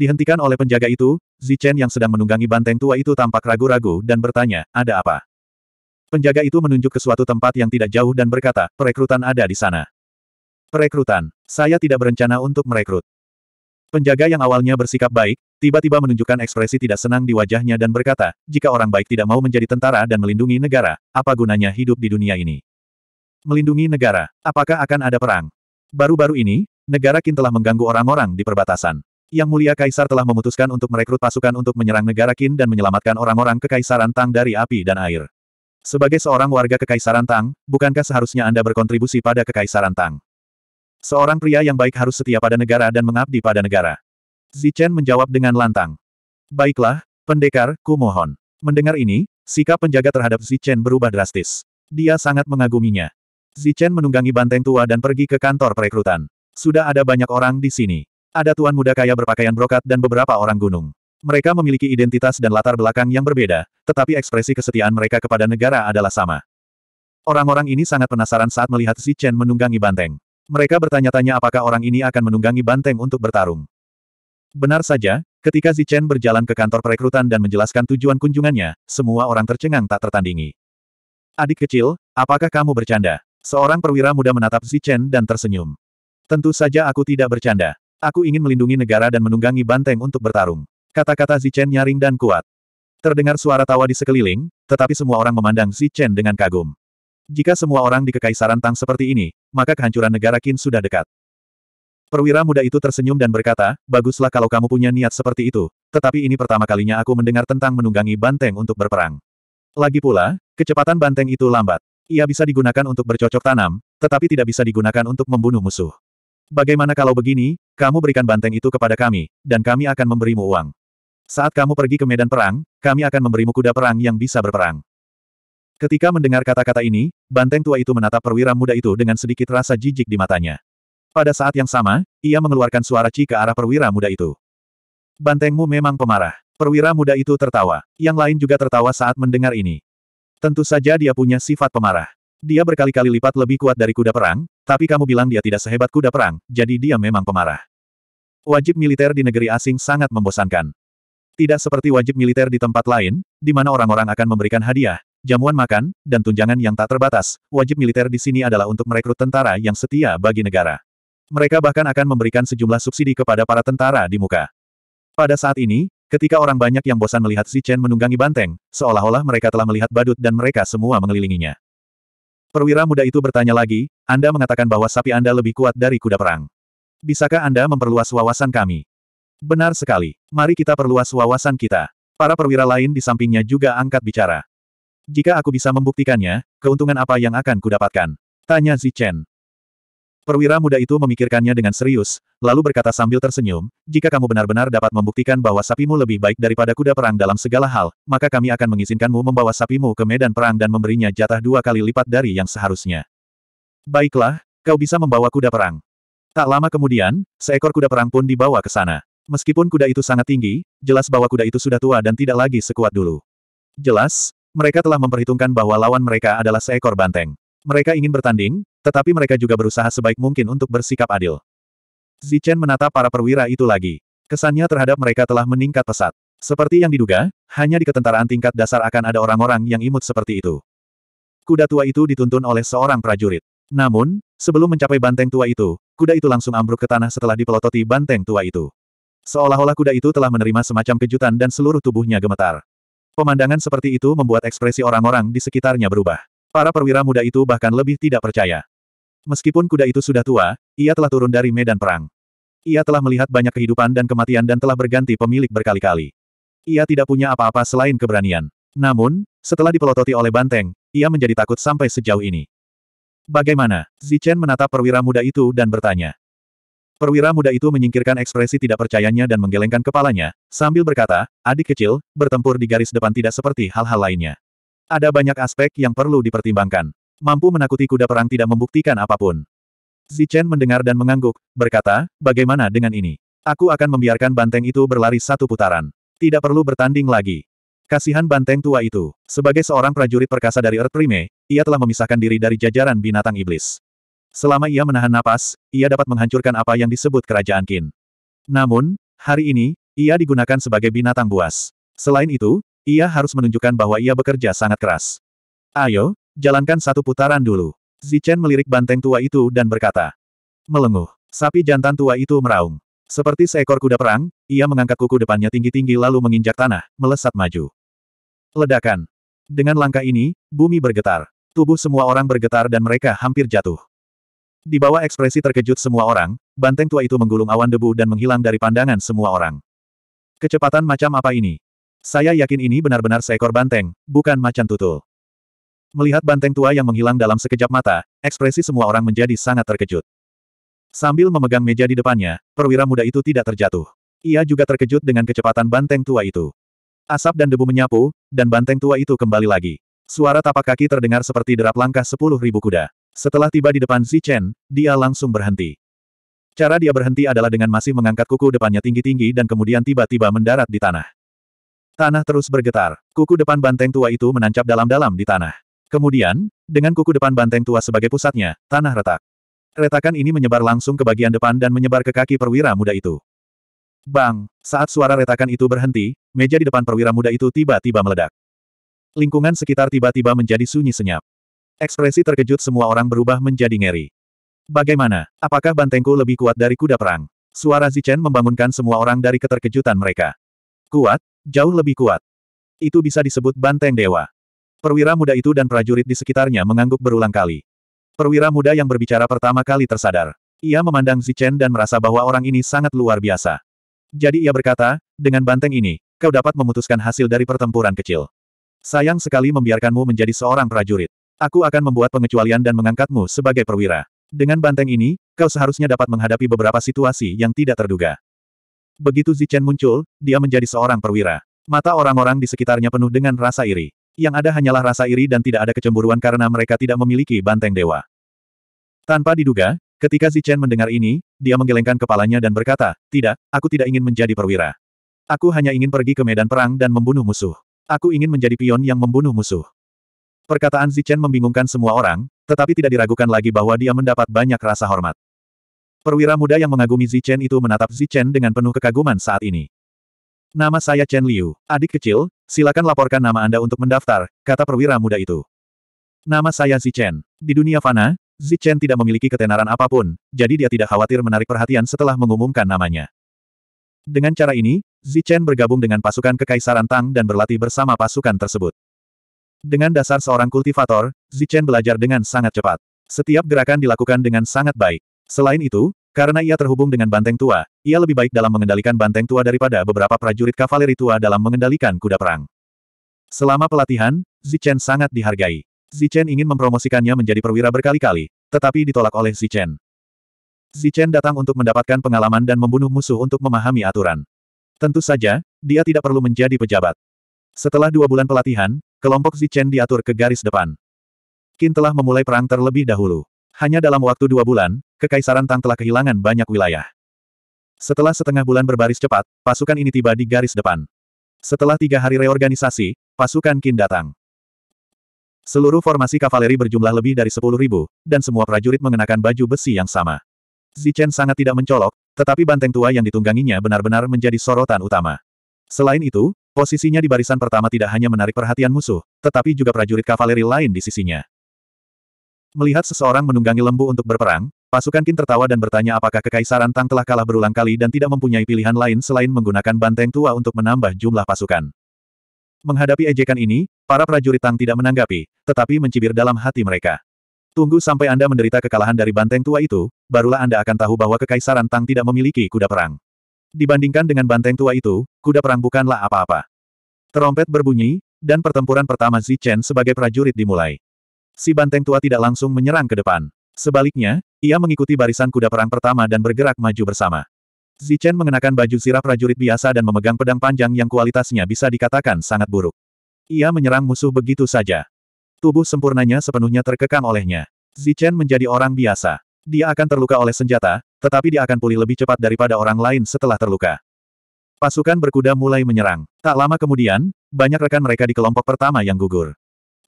Dihentikan oleh penjaga itu, Zichen yang sedang menunggangi banteng tua itu tampak ragu-ragu dan bertanya, ada apa? Penjaga itu menunjuk ke suatu tempat yang tidak jauh dan berkata, perekrutan ada di sana. Perekrutan, saya tidak berencana untuk merekrut. Penjaga yang awalnya bersikap baik, tiba-tiba menunjukkan ekspresi tidak senang di wajahnya dan berkata, jika orang baik tidak mau menjadi tentara dan melindungi negara, apa gunanya hidup di dunia ini? Melindungi negara, apakah akan ada perang? Baru-baru ini, negara Qin telah mengganggu orang-orang di perbatasan. Yang Mulia Kaisar telah memutuskan untuk merekrut pasukan untuk menyerang negara Qin dan menyelamatkan orang-orang Kekaisaran Tang dari api dan air. Sebagai seorang warga Kekaisaran Tang, bukankah seharusnya Anda berkontribusi pada Kekaisaran Tang? Seorang pria yang baik harus setia pada negara dan mengabdi pada negara. Zichen menjawab dengan lantang. Baiklah, pendekar, ku mohon. Mendengar ini, sikap penjaga terhadap Zichen berubah drastis. Dia sangat mengaguminya. Zichen menunggangi banteng tua dan pergi ke kantor perekrutan. Sudah ada banyak orang di sini. Ada tuan muda kaya berpakaian brokat dan beberapa orang gunung. Mereka memiliki identitas dan latar belakang yang berbeda, tetapi ekspresi kesetiaan mereka kepada negara adalah sama. Orang-orang ini sangat penasaran saat melihat Si Chen menunggangi banteng. Mereka bertanya-tanya apakah orang ini akan menunggangi banteng untuk bertarung. Benar saja, ketika Si Chen berjalan ke kantor perekrutan dan menjelaskan tujuan kunjungannya, semua orang tercengang tak tertandingi. Adik kecil, apakah kamu bercanda? Seorang perwira muda menatap Si Chen dan tersenyum. Tentu saja aku tidak bercanda. Aku ingin melindungi negara dan menunggangi banteng untuk bertarung. Kata-kata Zichen nyaring dan kuat. Terdengar suara tawa di sekeliling, tetapi semua orang memandang Zichen dengan kagum. Jika semua orang di Kekaisaran Tang seperti ini, maka kehancuran negara Qin sudah dekat. Perwira muda itu tersenyum dan berkata, baguslah kalau kamu punya niat seperti itu, tetapi ini pertama kalinya aku mendengar tentang menunggangi banteng untuk berperang. Lagi pula, kecepatan banteng itu lambat. Ia bisa digunakan untuk bercocok tanam, tetapi tidak bisa digunakan untuk membunuh musuh. Bagaimana kalau begini, kamu berikan banteng itu kepada kami, dan kami akan memberimu uang. Saat kamu pergi ke medan perang, kami akan memberimu kuda perang yang bisa berperang. Ketika mendengar kata-kata ini, banteng tua itu menatap perwira muda itu dengan sedikit rasa jijik di matanya. Pada saat yang sama, ia mengeluarkan suara Ci ke arah perwira muda itu. Bantengmu memang pemarah. Perwira muda itu tertawa. Yang lain juga tertawa saat mendengar ini. Tentu saja dia punya sifat pemarah. Dia berkali-kali lipat lebih kuat dari kuda perang, tapi kamu bilang dia tidak sehebat kuda perang, jadi dia memang pemarah. Wajib militer di negeri asing sangat membosankan. Tidak seperti wajib militer di tempat lain, di mana orang-orang akan memberikan hadiah, jamuan makan, dan tunjangan yang tak terbatas, wajib militer di sini adalah untuk merekrut tentara yang setia bagi negara. Mereka bahkan akan memberikan sejumlah subsidi kepada para tentara di muka. Pada saat ini, ketika orang banyak yang bosan melihat Si Chen menunggangi banteng, seolah-olah mereka telah melihat badut dan mereka semua mengelilinginya. Perwira muda itu bertanya lagi, Anda mengatakan bahwa sapi Anda lebih kuat dari kuda perang. Bisakah Anda memperluas wawasan kami? Benar sekali. Mari kita perluas wawasan kita. Para perwira lain di sampingnya juga angkat bicara. Jika aku bisa membuktikannya, keuntungan apa yang akan kudapatkan? Tanya Zichen. Perwira muda itu memikirkannya dengan serius, lalu berkata sambil tersenyum, jika kamu benar-benar dapat membuktikan bahwa sapimu lebih baik daripada kuda perang dalam segala hal, maka kami akan mengizinkanmu membawa sapimu ke medan perang dan memberinya jatah dua kali lipat dari yang seharusnya. Baiklah, kau bisa membawa kuda perang. Tak lama kemudian, seekor kuda perang pun dibawa ke sana. Meskipun kuda itu sangat tinggi, jelas bahwa kuda itu sudah tua dan tidak lagi sekuat dulu. Jelas, mereka telah memperhitungkan bahwa lawan mereka adalah seekor banteng. Mereka ingin bertanding, tetapi mereka juga berusaha sebaik mungkin untuk bersikap adil. Zichen menatap para perwira itu lagi. Kesannya terhadap mereka telah meningkat pesat. Seperti yang diduga, hanya di ketentaraan tingkat dasar akan ada orang-orang yang imut seperti itu. Kuda tua itu dituntun oleh seorang prajurit. Namun, sebelum mencapai banteng tua itu, kuda itu langsung ambruk ke tanah setelah dipelototi banteng tua itu. Seolah-olah kuda itu telah menerima semacam kejutan dan seluruh tubuhnya gemetar. Pemandangan seperti itu membuat ekspresi orang-orang di sekitarnya berubah. Para perwira muda itu bahkan lebih tidak percaya. Meskipun kuda itu sudah tua, ia telah turun dari medan perang. Ia telah melihat banyak kehidupan dan kematian dan telah berganti pemilik berkali-kali. Ia tidak punya apa-apa selain keberanian. Namun, setelah dipelototi oleh banteng, ia menjadi takut sampai sejauh ini. Bagaimana? Zichen menatap perwira muda itu dan bertanya. Perwira muda itu menyingkirkan ekspresi tidak percayanya dan menggelengkan kepalanya, sambil berkata, adik kecil, bertempur di garis depan tidak seperti hal-hal lainnya. Ada banyak aspek yang perlu dipertimbangkan. Mampu menakuti kuda perang tidak membuktikan apapun. Zichen mendengar dan mengangguk, berkata, bagaimana dengan ini? Aku akan membiarkan banteng itu berlari satu putaran. Tidak perlu bertanding lagi. Kasihan banteng tua itu. Sebagai seorang prajurit perkasa dari Earth Prime, ia telah memisahkan diri dari jajaran binatang iblis. Selama ia menahan napas, ia dapat menghancurkan apa yang disebut kerajaan Qin. Namun, hari ini, ia digunakan sebagai binatang buas. Selain itu, ia harus menunjukkan bahwa ia bekerja sangat keras. Ayo, Jalankan satu putaran dulu. Zichen melirik banteng tua itu dan berkata. Melenguh. Sapi jantan tua itu meraung. Seperti seekor kuda perang, ia mengangkat kuku depannya tinggi-tinggi lalu menginjak tanah, melesat maju. Ledakan. Dengan langkah ini, bumi bergetar. Tubuh semua orang bergetar dan mereka hampir jatuh. Di bawah ekspresi terkejut semua orang, banteng tua itu menggulung awan debu dan menghilang dari pandangan semua orang. Kecepatan macam apa ini? Saya yakin ini benar-benar seekor banteng, bukan macan tutul. Melihat banteng tua yang menghilang dalam sekejap mata, ekspresi semua orang menjadi sangat terkejut. Sambil memegang meja di depannya, perwira muda itu tidak terjatuh. Ia juga terkejut dengan kecepatan banteng tua itu. Asap dan debu menyapu, dan banteng tua itu kembali lagi. Suara tapak kaki terdengar seperti derap langkah sepuluh ribu kuda. Setelah tiba di depan Chen, dia langsung berhenti. Cara dia berhenti adalah dengan masih mengangkat kuku depannya tinggi-tinggi dan kemudian tiba-tiba mendarat di tanah. Tanah terus bergetar. Kuku depan banteng tua itu menancap dalam-dalam di tanah. Kemudian, dengan kuku depan banteng tua sebagai pusatnya, tanah retak. Retakan ini menyebar langsung ke bagian depan dan menyebar ke kaki perwira muda itu. Bang! Saat suara retakan itu berhenti, meja di depan perwira muda itu tiba-tiba meledak. Lingkungan sekitar tiba-tiba menjadi sunyi senyap. Ekspresi terkejut semua orang berubah menjadi ngeri. Bagaimana? Apakah bantengku lebih kuat dari kuda perang? Suara Zichen membangunkan semua orang dari keterkejutan mereka. Kuat? Jauh lebih kuat. Itu bisa disebut banteng dewa. Perwira muda itu dan prajurit di sekitarnya mengangguk berulang kali. Perwira muda yang berbicara pertama kali tersadar. Ia memandang Zichen dan merasa bahwa orang ini sangat luar biasa. Jadi ia berkata, dengan banteng ini, kau dapat memutuskan hasil dari pertempuran kecil. Sayang sekali membiarkanmu menjadi seorang prajurit. Aku akan membuat pengecualian dan mengangkatmu sebagai perwira. Dengan banteng ini, kau seharusnya dapat menghadapi beberapa situasi yang tidak terduga. Begitu Zichen muncul, dia menjadi seorang perwira. Mata orang-orang di sekitarnya penuh dengan rasa iri. Yang ada hanyalah rasa iri dan tidak ada kecemburuan karena mereka tidak memiliki banteng dewa. Tanpa diduga, ketika Zichen mendengar ini, dia menggelengkan kepalanya dan berkata, Tidak, aku tidak ingin menjadi perwira. Aku hanya ingin pergi ke medan perang dan membunuh musuh. Aku ingin menjadi pion yang membunuh musuh. Perkataan Zichen membingungkan semua orang, tetapi tidak diragukan lagi bahwa dia mendapat banyak rasa hormat. Perwira muda yang mengagumi Zichen itu menatap Zichen dengan penuh kekaguman saat ini. Nama saya Chen Liu, adik kecil, silakan laporkan nama Anda untuk mendaftar, kata perwira muda itu. Nama saya Zi Chen. Di dunia fana, Chen tidak memiliki ketenaran apapun, jadi dia tidak khawatir menarik perhatian setelah mengumumkan namanya. Dengan cara ini, Zi Chen bergabung dengan pasukan Kekaisaran Tang dan berlatih bersama pasukan tersebut. Dengan dasar seorang kultivator, Zi Chen belajar dengan sangat cepat. Setiap gerakan dilakukan dengan sangat baik. Selain itu, karena ia terhubung dengan banteng tua, ia lebih baik dalam mengendalikan banteng tua daripada beberapa prajurit kavaleri tua dalam mengendalikan kuda perang. Selama pelatihan, Zichen sangat dihargai. Zichen ingin mempromosikannya menjadi perwira berkali-kali, tetapi ditolak oleh Zichen. Zichen datang untuk mendapatkan pengalaman dan membunuh musuh untuk memahami aturan. Tentu saja, dia tidak perlu menjadi pejabat. Setelah dua bulan pelatihan, kelompok Zichen diatur ke garis depan. Qin telah memulai perang terlebih dahulu. Hanya dalam waktu dua bulan, Kekaisaran Tang telah kehilangan banyak wilayah. Setelah setengah bulan berbaris cepat, pasukan ini tiba di garis depan. Setelah tiga hari reorganisasi, pasukan Qin datang. Seluruh formasi kavaleri berjumlah lebih dari sepuluh ribu, dan semua prajurit mengenakan baju besi yang sama. Zichen sangat tidak mencolok, tetapi banteng tua yang ditungganginya benar-benar menjadi sorotan utama. Selain itu, posisinya di barisan pertama tidak hanya menarik perhatian musuh, tetapi juga prajurit kavaleri lain di sisinya. Melihat seseorang menunggangi lembu untuk berperang, pasukan Qin tertawa dan bertanya apakah Kekaisaran Tang telah kalah berulang kali dan tidak mempunyai pilihan lain selain menggunakan banteng tua untuk menambah jumlah pasukan. Menghadapi ejekan ini, para prajurit Tang tidak menanggapi, tetapi mencibir dalam hati mereka. Tunggu sampai Anda menderita kekalahan dari banteng tua itu, barulah Anda akan tahu bahwa Kekaisaran Tang tidak memiliki kuda perang. Dibandingkan dengan banteng tua itu, kuda perang bukanlah apa-apa. Terompet berbunyi, dan pertempuran pertama Zichen sebagai prajurit dimulai si banteng tua tidak langsung menyerang ke depan. Sebaliknya, ia mengikuti barisan kuda perang pertama dan bergerak maju bersama. Zichen mengenakan baju sirah prajurit biasa dan memegang pedang panjang yang kualitasnya bisa dikatakan sangat buruk. Ia menyerang musuh begitu saja. Tubuh sempurnanya sepenuhnya terkekang olehnya. Zichen menjadi orang biasa. Dia akan terluka oleh senjata, tetapi dia akan pulih lebih cepat daripada orang lain setelah terluka. Pasukan berkuda mulai menyerang. Tak lama kemudian, banyak rekan mereka di kelompok pertama yang gugur.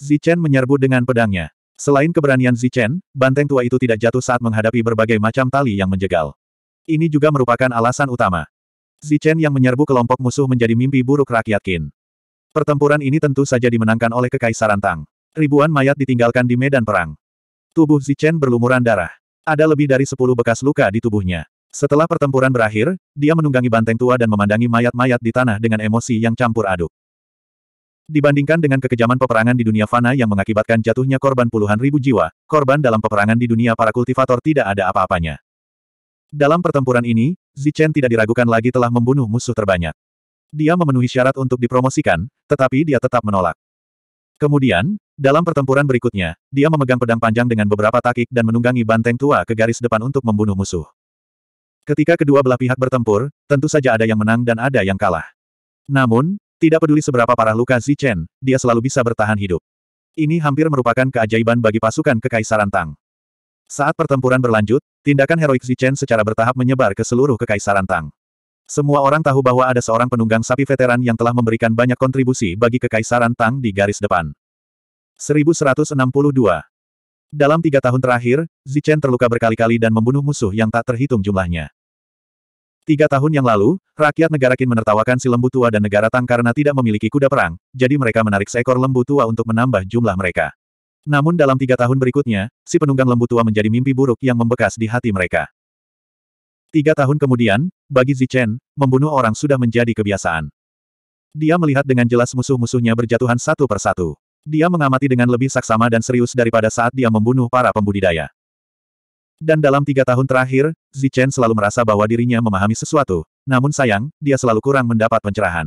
Zichen menyerbu dengan pedangnya. Selain keberanian Zichen, banteng tua itu tidak jatuh saat menghadapi berbagai macam tali yang menjegal. Ini juga merupakan alasan utama. Zichen yang menyerbu kelompok musuh menjadi mimpi buruk rakyat Qin. Pertempuran ini tentu saja dimenangkan oleh Kekaisaran Tang. Ribuan mayat ditinggalkan di medan perang. Tubuh Zichen berlumuran darah. Ada lebih dari sepuluh bekas luka di tubuhnya. Setelah pertempuran berakhir, dia menunggangi banteng tua dan memandangi mayat-mayat di tanah dengan emosi yang campur aduk. Dibandingkan dengan kekejaman peperangan di dunia fana yang mengakibatkan jatuhnya korban puluhan ribu jiwa, korban dalam peperangan di dunia para kultivator tidak ada apa-apanya. Dalam pertempuran ini, Zichen tidak diragukan lagi telah membunuh musuh terbanyak. Dia memenuhi syarat untuk dipromosikan, tetapi dia tetap menolak. Kemudian, dalam pertempuran berikutnya, dia memegang pedang panjang dengan beberapa takik dan menunggangi banteng tua ke garis depan untuk membunuh musuh. Ketika kedua belah pihak bertempur, tentu saja ada yang menang dan ada yang kalah. Namun, tidak peduli seberapa parah luka Zichen, dia selalu bisa bertahan hidup. Ini hampir merupakan keajaiban bagi pasukan Kekaisaran Tang. Saat pertempuran berlanjut, tindakan heroik Zichen secara bertahap menyebar ke seluruh Kekaisaran Tang. Semua orang tahu bahwa ada seorang penunggang sapi veteran yang telah memberikan banyak kontribusi bagi Kekaisaran Tang di garis depan. 1162 Dalam tiga tahun terakhir, Zichen terluka berkali-kali dan membunuh musuh yang tak terhitung jumlahnya. Tiga tahun yang lalu, rakyat negara Qin menertawakan si lembu tua dan negara Tang karena tidak memiliki kuda perang, jadi mereka menarik seekor lembu tua untuk menambah jumlah mereka. Namun dalam tiga tahun berikutnya, si penunggang lembu tua menjadi mimpi buruk yang membekas di hati mereka. Tiga tahun kemudian, bagi Zichen, membunuh orang sudah menjadi kebiasaan. Dia melihat dengan jelas musuh-musuhnya berjatuhan satu persatu. Dia mengamati dengan lebih saksama dan serius daripada saat dia membunuh para pembudidaya. Dan dalam tiga tahun terakhir, Zichen selalu merasa bahwa dirinya memahami sesuatu, namun sayang, dia selalu kurang mendapat pencerahan.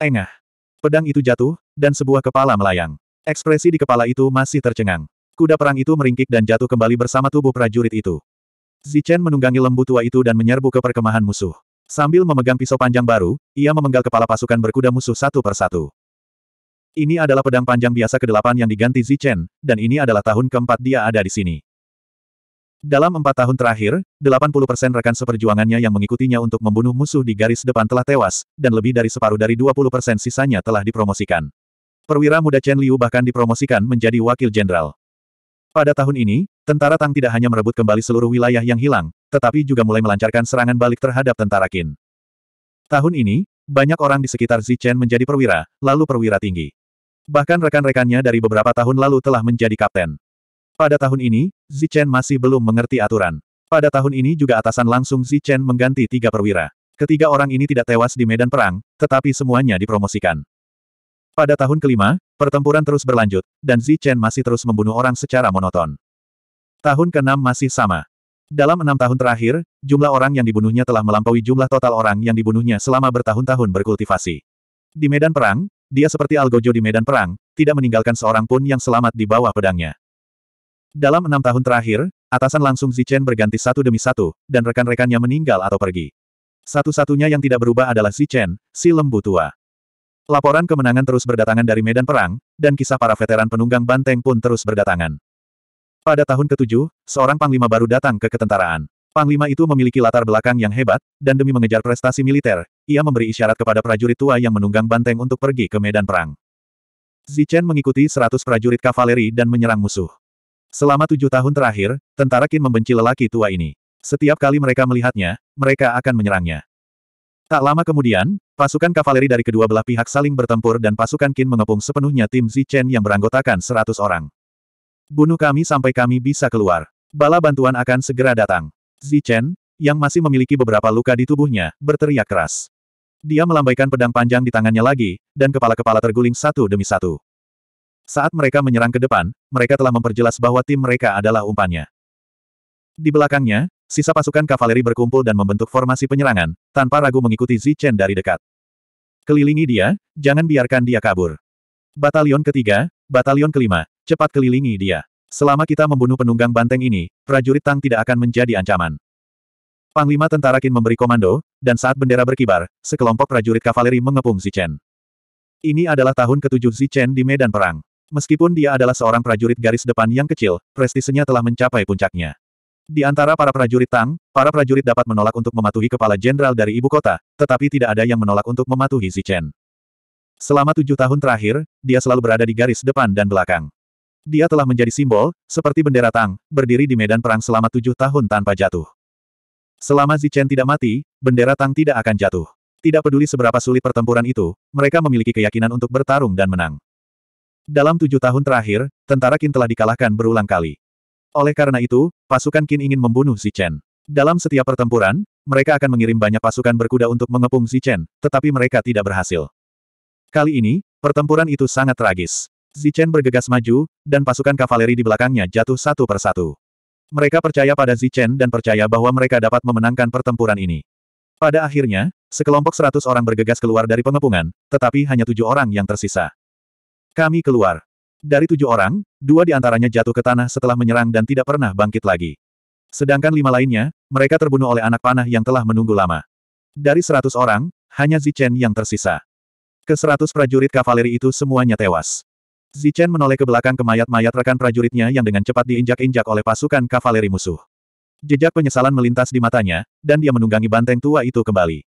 Engah. Pedang itu jatuh, dan sebuah kepala melayang. Ekspresi di kepala itu masih tercengang. Kuda perang itu meringkik dan jatuh kembali bersama tubuh prajurit itu. Zichen menunggangi lembu tua itu dan menyerbu ke perkemahan musuh. Sambil memegang pisau panjang baru, ia memenggal kepala pasukan berkuda musuh satu persatu. Ini adalah pedang panjang biasa kedelapan yang diganti Zichen, dan ini adalah tahun keempat dia ada di sini. Dalam empat tahun terakhir, 80% rekan seperjuangannya yang mengikutinya untuk membunuh musuh di garis depan telah tewas, dan lebih dari separuh dari 20% sisanya telah dipromosikan. Perwira muda Chen Liu bahkan dipromosikan menjadi wakil jenderal. Pada tahun ini, tentara Tang tidak hanya merebut kembali seluruh wilayah yang hilang, tetapi juga mulai melancarkan serangan balik terhadap tentara Qin. Tahun ini, banyak orang di sekitar Zichen menjadi perwira, lalu perwira tinggi. Bahkan rekan-rekannya dari beberapa tahun lalu telah menjadi kapten. Pada tahun ini, Zichen masih belum mengerti aturan. Pada tahun ini juga atasan langsung Zichen mengganti tiga perwira. Ketiga orang ini tidak tewas di medan perang, tetapi semuanya dipromosikan. Pada tahun kelima, pertempuran terus berlanjut, dan Zichen masih terus membunuh orang secara monoton. Tahun keenam masih sama. Dalam enam tahun terakhir, jumlah orang yang dibunuhnya telah melampaui jumlah total orang yang dibunuhnya selama bertahun-tahun berkultivasi. Di medan perang, dia seperti Algojo di medan perang, tidak meninggalkan seorang pun yang selamat di bawah pedangnya. Dalam enam tahun terakhir, atasan langsung Zichen berganti satu demi satu, dan rekan-rekannya meninggal atau pergi. Satu-satunya yang tidak berubah adalah Zichen, si lembu tua. Laporan kemenangan terus berdatangan dari medan perang, dan kisah para veteran penunggang banteng pun terus berdatangan. Pada tahun ke-7, seorang panglima baru datang ke ketentaraan. Panglima itu memiliki latar belakang yang hebat, dan demi mengejar prestasi militer, ia memberi isyarat kepada prajurit tua yang menunggang banteng untuk pergi ke medan perang. Zichen mengikuti 100 prajurit kavaleri dan menyerang musuh. Selama tujuh tahun terakhir, tentara Qin membenci lelaki tua ini. Setiap kali mereka melihatnya, mereka akan menyerangnya. Tak lama kemudian, pasukan kavaleri dari kedua belah pihak saling bertempur dan pasukan Qin mengepung sepenuhnya tim Zichen yang beranggotakan seratus orang. Bunuh kami sampai kami bisa keluar. Bala bantuan akan segera datang. Zichen, yang masih memiliki beberapa luka di tubuhnya, berteriak keras. Dia melambaikan pedang panjang di tangannya lagi, dan kepala-kepala terguling satu demi satu. Saat mereka menyerang ke depan, mereka telah memperjelas bahwa tim mereka adalah umpannya. Di belakangnya, sisa pasukan kavaleri berkumpul dan membentuk formasi penyerangan, tanpa ragu mengikuti Zichen dari dekat. Kelilingi dia, jangan biarkan dia kabur. Batalion ketiga, batalion kelima, cepat kelilingi dia. Selama kita membunuh penunggang banteng ini, prajurit Tang tidak akan menjadi ancaman. Panglima tentara Qin memberi komando, dan saat bendera berkibar, sekelompok prajurit kavaleri mengepung Zichen. Ini adalah tahun ketujuh Zichen di medan perang. Meskipun dia adalah seorang prajurit garis depan yang kecil, prestisenya telah mencapai puncaknya. Di antara para prajurit Tang, para prajurit dapat menolak untuk mematuhi kepala jenderal dari ibu kota, tetapi tidak ada yang menolak untuk mematuhi Zichen. Selama tujuh tahun terakhir, dia selalu berada di garis depan dan belakang. Dia telah menjadi simbol, seperti bendera Tang, berdiri di medan perang selama tujuh tahun tanpa jatuh. Selama Zichen tidak mati, bendera Tang tidak akan jatuh. Tidak peduli seberapa sulit pertempuran itu, mereka memiliki keyakinan untuk bertarung dan menang. Dalam tujuh tahun terakhir, tentara Qin telah dikalahkan berulang kali. Oleh karena itu, pasukan Qin ingin membunuh Zichen. Dalam setiap pertempuran, mereka akan mengirim banyak pasukan berkuda untuk mengepung Zichen, tetapi mereka tidak berhasil. Kali ini, pertempuran itu sangat tragis. Zichen bergegas maju, dan pasukan kavaleri di belakangnya jatuh satu persatu. Mereka percaya pada Zichen dan percaya bahwa mereka dapat memenangkan pertempuran ini. Pada akhirnya, sekelompok seratus orang bergegas keluar dari pengepungan, tetapi hanya tujuh orang yang tersisa. Kami keluar. Dari tujuh orang, dua di antaranya jatuh ke tanah setelah menyerang dan tidak pernah bangkit lagi. Sedangkan lima lainnya, mereka terbunuh oleh anak panah yang telah menunggu lama. Dari seratus orang, hanya Zichen yang tersisa. Ke seratus prajurit kavaleri itu semuanya tewas. Zichen menoleh ke belakang ke mayat-mayat rekan prajuritnya yang dengan cepat diinjak-injak oleh pasukan kavaleri musuh. Jejak penyesalan melintas di matanya, dan dia menunggangi banteng tua itu kembali.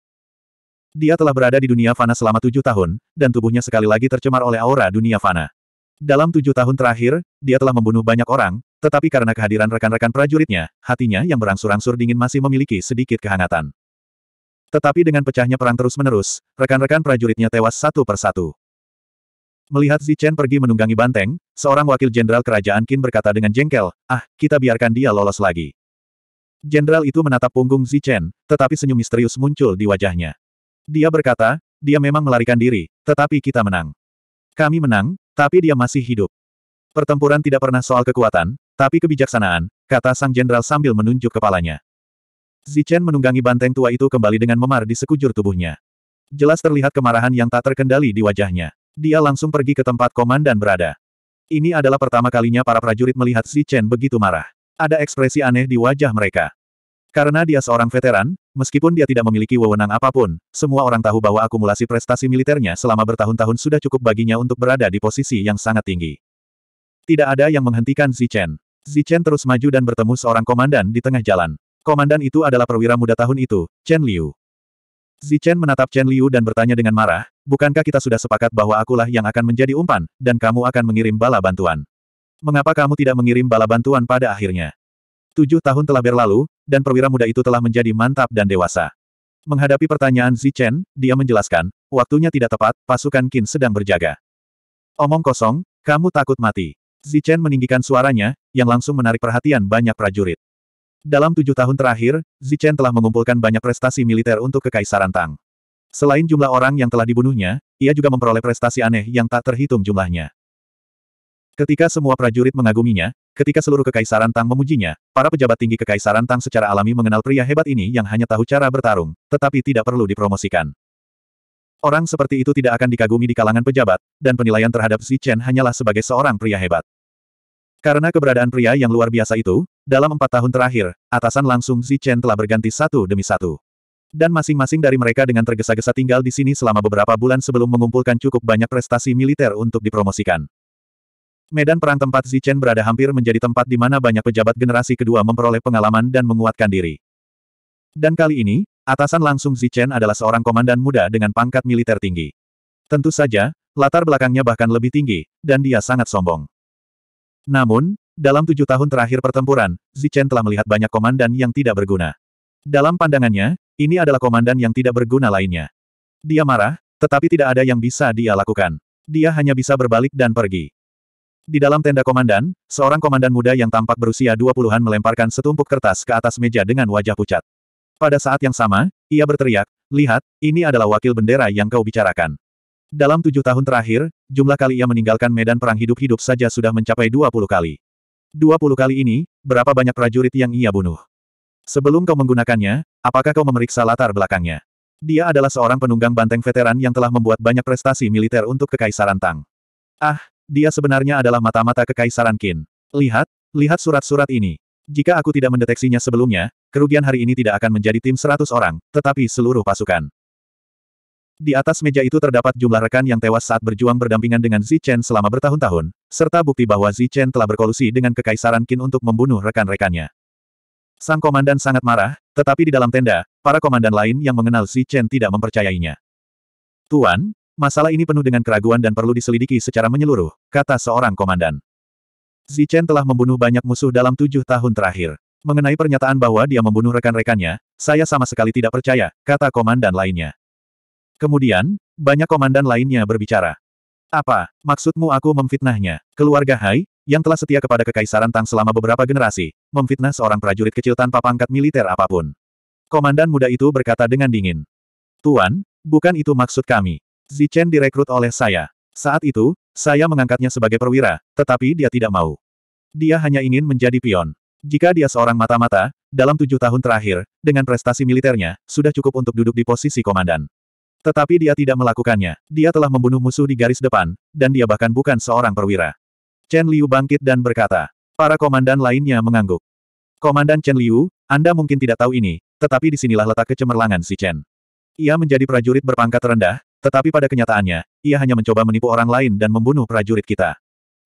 Dia telah berada di dunia fana selama tujuh tahun, dan tubuhnya sekali lagi tercemar oleh aura dunia fana. Dalam tujuh tahun terakhir, dia telah membunuh banyak orang, tetapi karena kehadiran rekan-rekan prajuritnya, hatinya yang berangsur-angsur dingin masih memiliki sedikit kehangatan. Tetapi dengan pecahnya perang terus-menerus, rekan-rekan prajuritnya tewas satu persatu. Melihat Zichen pergi menunggangi banteng, seorang wakil jenderal kerajaan Qin berkata dengan jengkel, ah, kita biarkan dia lolos lagi. Jenderal itu menatap punggung Zichen, tetapi senyum misterius muncul di wajahnya. Dia berkata, dia memang melarikan diri, tetapi kita menang. Kami menang, tapi dia masih hidup. Pertempuran tidak pernah soal kekuatan, tapi kebijaksanaan, kata sang jenderal sambil menunjuk kepalanya. Zichen menunggangi banteng tua itu kembali dengan memar di sekujur tubuhnya. Jelas terlihat kemarahan yang tak terkendali di wajahnya. Dia langsung pergi ke tempat komandan berada. Ini adalah pertama kalinya para prajurit melihat Zichen begitu marah. Ada ekspresi aneh di wajah mereka. Karena dia seorang veteran, meskipun dia tidak memiliki wewenang apapun, semua orang tahu bahwa akumulasi prestasi militernya selama bertahun-tahun sudah cukup baginya untuk berada di posisi yang sangat tinggi. Tidak ada yang menghentikan Zichen. Zichen terus maju dan bertemu seorang komandan di tengah jalan. Komandan itu adalah perwira muda tahun itu, Chen Liu. Zichen menatap Chen Liu dan bertanya dengan marah, bukankah kita sudah sepakat bahwa akulah yang akan menjadi umpan, dan kamu akan mengirim bala bantuan? Mengapa kamu tidak mengirim bala bantuan pada akhirnya? Tujuh tahun telah berlalu, dan perwira muda itu telah menjadi mantap dan dewasa. Menghadapi pertanyaan Zichen, dia menjelaskan, waktunya tidak tepat, pasukan Qin sedang berjaga. Omong kosong, kamu takut mati. Zichen meninggikan suaranya, yang langsung menarik perhatian banyak prajurit. Dalam tujuh tahun terakhir, Zichen telah mengumpulkan banyak prestasi militer untuk Kekaisaran Tang. Selain jumlah orang yang telah dibunuhnya, ia juga memperoleh prestasi aneh yang tak terhitung jumlahnya. Ketika semua prajurit mengaguminya, Ketika seluruh Kekaisaran Tang memujinya, para pejabat tinggi Kekaisaran Tang secara alami mengenal pria hebat ini yang hanya tahu cara bertarung, tetapi tidak perlu dipromosikan. Orang seperti itu tidak akan dikagumi di kalangan pejabat, dan penilaian terhadap Xi Chen hanyalah sebagai seorang pria hebat. Karena keberadaan pria yang luar biasa itu, dalam empat tahun terakhir, atasan langsung Xi Chen telah berganti satu demi satu. Dan masing-masing dari mereka dengan tergesa-gesa tinggal di sini selama beberapa bulan sebelum mengumpulkan cukup banyak prestasi militer untuk dipromosikan. Medan perang tempat Zichen berada hampir menjadi tempat di mana banyak pejabat generasi kedua memperoleh pengalaman dan menguatkan diri. Dan kali ini, atasan langsung Zichen adalah seorang komandan muda dengan pangkat militer tinggi. Tentu saja, latar belakangnya bahkan lebih tinggi, dan dia sangat sombong. Namun, dalam tujuh tahun terakhir pertempuran, Zichen telah melihat banyak komandan yang tidak berguna. Dalam pandangannya, ini adalah komandan yang tidak berguna lainnya. Dia marah, tetapi tidak ada yang bisa dia lakukan. Dia hanya bisa berbalik dan pergi. Di dalam tenda komandan, seorang komandan muda yang tampak berusia 20-an melemparkan setumpuk kertas ke atas meja dengan wajah pucat. Pada saat yang sama, ia berteriak, lihat, ini adalah wakil bendera yang kau bicarakan. Dalam tujuh tahun terakhir, jumlah kali ia meninggalkan medan perang hidup-hidup saja sudah mencapai 20 kali. 20 kali ini, berapa banyak prajurit yang ia bunuh? Sebelum kau menggunakannya, apakah kau memeriksa latar belakangnya? Dia adalah seorang penunggang banteng veteran yang telah membuat banyak prestasi militer untuk Kekaisaran Tang. Ah, dia sebenarnya adalah mata-mata kekaisaran Qin. Lihat, lihat surat-surat ini. Jika aku tidak mendeteksinya sebelumnya, kerugian hari ini tidak akan menjadi tim 100 orang, tetapi seluruh pasukan. Di atas meja itu terdapat jumlah rekan yang tewas saat berjuang berdampingan dengan Zichen selama bertahun-tahun, serta bukti bahwa Zichen telah berkolusi dengan Kekaisaran Qin untuk membunuh rekan-rekannya. Sang komandan sangat marah, tetapi di dalam tenda, para komandan lain yang mengenal Zichen tidak mempercayainya. Tuan, Masalah ini penuh dengan keraguan dan perlu diselidiki secara menyeluruh, kata seorang komandan. Zichen telah membunuh banyak musuh dalam tujuh tahun terakhir. Mengenai pernyataan bahwa dia membunuh rekan-rekannya, saya sama sekali tidak percaya, kata komandan lainnya. Kemudian, banyak komandan lainnya berbicara. Apa, maksudmu aku memfitnahnya? Keluarga Hai, yang telah setia kepada kekaisaran Tang selama beberapa generasi, memfitnah seorang prajurit kecil tanpa pangkat militer apapun. Komandan muda itu berkata dengan dingin. Tuan, bukan itu maksud kami. Zichen direkrut oleh saya. Saat itu, saya mengangkatnya sebagai perwira, tetapi dia tidak mau. Dia hanya ingin menjadi pion. Jika dia seorang mata-mata, dalam tujuh tahun terakhir, dengan prestasi militernya, sudah cukup untuk duduk di posisi komandan. Tetapi dia tidak melakukannya. Dia telah membunuh musuh di garis depan, dan dia bahkan bukan seorang perwira. Chen Liu bangkit dan berkata. Para komandan lainnya mengangguk. Komandan Chen Liu, Anda mungkin tidak tahu ini, tetapi disinilah letak kecemerlangan si Chen. Ia menjadi prajurit berpangkat rendah, tetapi pada kenyataannya, ia hanya mencoba menipu orang lain dan membunuh prajurit kita.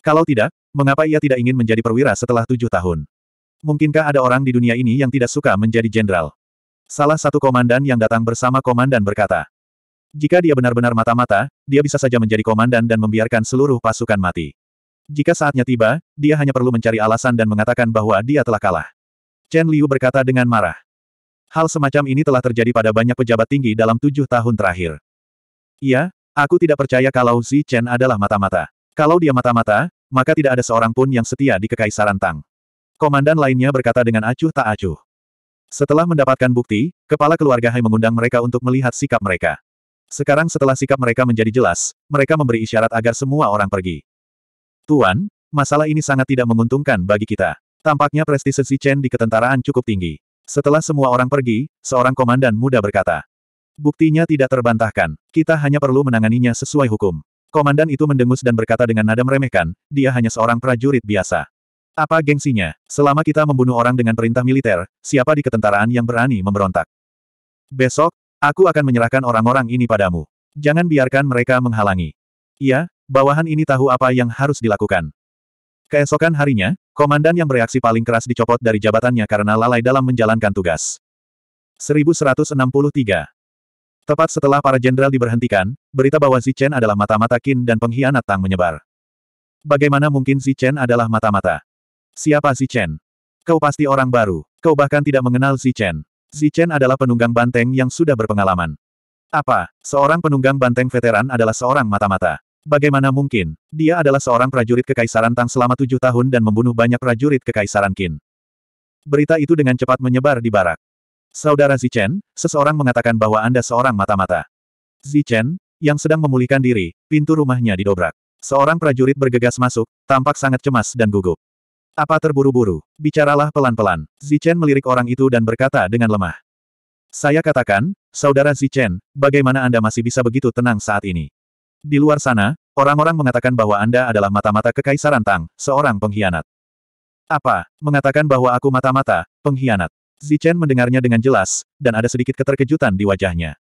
Kalau tidak, mengapa ia tidak ingin menjadi perwira setelah tujuh tahun? Mungkinkah ada orang di dunia ini yang tidak suka menjadi jenderal? Salah satu komandan yang datang bersama komandan berkata, jika dia benar-benar mata-mata, dia bisa saja menjadi komandan dan membiarkan seluruh pasukan mati. Jika saatnya tiba, dia hanya perlu mencari alasan dan mengatakan bahwa dia telah kalah. Chen Liu berkata dengan marah. Hal semacam ini telah terjadi pada banyak pejabat tinggi dalam tujuh tahun terakhir. Iya, aku tidak percaya kalau Zi Chen adalah mata-mata. Kalau dia mata-mata, maka tidak ada seorang pun yang setia di Kekaisaran Tang. Komandan lainnya berkata dengan acuh tak acuh. Setelah mendapatkan bukti, kepala keluarga Hai mengundang mereka untuk melihat sikap mereka. Sekarang setelah sikap mereka menjadi jelas, mereka memberi isyarat agar semua orang pergi. Tuan, masalah ini sangat tidak menguntungkan bagi kita. Tampaknya prestise Zi Chen di ketentaraan cukup tinggi. Setelah semua orang pergi, seorang komandan muda berkata. Buktinya tidak terbantahkan, kita hanya perlu menanganinya sesuai hukum. Komandan itu mendengus dan berkata dengan nada meremehkan, dia hanya seorang prajurit biasa. Apa gengsinya? Selama kita membunuh orang dengan perintah militer, siapa di ketentaraan yang berani memberontak? Besok, aku akan menyerahkan orang-orang ini padamu. Jangan biarkan mereka menghalangi. Iya, bawahan ini tahu apa yang harus dilakukan. Keesokan harinya, komandan yang bereaksi paling keras dicopot dari jabatannya karena lalai dalam menjalankan tugas. 1163 Tepat setelah para jenderal diberhentikan, berita bahwa Zichen adalah mata-mata Qin dan pengkhianat Tang menyebar. Bagaimana mungkin Zichen adalah mata-mata? Siapa Zichen? Kau pasti orang baru. Kau bahkan tidak mengenal Zichen. Zichen adalah penunggang banteng yang sudah berpengalaman. Apa? Seorang penunggang banteng veteran adalah seorang mata-mata. Bagaimana mungkin? Dia adalah seorang prajurit kekaisaran Tang selama tujuh tahun dan membunuh banyak prajurit kekaisaran Qin. Berita itu dengan cepat menyebar di barak. Saudara Zichen, seseorang mengatakan bahwa Anda seorang mata-mata. Zichen, yang sedang memulihkan diri, pintu rumahnya didobrak. Seorang prajurit bergegas masuk, tampak sangat cemas dan gugup. Apa terburu-buru? Bicaralah pelan-pelan. Zichen melirik orang itu dan berkata dengan lemah. Saya katakan, Saudara Zichen, bagaimana Anda masih bisa begitu tenang saat ini? Di luar sana, orang-orang mengatakan bahwa Anda adalah mata-mata kekaisaran Tang, seorang pengkhianat. Apa? Mengatakan bahwa aku mata-mata, pengkhianat. Zichen mendengarnya dengan jelas, dan ada sedikit keterkejutan di wajahnya.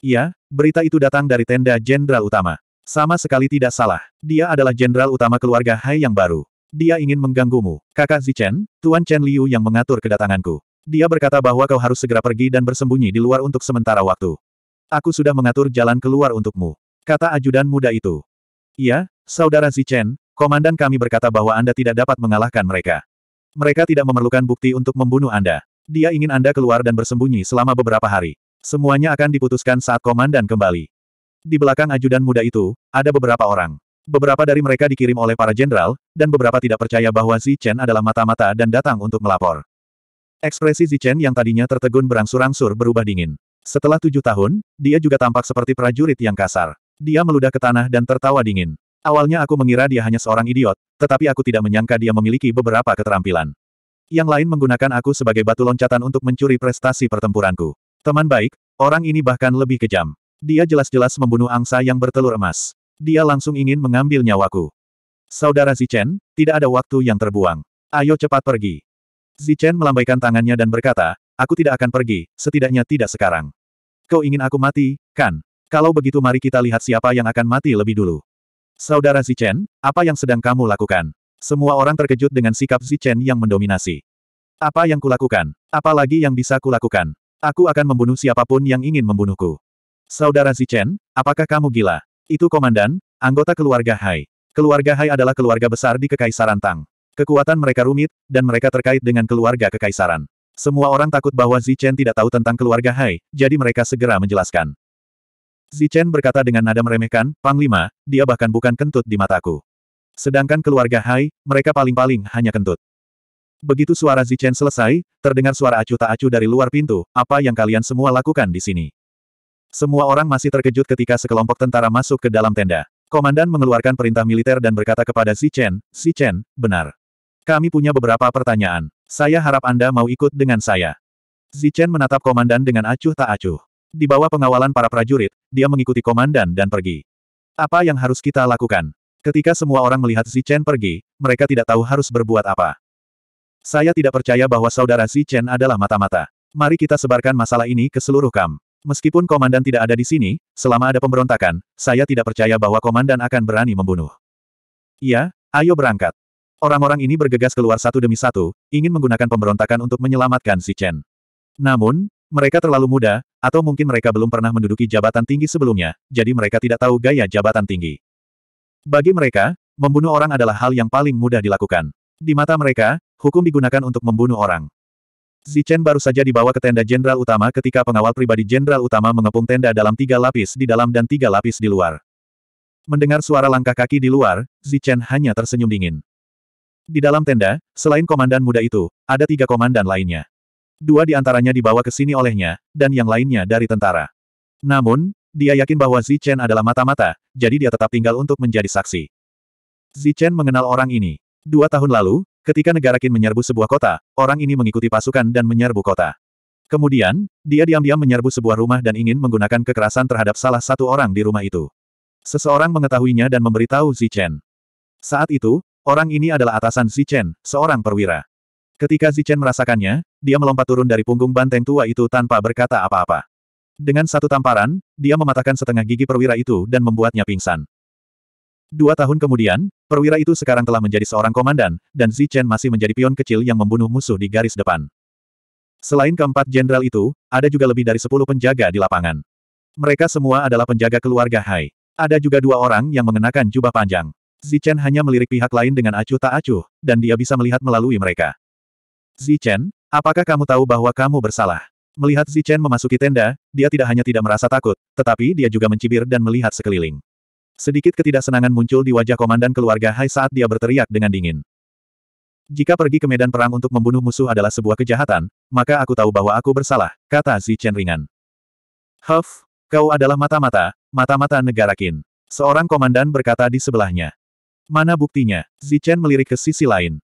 Iya, berita itu datang dari tenda jenderal utama. Sama sekali tidak salah. Dia adalah jenderal utama keluarga Hai yang baru. Dia ingin mengganggumu. Kakak Zichen, Tuan Chen Liu yang mengatur kedatanganku. Dia berkata bahwa kau harus segera pergi dan bersembunyi di luar untuk sementara waktu. Aku sudah mengatur jalan keluar untukmu. Kata ajudan muda itu. Iya, Saudara Zichen, komandan kami berkata bahwa Anda tidak dapat mengalahkan mereka. Mereka tidak memerlukan bukti untuk membunuh Anda. Dia ingin Anda keluar dan bersembunyi selama beberapa hari. Semuanya akan diputuskan saat komandan kembali. Di belakang ajudan muda itu, ada beberapa orang. Beberapa dari mereka dikirim oleh para jenderal, dan beberapa tidak percaya bahwa Zi Chen adalah mata-mata dan datang untuk melapor. Ekspresi Zi Chen yang tadinya tertegun berangsur-angsur berubah dingin. Setelah tujuh tahun, dia juga tampak seperti prajurit yang kasar. Dia meludah ke tanah dan tertawa dingin. Awalnya aku mengira dia hanya seorang idiot, tetapi aku tidak menyangka dia memiliki beberapa keterampilan. Yang lain menggunakan aku sebagai batu loncatan untuk mencuri prestasi pertempuranku. Teman baik, orang ini bahkan lebih kejam. Dia jelas-jelas membunuh angsa yang bertelur emas. Dia langsung ingin mengambil nyawaku. Saudara Zichen, tidak ada waktu yang terbuang. Ayo cepat pergi. Zichen melambaikan tangannya dan berkata, aku tidak akan pergi, setidaknya tidak sekarang. Kau ingin aku mati, kan? Kalau begitu mari kita lihat siapa yang akan mati lebih dulu. Saudara Zichen, apa yang sedang kamu lakukan? Semua orang terkejut dengan sikap Zichen yang mendominasi. Apa yang kulakukan? Apalagi yang bisa kulakukan? Aku akan membunuh siapapun yang ingin membunuhku. Saudara Zichen, apakah kamu gila? Itu komandan, anggota keluarga Hai. Keluarga Hai adalah keluarga besar di Kekaisaran Tang. Kekuatan mereka rumit, dan mereka terkait dengan keluarga Kekaisaran. Semua orang takut bahwa Zichen tidak tahu tentang keluarga Hai, jadi mereka segera menjelaskan. Zichen berkata dengan nada meremehkan, Panglima, dia bahkan bukan kentut di mataku. Sedangkan keluarga Hai, mereka paling-paling hanya kentut. Begitu suara Zichen selesai, terdengar suara acuh tak acuh dari luar pintu, apa yang kalian semua lakukan di sini? Semua orang masih terkejut ketika sekelompok tentara masuk ke dalam tenda. Komandan mengeluarkan perintah militer dan berkata kepada Zichen, Zichen, benar. Kami punya beberapa pertanyaan. Saya harap Anda mau ikut dengan saya. Zichen menatap komandan dengan acuh tak acuh. Di bawah pengawalan para prajurit, dia mengikuti komandan dan pergi. Apa yang harus kita lakukan? Ketika semua orang melihat Chen pergi, mereka tidak tahu harus berbuat apa. Saya tidak percaya bahwa saudara Chen adalah mata-mata. Mari kita sebarkan masalah ini ke seluruh kam. Meskipun komandan tidak ada di sini, selama ada pemberontakan, saya tidak percaya bahwa komandan akan berani membunuh. Iya, ayo berangkat. Orang-orang ini bergegas keluar satu demi satu, ingin menggunakan pemberontakan untuk menyelamatkan Chen. Namun, mereka terlalu muda, atau mungkin mereka belum pernah menduduki jabatan tinggi sebelumnya, jadi mereka tidak tahu gaya jabatan tinggi. Bagi mereka, membunuh orang adalah hal yang paling mudah dilakukan. Di mata mereka, hukum digunakan untuk membunuh orang. Zichen baru saja dibawa ke tenda jenderal utama ketika pengawal pribadi jenderal utama mengepung tenda dalam tiga lapis di dalam dan tiga lapis di luar. Mendengar suara langkah kaki di luar, Zichen hanya tersenyum dingin. Di dalam tenda, selain komandan muda itu, ada tiga komandan lainnya. Dua di antaranya dibawa ke sini olehnya, dan yang lainnya dari tentara. Namun, dia yakin bahwa Zichen adalah mata-mata, jadi dia tetap tinggal untuk menjadi saksi. Zichen mengenal orang ini. Dua tahun lalu, ketika negara Qin menyerbu sebuah kota, orang ini mengikuti pasukan dan menyerbu kota. Kemudian, dia diam-diam menyerbu sebuah rumah dan ingin menggunakan kekerasan terhadap salah satu orang di rumah itu. Seseorang mengetahuinya dan memberitahu Zichen. Saat itu, orang ini adalah atasan Zichen, seorang perwira. Ketika Zichen merasakannya, dia melompat turun dari punggung banteng tua itu tanpa berkata apa-apa. Dengan satu tamparan, dia mematahkan setengah gigi perwira itu dan membuatnya pingsan. Dua tahun kemudian, perwira itu sekarang telah menjadi seorang komandan, dan Zichen masih menjadi pion kecil yang membunuh musuh di garis depan. Selain keempat jenderal itu, ada juga lebih dari sepuluh penjaga di lapangan. Mereka semua adalah penjaga keluarga Hai. Ada juga dua orang yang mengenakan jubah panjang. Zichen hanya melirik pihak lain dengan acuh tak acuh, dan dia bisa melihat melalui mereka. Zichen, apakah kamu tahu bahwa kamu bersalah? Melihat Zichen memasuki tenda, dia tidak hanya tidak merasa takut, tetapi dia juga mencibir dan melihat sekeliling. Sedikit ketidaksenangan muncul di wajah komandan keluarga Hai saat dia berteriak dengan dingin. Jika pergi ke medan perang untuk membunuh musuh adalah sebuah kejahatan, maka aku tahu bahwa aku bersalah, kata Zichen ringan. Huff, kau adalah mata-mata, mata-mata negara Qin. Seorang komandan berkata di sebelahnya. Mana buktinya? Zichen melirik ke sisi lain.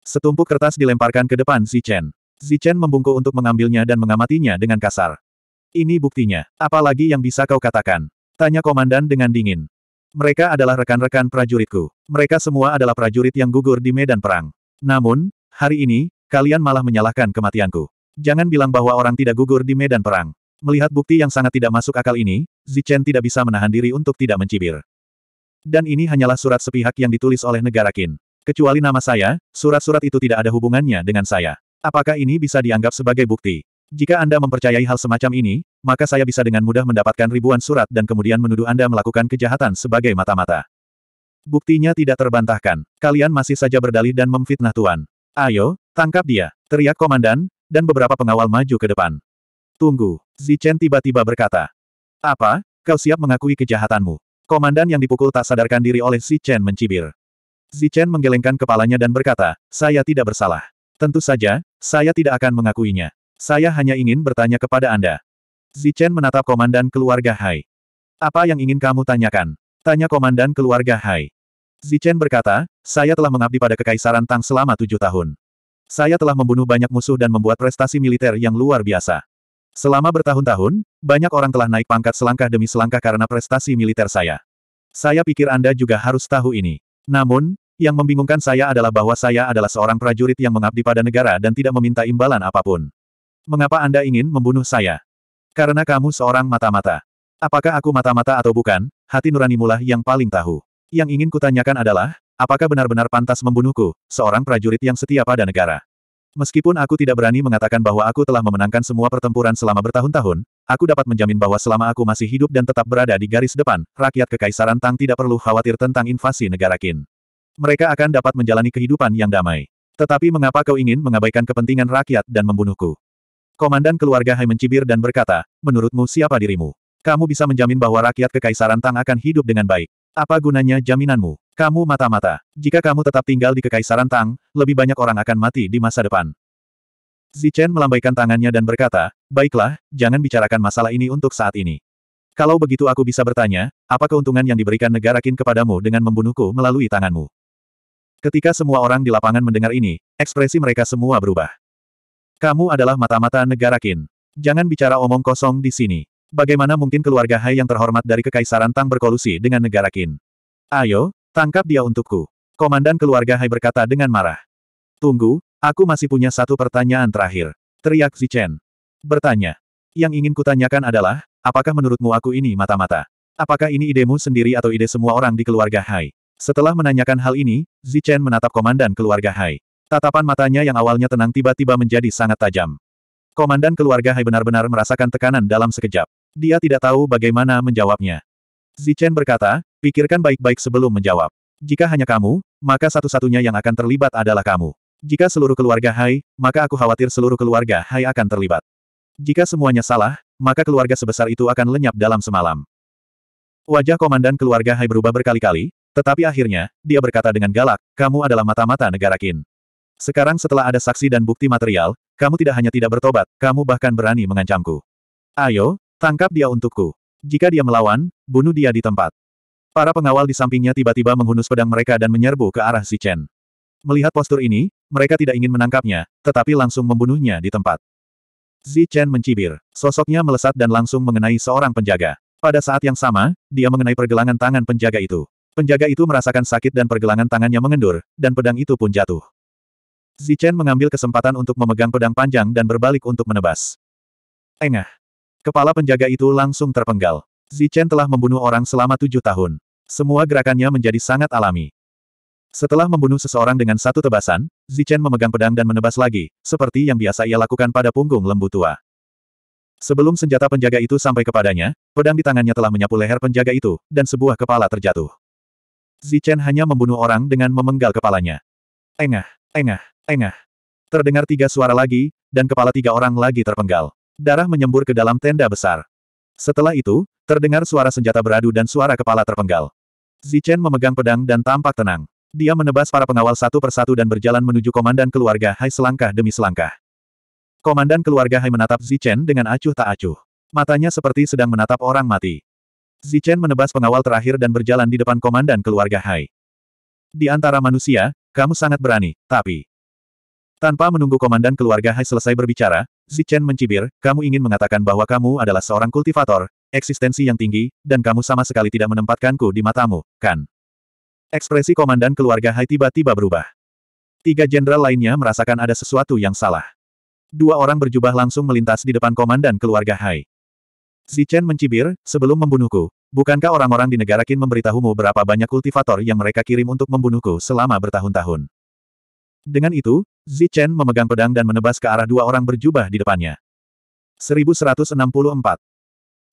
Setumpuk kertas dilemparkan ke depan Zichen. Zichen membungkuk untuk mengambilnya dan mengamatinya dengan kasar. Ini buktinya. Apalagi yang bisa kau katakan? Tanya komandan dengan dingin. Mereka adalah rekan-rekan prajuritku. Mereka semua adalah prajurit yang gugur di medan perang. Namun, hari ini, kalian malah menyalahkan kematianku. Jangan bilang bahwa orang tidak gugur di medan perang. Melihat bukti yang sangat tidak masuk akal ini, Zichen tidak bisa menahan diri untuk tidak mencibir. Dan ini hanyalah surat sepihak yang ditulis oleh negara Qin. Kecuali nama saya, surat-surat itu tidak ada hubungannya dengan saya. Apakah ini bisa dianggap sebagai bukti? Jika Anda mempercayai hal semacam ini, maka saya bisa dengan mudah mendapatkan ribuan surat dan kemudian menuduh Anda melakukan kejahatan sebagai mata-mata. Buktinya tidak terbantahkan. Kalian masih saja berdalih dan memfitnah Tuan. Ayo, tangkap dia, teriak komandan, dan beberapa pengawal maju ke depan. Tunggu, Zichen tiba-tiba berkata. Apa, kau siap mengakui kejahatanmu? Komandan yang dipukul tak sadarkan diri oleh Zichen mencibir. Zichen menggelengkan kepalanya dan berkata, saya tidak bersalah. Tentu saja, saya tidak akan mengakuinya. Saya hanya ingin bertanya kepada Anda. Zichen menatap komandan keluarga Hai. Apa yang ingin kamu tanyakan? Tanya komandan keluarga Hai. Zichen berkata, saya telah mengabdi pada kekaisaran Tang selama tujuh tahun. Saya telah membunuh banyak musuh dan membuat prestasi militer yang luar biasa. Selama bertahun-tahun, banyak orang telah naik pangkat selangkah demi selangkah karena prestasi militer saya. Saya pikir Anda juga harus tahu ini. Namun, yang membingungkan saya adalah bahwa saya adalah seorang prajurit yang mengabdi pada negara dan tidak meminta imbalan apapun. Mengapa Anda ingin membunuh saya? Karena kamu seorang mata-mata. Apakah aku mata-mata atau bukan, hati Nurani nuranimulah yang paling tahu. Yang ingin kutanyakan adalah, apakah benar-benar pantas membunuhku, seorang prajurit yang setia pada negara? Meskipun aku tidak berani mengatakan bahwa aku telah memenangkan semua pertempuran selama bertahun-tahun, aku dapat menjamin bahwa selama aku masih hidup dan tetap berada di garis depan, rakyat Kekaisaran Tang tidak perlu khawatir tentang invasi negara Qin. Mereka akan dapat menjalani kehidupan yang damai. Tetapi mengapa kau ingin mengabaikan kepentingan rakyat dan membunuhku? Komandan keluarga Hai mencibir dan berkata, menurutmu siapa dirimu? Kamu bisa menjamin bahwa rakyat Kekaisaran Tang akan hidup dengan baik. Apa gunanya jaminanmu? Kamu mata-mata. Jika kamu tetap tinggal di Kekaisaran Tang, lebih banyak orang akan mati di masa depan. Zichen melambaikan tangannya dan berkata, Baiklah, jangan bicarakan masalah ini untuk saat ini. Kalau begitu aku bisa bertanya, apa keuntungan yang diberikan negara Qin kepadamu dengan membunuhku melalui tanganmu? Ketika semua orang di lapangan mendengar ini, ekspresi mereka semua berubah. Kamu adalah mata-mata negara Qin. Jangan bicara omong kosong di sini. Bagaimana mungkin keluarga Hai yang terhormat dari Kekaisaran Tang berkolusi dengan negara Qin? Ayo, tangkap dia untukku. Komandan keluarga Hai berkata dengan marah. Tunggu, aku masih punya satu pertanyaan terakhir. Teriak Zichen. Bertanya. Yang ingin kutanyakan adalah, apakah menurutmu aku ini mata-mata? Apakah ini idemu sendiri atau ide semua orang di keluarga Hai? Setelah menanyakan hal ini, Zichen menatap komandan keluarga Hai. Tatapan matanya yang awalnya tenang tiba-tiba menjadi sangat tajam. Komandan keluarga Hai benar-benar merasakan tekanan dalam sekejap. Dia tidak tahu bagaimana menjawabnya. Zichen berkata, pikirkan baik-baik sebelum menjawab. Jika hanya kamu, maka satu-satunya yang akan terlibat adalah kamu. Jika seluruh keluarga Hai, maka aku khawatir seluruh keluarga Hai akan terlibat. Jika semuanya salah, maka keluarga sebesar itu akan lenyap dalam semalam. Wajah komandan keluarga Hai berubah berkali-kali, tetapi akhirnya, dia berkata dengan galak, kamu adalah mata-mata negara Qin. Sekarang setelah ada saksi dan bukti material, kamu tidak hanya tidak bertobat, kamu bahkan berani mengancamku. Ayo, tangkap dia untukku. Jika dia melawan, bunuh dia di tempat. Para pengawal di sampingnya tiba-tiba menghunus pedang mereka dan menyerbu ke arah si Chen. Melihat postur ini, mereka tidak ingin menangkapnya, tetapi langsung membunuhnya di tempat. Zi Chen mencibir. Sosoknya melesat dan langsung mengenai seorang penjaga. Pada saat yang sama, dia mengenai pergelangan tangan penjaga itu. Penjaga itu merasakan sakit dan pergelangan tangannya mengendur, dan pedang itu pun jatuh. Zichen mengambil kesempatan untuk memegang pedang panjang dan berbalik untuk menebas. Engah. Kepala penjaga itu langsung terpenggal. Zichen telah membunuh orang selama tujuh tahun. Semua gerakannya menjadi sangat alami. Setelah membunuh seseorang dengan satu tebasan, Zichen memegang pedang dan menebas lagi, seperti yang biasa ia lakukan pada punggung lembu tua. Sebelum senjata penjaga itu sampai kepadanya, pedang di tangannya telah menyapu leher penjaga itu, dan sebuah kepala terjatuh. Zichen hanya membunuh orang dengan memenggal kepalanya. Engah, engah, engah. Terdengar tiga suara lagi, dan kepala tiga orang lagi terpenggal. Darah menyembur ke dalam tenda besar. Setelah itu, terdengar suara senjata beradu dan suara kepala terpenggal. Zichen memegang pedang dan tampak tenang. Dia menebas para pengawal satu persatu dan berjalan menuju komandan keluarga Hai selangkah demi selangkah. Komandan keluarga Hai menatap Zichen dengan acuh tak acuh. Matanya seperti sedang menatap orang mati. Zichen menebas pengawal terakhir dan berjalan di depan komandan keluarga Hai. Di antara manusia, kamu sangat berani, tapi... Tanpa menunggu komandan keluarga Hai selesai berbicara, Zichen mencibir, kamu ingin mengatakan bahwa kamu adalah seorang kultivator, eksistensi yang tinggi, dan kamu sama sekali tidak menempatkanku di matamu, kan? Ekspresi komandan keluarga Hai tiba-tiba berubah. Tiga jenderal lainnya merasakan ada sesuatu yang salah. Dua orang berjubah langsung melintas di depan komandan keluarga Hai. Si Chen mencibir, sebelum membunuhku, bukankah orang-orang di negara Qin memberitahumu berapa banyak kultivator yang mereka kirim untuk membunuhku selama bertahun-tahun? Dengan itu, Zi Chen memegang pedang dan menebas ke arah dua orang berjubah di depannya. 1164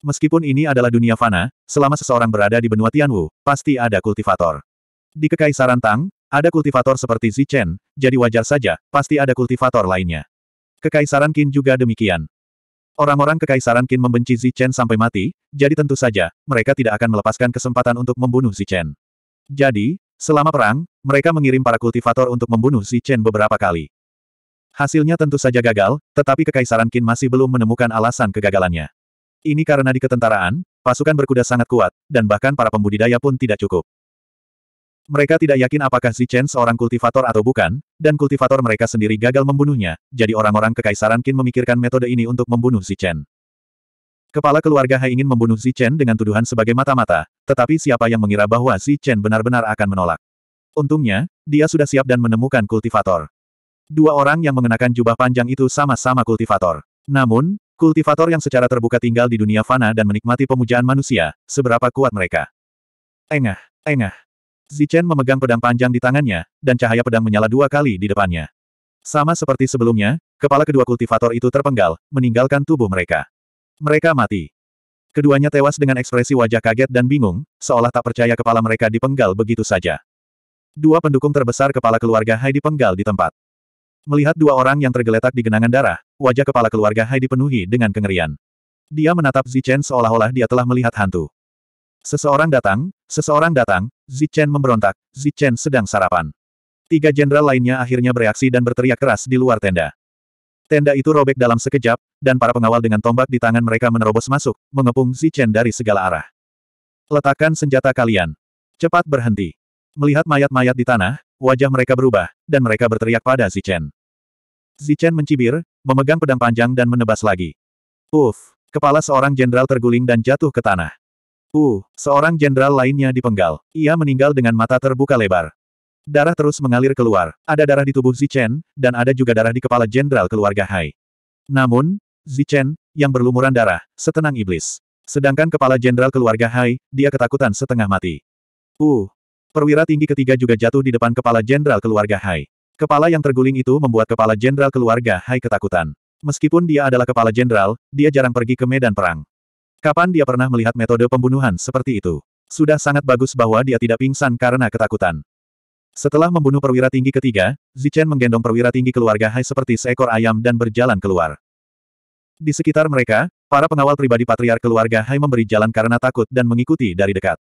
Meskipun ini adalah dunia fana, selama seseorang berada di benua Tianwu, pasti ada kultivator. Di Kekaisaran Tang, ada kultivator seperti Zi Chen, jadi wajar saja, pasti ada kultivator lainnya. Kekaisaran Qin juga demikian. Orang-orang kekaisaran Qin membenci Zichen sampai mati, jadi tentu saja, mereka tidak akan melepaskan kesempatan untuk membunuh Zichen. Jadi, selama perang, mereka mengirim para kultivator untuk membunuh Zichen beberapa kali. Hasilnya tentu saja gagal, tetapi kekaisaran Qin masih belum menemukan alasan kegagalannya. Ini karena di ketentaraan, pasukan berkuda sangat kuat, dan bahkan para pembudidaya pun tidak cukup. Mereka tidak yakin apakah Chen seorang kultivator atau bukan, dan kultivator mereka sendiri gagal membunuhnya, jadi orang-orang kekaisaran Qin memikirkan metode ini untuk membunuh Chen. Kepala keluarga Hai ingin membunuh Chen dengan tuduhan sebagai mata-mata, tetapi siapa yang mengira bahwa Chen benar-benar akan menolak? Untungnya, dia sudah siap dan menemukan kultivator. Dua orang yang mengenakan jubah panjang itu sama-sama kultivator. Namun, kultivator yang secara terbuka tinggal di dunia fana dan menikmati pemujaan manusia, seberapa kuat mereka. Engah, engah, Zichen memegang pedang panjang di tangannya, dan cahaya pedang menyala dua kali di depannya. Sama seperti sebelumnya, kepala kedua kultivator itu terpenggal, meninggalkan tubuh mereka. Mereka mati. Keduanya tewas dengan ekspresi wajah kaget dan bingung, seolah tak percaya kepala mereka dipenggal begitu saja. Dua pendukung terbesar kepala keluarga Hai dipenggal di tempat. Melihat dua orang yang tergeletak di genangan darah, wajah kepala keluarga Hai dipenuhi dengan kengerian. Dia menatap Zichen seolah-olah dia telah melihat hantu. Seseorang datang, seseorang datang, Zichen memberontak, Zichen sedang sarapan. Tiga jenderal lainnya akhirnya bereaksi dan berteriak keras di luar tenda. Tenda itu robek dalam sekejap, dan para pengawal dengan tombak di tangan mereka menerobos masuk, mengepung Zichen dari segala arah. Letakkan senjata kalian. Cepat berhenti. Melihat mayat-mayat di tanah, wajah mereka berubah, dan mereka berteriak pada Zichen. Zichen mencibir, memegang pedang panjang dan menebas lagi. Uf, kepala seorang jenderal terguling dan jatuh ke tanah uh, seorang jenderal lainnya dipenggal. Ia meninggal dengan mata terbuka lebar. Darah terus mengalir keluar. Ada darah di tubuh Zichen, dan ada juga darah di kepala jenderal keluarga Hai. Namun, Zichen, yang berlumuran darah, setenang iblis. Sedangkan kepala jenderal keluarga Hai, dia ketakutan setengah mati. uh, perwira tinggi ketiga juga jatuh di depan kepala jenderal keluarga Hai. Kepala yang terguling itu membuat kepala jenderal keluarga Hai ketakutan. Meskipun dia adalah kepala jenderal, dia jarang pergi ke medan perang. Kapan dia pernah melihat metode pembunuhan seperti itu? Sudah sangat bagus bahwa dia tidak pingsan karena ketakutan. Setelah membunuh perwira tinggi ketiga, Zichen menggendong perwira tinggi keluarga Hai seperti seekor ayam dan berjalan keluar. Di sekitar mereka, para pengawal pribadi patriark keluarga Hai memberi jalan karena takut dan mengikuti dari dekat.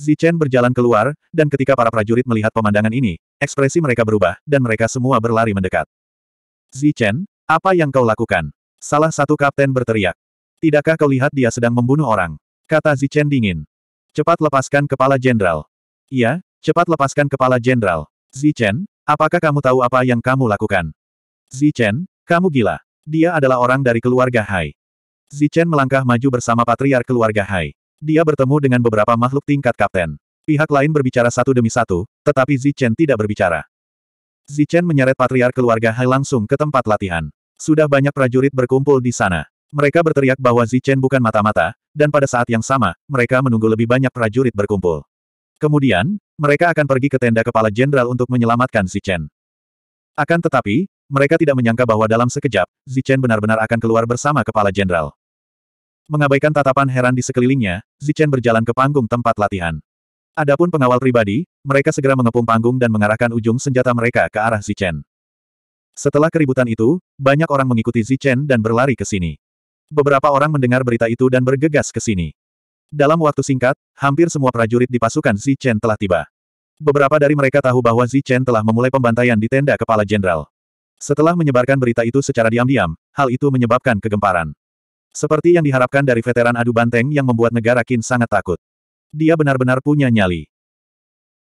Zichen berjalan keluar, dan ketika para prajurit melihat pemandangan ini, ekspresi mereka berubah, dan mereka semua berlari mendekat. Zichen, apa yang kau lakukan? Salah satu kapten berteriak. Tidakkah kau lihat dia sedang membunuh orang? Kata Zichen dingin. Cepat lepaskan kepala jenderal. Iya, cepat lepaskan kepala jenderal. Zichen, apakah kamu tahu apa yang kamu lakukan? Zichen, kamu gila. Dia adalah orang dari keluarga Hai. Zichen melangkah maju bersama patriar keluarga Hai. Dia bertemu dengan beberapa makhluk tingkat kapten. Pihak lain berbicara satu demi satu, tetapi Zichen tidak berbicara. Zichen menyeret patriar keluarga Hai langsung ke tempat latihan. Sudah banyak prajurit berkumpul di sana. Mereka berteriak bahwa Zichen bukan mata-mata, dan pada saat yang sama, mereka menunggu lebih banyak prajurit berkumpul. Kemudian, mereka akan pergi ke tenda kepala jenderal untuk menyelamatkan Zichen. Akan tetapi, mereka tidak menyangka bahwa dalam sekejap, Zichen benar-benar akan keluar bersama kepala jenderal. Mengabaikan tatapan heran di sekelilingnya, Zichen berjalan ke panggung tempat latihan. Adapun pengawal pribadi, mereka segera mengepung panggung dan mengarahkan ujung senjata mereka ke arah Zichen. Setelah keributan itu, banyak orang mengikuti Zichen dan berlari ke sini. Beberapa orang mendengar berita itu dan bergegas ke sini. Dalam waktu singkat, hampir semua prajurit di pasukan Chen telah tiba. Beberapa dari mereka tahu bahwa Chen telah memulai pembantaian di tenda kepala jenderal. Setelah menyebarkan berita itu secara diam-diam, hal itu menyebabkan kegemparan. Seperti yang diharapkan dari veteran adu banteng yang membuat negara Qin sangat takut. Dia benar-benar punya nyali.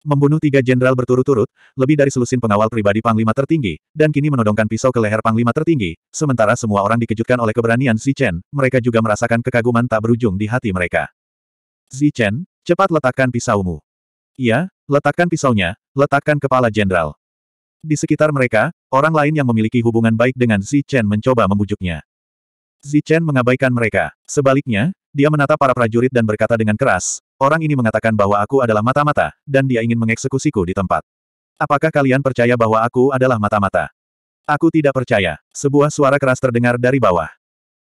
Membunuh tiga jenderal berturut-turut, lebih dari selusin pengawal pribadi Panglima tertinggi, dan kini menodongkan pisau ke leher Panglima tertinggi, sementara semua orang dikejutkan oleh keberanian Zichen, mereka juga merasakan kekaguman tak berujung di hati mereka. Zichen, cepat letakkan pisaumu. Iya, letakkan pisaunya, letakkan kepala jenderal. Di sekitar mereka, orang lain yang memiliki hubungan baik dengan Zichen mencoba membujuknya. Zichen mengabaikan mereka. Sebaliknya, dia menatap para prajurit dan berkata dengan keras, orang ini mengatakan bahwa aku adalah mata-mata, dan dia ingin mengeksekusiku di tempat. Apakah kalian percaya bahwa aku adalah mata-mata? Aku tidak percaya. Sebuah suara keras terdengar dari bawah.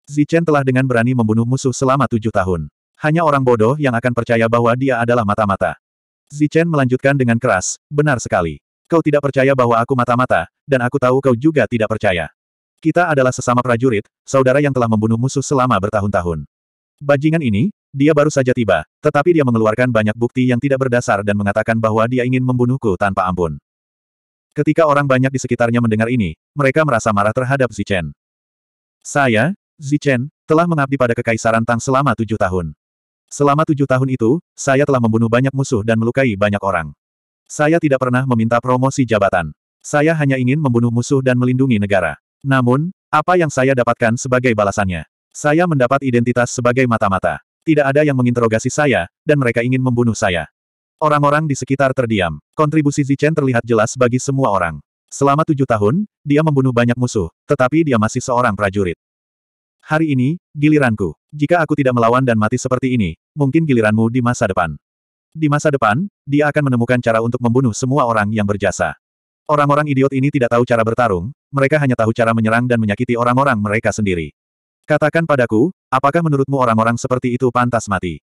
Zichen telah dengan berani membunuh musuh selama tujuh tahun. Hanya orang bodoh yang akan percaya bahwa dia adalah mata-mata. Zichen melanjutkan dengan keras, benar sekali. Kau tidak percaya bahwa aku mata-mata, dan aku tahu kau juga tidak percaya. Kita adalah sesama prajurit, saudara yang telah membunuh musuh selama bertahun-tahun. Bajingan ini, dia baru saja tiba, tetapi dia mengeluarkan banyak bukti yang tidak berdasar dan mengatakan bahwa dia ingin membunuhku tanpa ampun. Ketika orang banyak di sekitarnya mendengar ini, mereka merasa marah terhadap Zichen. Saya, Zichen, telah mengabdi pada Kekaisaran Tang selama tujuh tahun. Selama tujuh tahun itu, saya telah membunuh banyak musuh dan melukai banyak orang. Saya tidak pernah meminta promosi jabatan. Saya hanya ingin membunuh musuh dan melindungi negara. Namun, apa yang saya dapatkan sebagai balasannya? Saya mendapat identitas sebagai mata-mata. Tidak ada yang menginterogasi saya, dan mereka ingin membunuh saya. Orang-orang di sekitar terdiam. Kontribusi Zichen terlihat jelas bagi semua orang. Selama tujuh tahun, dia membunuh banyak musuh, tetapi dia masih seorang prajurit. Hari ini, giliranku. Jika aku tidak melawan dan mati seperti ini, mungkin giliranmu di masa depan. Di masa depan, dia akan menemukan cara untuk membunuh semua orang yang berjasa. Orang-orang idiot ini tidak tahu cara bertarung, mereka hanya tahu cara menyerang dan menyakiti orang-orang mereka sendiri. Katakan padaku, apakah menurutmu orang-orang seperti itu pantas mati?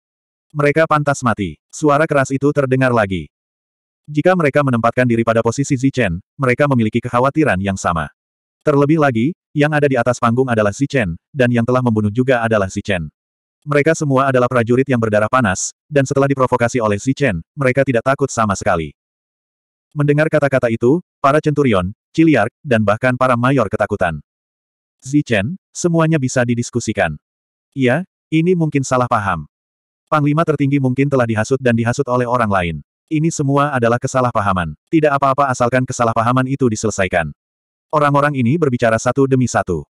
Mereka pantas mati. Suara keras itu terdengar lagi. Jika mereka menempatkan diri pada posisi Zichen, mereka memiliki kekhawatiran yang sama. Terlebih lagi, yang ada di atas panggung adalah Zichen, dan yang telah membunuh juga adalah Zichen. Mereka semua adalah prajurit yang berdarah panas, dan setelah diprovokasi oleh Zichen, mereka tidak takut sama sekali. Mendengar kata-kata itu, para centurion, ciliark, dan bahkan para mayor ketakutan. Zichen, semuanya bisa didiskusikan. Iya, ini mungkin salah paham. Panglima tertinggi mungkin telah dihasut dan dihasut oleh orang lain. Ini semua adalah kesalahpahaman. Tidak apa-apa asalkan kesalahpahaman itu diselesaikan. Orang-orang ini berbicara satu demi satu.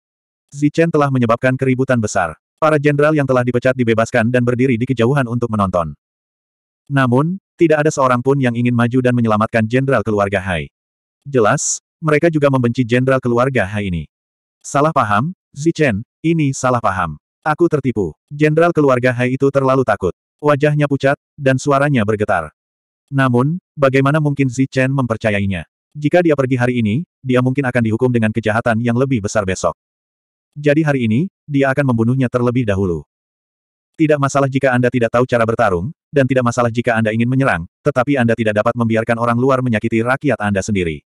Zichen telah menyebabkan keributan besar. Para jenderal yang telah dipecat dibebaskan dan berdiri di kejauhan untuk menonton. Namun, tidak ada seorang pun yang ingin maju dan menyelamatkan jenderal keluarga Hai. Jelas, mereka juga membenci jenderal keluarga Hai ini. Salah paham? Zichen, ini salah paham. Aku tertipu. Jenderal keluarga Hai itu terlalu takut. Wajahnya pucat, dan suaranya bergetar. Namun, bagaimana mungkin Zichen mempercayainya? Jika dia pergi hari ini, dia mungkin akan dihukum dengan kejahatan yang lebih besar besok. Jadi hari ini, dia akan membunuhnya terlebih dahulu. Tidak masalah jika Anda tidak tahu cara bertarung, dan tidak masalah jika Anda ingin menyerang, tetapi Anda tidak dapat membiarkan orang luar menyakiti rakyat Anda sendiri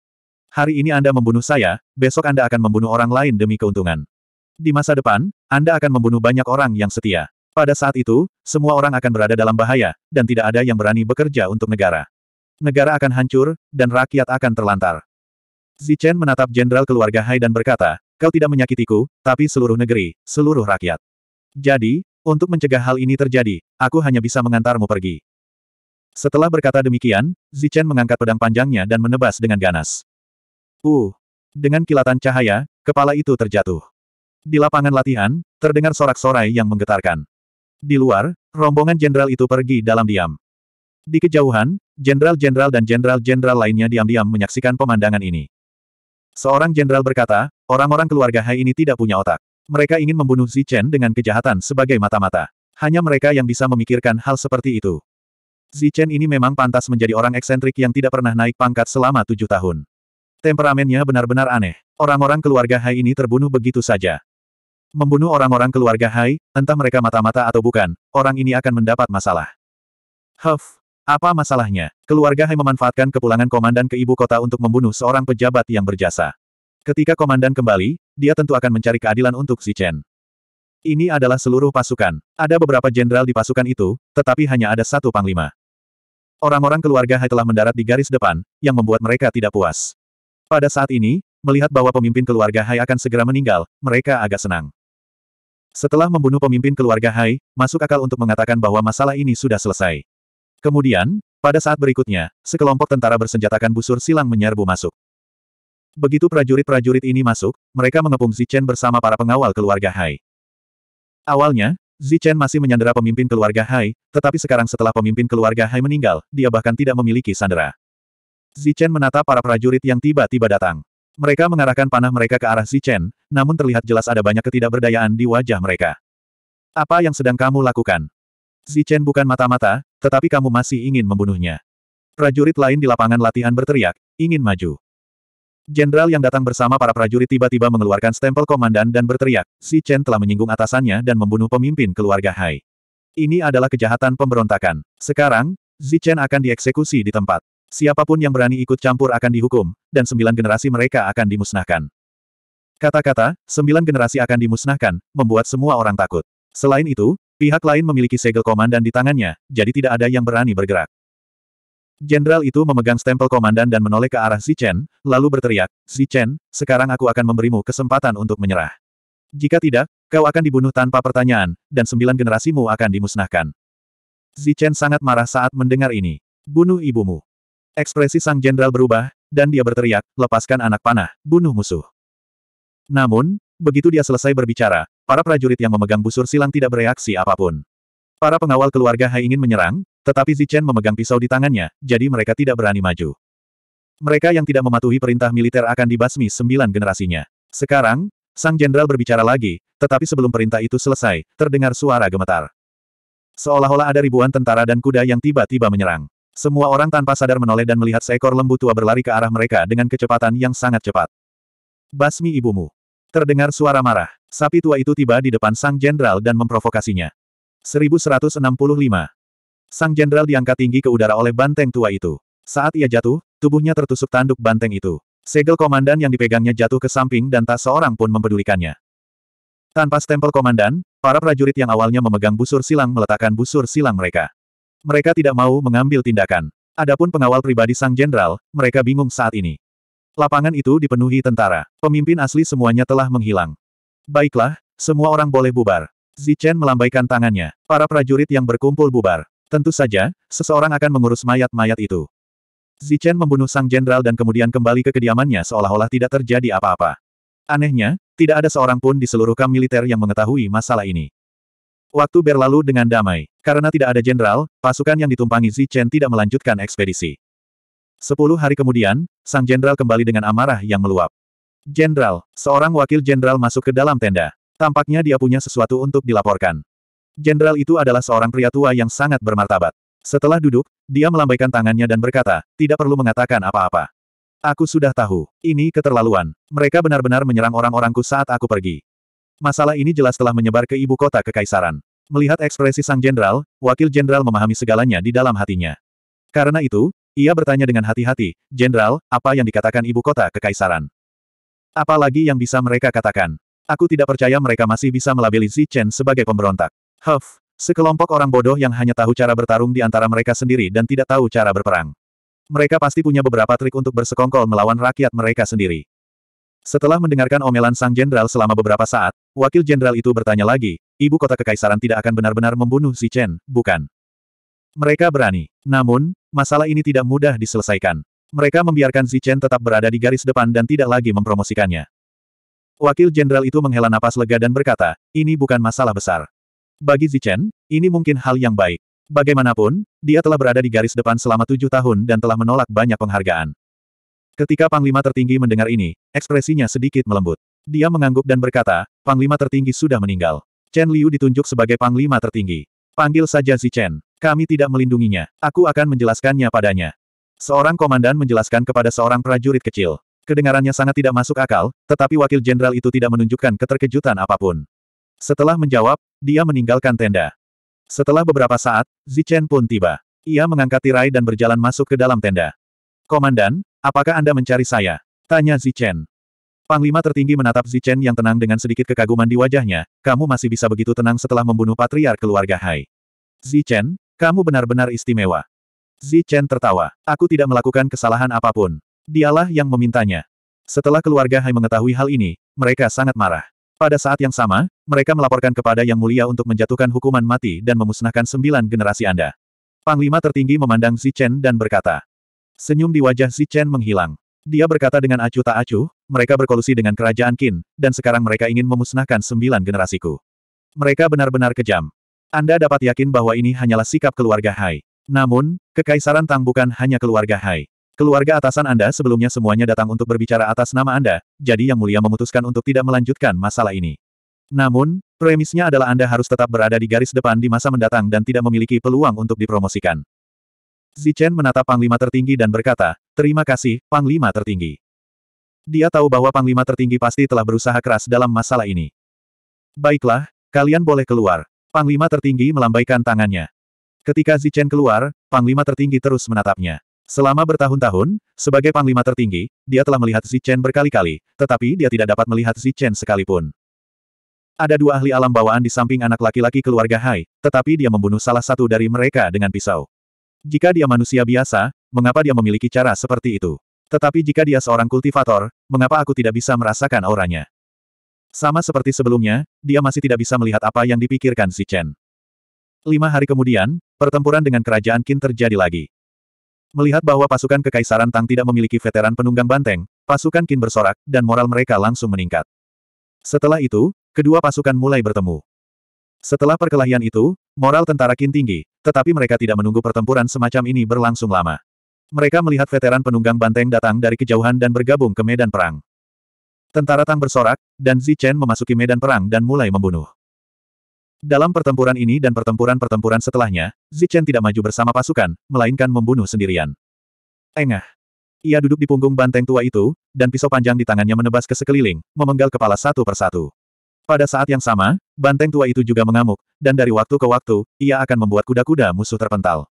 hari ini Anda membunuh saya, besok Anda akan membunuh orang lain demi keuntungan. Di masa depan, Anda akan membunuh banyak orang yang setia. Pada saat itu, semua orang akan berada dalam bahaya, dan tidak ada yang berani bekerja untuk negara. Negara akan hancur, dan rakyat akan terlantar. Zichen menatap jenderal keluarga Hai dan berkata, kau tidak menyakitiku, tapi seluruh negeri, seluruh rakyat. Jadi, untuk mencegah hal ini terjadi, aku hanya bisa mengantarmu pergi. Setelah berkata demikian, Zichen mengangkat pedang panjangnya dan menebas dengan ganas. Uh! Dengan kilatan cahaya, kepala itu terjatuh. Di lapangan latihan, terdengar sorak-sorai yang menggetarkan. Di luar, rombongan jenderal itu pergi dalam diam. Di kejauhan, jenderal-jenderal dan jenderal-jenderal lainnya diam-diam menyaksikan pemandangan ini. Seorang jenderal berkata, orang-orang keluarga Hai ini tidak punya otak. Mereka ingin membunuh Zichen dengan kejahatan sebagai mata-mata. Hanya mereka yang bisa memikirkan hal seperti itu. Zichen ini memang pantas menjadi orang eksentrik yang tidak pernah naik pangkat selama tujuh tahun. Temperamennya benar-benar aneh. Orang-orang keluarga Hai ini terbunuh begitu saja. Membunuh orang-orang keluarga Hai, entah mereka mata-mata atau bukan, orang ini akan mendapat masalah. Huff, apa masalahnya? Keluarga Hai memanfaatkan kepulangan komandan ke ibu kota untuk membunuh seorang pejabat yang berjasa. Ketika komandan kembali, dia tentu akan mencari keadilan untuk si Chen. Ini adalah seluruh pasukan. Ada beberapa jenderal di pasukan itu, tetapi hanya ada satu panglima. Orang-orang keluarga Hai telah mendarat di garis depan, yang membuat mereka tidak puas. Pada saat ini, melihat bahwa pemimpin keluarga Hai akan segera meninggal, mereka agak senang. Setelah membunuh pemimpin keluarga Hai, masuk akal untuk mengatakan bahwa masalah ini sudah selesai. Kemudian, pada saat berikutnya, sekelompok tentara bersenjatakan busur silang menyerbu masuk. Begitu prajurit-prajurit ini masuk, mereka mengepung Zichen bersama para pengawal keluarga Hai. Awalnya, Zichen masih menyandera pemimpin keluarga Hai, tetapi sekarang setelah pemimpin keluarga Hai meninggal, dia bahkan tidak memiliki sandera. Zichen menata para prajurit yang tiba-tiba datang. Mereka mengarahkan panah mereka ke arah Zichen, namun terlihat jelas ada banyak ketidakberdayaan di wajah mereka. Apa yang sedang kamu lakukan? Zichen bukan mata-mata, tetapi kamu masih ingin membunuhnya. Prajurit lain di lapangan latihan berteriak, ingin maju. Jenderal yang datang bersama para prajurit tiba-tiba mengeluarkan stempel komandan dan berteriak, si Chen telah menyinggung atasannya dan membunuh pemimpin keluarga Hai. Ini adalah kejahatan pemberontakan. Sekarang, Zichen akan dieksekusi di tempat. Siapapun yang berani ikut campur akan dihukum, dan sembilan generasi mereka akan dimusnahkan. Kata-kata, sembilan generasi akan dimusnahkan, membuat semua orang takut. Selain itu, pihak lain memiliki segel komandan di tangannya, jadi tidak ada yang berani bergerak. Jenderal itu memegang stempel komandan dan menoleh ke arah Zichen, lalu berteriak, Zichen, sekarang aku akan memberimu kesempatan untuk menyerah. Jika tidak, kau akan dibunuh tanpa pertanyaan, dan sembilan generasimu akan dimusnahkan. Zichen sangat marah saat mendengar ini. Bunuh ibumu. Ekspresi sang jenderal berubah, dan dia berteriak, lepaskan anak panah, bunuh musuh. Namun, begitu dia selesai berbicara, para prajurit yang memegang busur silang tidak bereaksi apapun. Para pengawal keluarga Hai ingin menyerang, tetapi Zichen memegang pisau di tangannya, jadi mereka tidak berani maju. Mereka yang tidak mematuhi perintah militer akan dibasmi sembilan generasinya. Sekarang, sang jenderal berbicara lagi, tetapi sebelum perintah itu selesai, terdengar suara gemetar. Seolah-olah ada ribuan tentara dan kuda yang tiba-tiba menyerang. Semua orang tanpa sadar menoleh dan melihat seekor lembu tua berlari ke arah mereka dengan kecepatan yang sangat cepat. Basmi ibumu. Terdengar suara marah. Sapi tua itu tiba di depan sang jenderal dan memprovokasinya. 1165. Sang jenderal diangkat tinggi ke udara oleh banteng tua itu. Saat ia jatuh, tubuhnya tertusuk tanduk banteng itu. Segel komandan yang dipegangnya jatuh ke samping dan tak seorang pun mempedulikannya. Tanpa stempel komandan, para prajurit yang awalnya memegang busur silang meletakkan busur silang mereka. Mereka tidak mau mengambil tindakan. Adapun pengawal pribadi sang jenderal, mereka bingung saat ini. Lapangan itu dipenuhi tentara. Pemimpin asli semuanya telah menghilang. Baiklah, semua orang boleh bubar. Zichen melambaikan tangannya. Para prajurit yang berkumpul bubar. Tentu saja, seseorang akan mengurus mayat-mayat itu. Zichen membunuh sang jenderal dan kemudian kembali ke kediamannya seolah-olah tidak terjadi apa-apa. Anehnya, tidak ada seorang pun di seluruh kamp militer yang mengetahui masalah ini. Waktu berlalu dengan damai. Karena tidak ada jenderal, pasukan yang ditumpangi Zi Chen tidak melanjutkan ekspedisi. Sepuluh hari kemudian, sang jenderal kembali dengan amarah yang meluap. Jenderal, seorang wakil jenderal masuk ke dalam tenda. Tampaknya dia punya sesuatu untuk dilaporkan. Jenderal itu adalah seorang pria tua yang sangat bermartabat. Setelah duduk, dia melambaikan tangannya dan berkata, tidak perlu mengatakan apa-apa. Aku sudah tahu, ini keterlaluan. Mereka benar-benar menyerang orang-orangku saat aku pergi. Masalah ini jelas telah menyebar ke ibu kota kekaisaran. Melihat ekspresi sang jenderal, wakil jenderal memahami segalanya di dalam hatinya. Karena itu, ia bertanya dengan hati-hati, Jenderal, apa yang dikatakan ibu kota kekaisaran? Apalagi yang bisa mereka katakan? Aku tidak percaya mereka masih bisa melabeli Xi Chen sebagai pemberontak. Huff, sekelompok orang bodoh yang hanya tahu cara bertarung di antara mereka sendiri dan tidak tahu cara berperang. Mereka pasti punya beberapa trik untuk bersekongkol melawan rakyat mereka sendiri. Setelah mendengarkan omelan sang jenderal selama beberapa saat, wakil jenderal itu bertanya lagi, ibu kota kekaisaran tidak akan benar-benar membunuh si Chen, bukan? Mereka berani. Namun, masalah ini tidak mudah diselesaikan. Mereka membiarkan Chen tetap berada di garis depan dan tidak lagi mempromosikannya. Wakil jenderal itu menghela napas lega dan berkata, ini bukan masalah besar. Bagi Chen, ini mungkin hal yang baik. Bagaimanapun, dia telah berada di garis depan selama tujuh tahun dan telah menolak banyak penghargaan. Ketika Panglima tertinggi mendengar ini, ekspresinya sedikit melembut. Dia mengangguk dan berkata, Panglima tertinggi sudah meninggal. Chen Liu ditunjuk sebagai Panglima tertinggi. Panggil saja Zi Chen. Kami tidak melindunginya. Aku akan menjelaskannya padanya. Seorang komandan menjelaskan kepada seorang prajurit kecil. Kedengarannya sangat tidak masuk akal, tetapi wakil jenderal itu tidak menunjukkan keterkejutan apapun. Setelah menjawab, dia meninggalkan tenda. Setelah beberapa saat, Zi Chen pun tiba. Ia mengangkat tirai dan berjalan masuk ke dalam tenda. Komandan, Apakah Anda mencari saya? Tanya Zichen. Panglima tertinggi menatap Zichen yang tenang dengan sedikit kekaguman di wajahnya, kamu masih bisa begitu tenang setelah membunuh patriar keluarga Hai. Zichen, kamu benar-benar istimewa. Zichen tertawa. Aku tidak melakukan kesalahan apapun. Dialah yang memintanya. Setelah keluarga Hai mengetahui hal ini, mereka sangat marah. Pada saat yang sama, mereka melaporkan kepada Yang Mulia untuk menjatuhkan hukuman mati dan memusnahkan sembilan generasi Anda. Panglima tertinggi memandang Zichen dan berkata, Senyum di wajah Si Chen menghilang. Dia berkata dengan acuh tak acuh, mereka berkolusi dengan kerajaan Qin, dan sekarang mereka ingin memusnahkan sembilan generasiku. Mereka benar-benar kejam. Anda dapat yakin bahwa ini hanyalah sikap keluarga Hai. Namun, Kekaisaran Tang bukan hanya keluarga Hai. Keluarga atasan Anda sebelumnya semuanya datang untuk berbicara atas nama Anda, jadi Yang Mulia memutuskan untuk tidak melanjutkan masalah ini. Namun, premisnya adalah Anda harus tetap berada di garis depan di masa mendatang dan tidak memiliki peluang untuk dipromosikan. Zichen menatap Panglima tertinggi dan berkata, terima kasih, Panglima tertinggi. Dia tahu bahwa Panglima tertinggi pasti telah berusaha keras dalam masalah ini. Baiklah, kalian boleh keluar. Panglima tertinggi melambaikan tangannya. Ketika Zichen keluar, Panglima tertinggi terus menatapnya. Selama bertahun-tahun, sebagai Panglima tertinggi, dia telah melihat Zichen berkali-kali, tetapi dia tidak dapat melihat Zichen sekalipun. Ada dua ahli alam bawaan di samping anak laki-laki keluarga Hai, tetapi dia membunuh salah satu dari mereka dengan pisau. Jika dia manusia biasa, mengapa dia memiliki cara seperti itu? Tetapi jika dia seorang kultivator, mengapa aku tidak bisa merasakan auranya? Sama seperti sebelumnya, dia masih tidak bisa melihat apa yang dipikirkan si Chen. Lima hari kemudian, pertempuran dengan kerajaan Qin terjadi lagi. Melihat bahwa pasukan Kekaisaran Tang tidak memiliki veteran penunggang banteng, pasukan Qin bersorak, dan moral mereka langsung meningkat. Setelah itu, kedua pasukan mulai bertemu. Setelah perkelahian itu, moral tentara Qin tinggi, tetapi mereka tidak menunggu pertempuran semacam ini berlangsung lama. Mereka melihat veteran penunggang banteng datang dari kejauhan dan bergabung ke medan perang. Tentara Tang bersorak, dan Zichen memasuki medan perang dan mulai membunuh. Dalam pertempuran ini dan pertempuran-pertempuran setelahnya, Zichen tidak maju bersama pasukan, melainkan membunuh sendirian. Engah. Ia duduk di punggung banteng tua itu, dan pisau panjang di tangannya menebas ke sekeliling, memenggal kepala satu persatu. Pada saat yang sama, banteng tua itu juga mengamuk, dan dari waktu ke waktu, ia akan membuat kuda-kuda musuh terpental.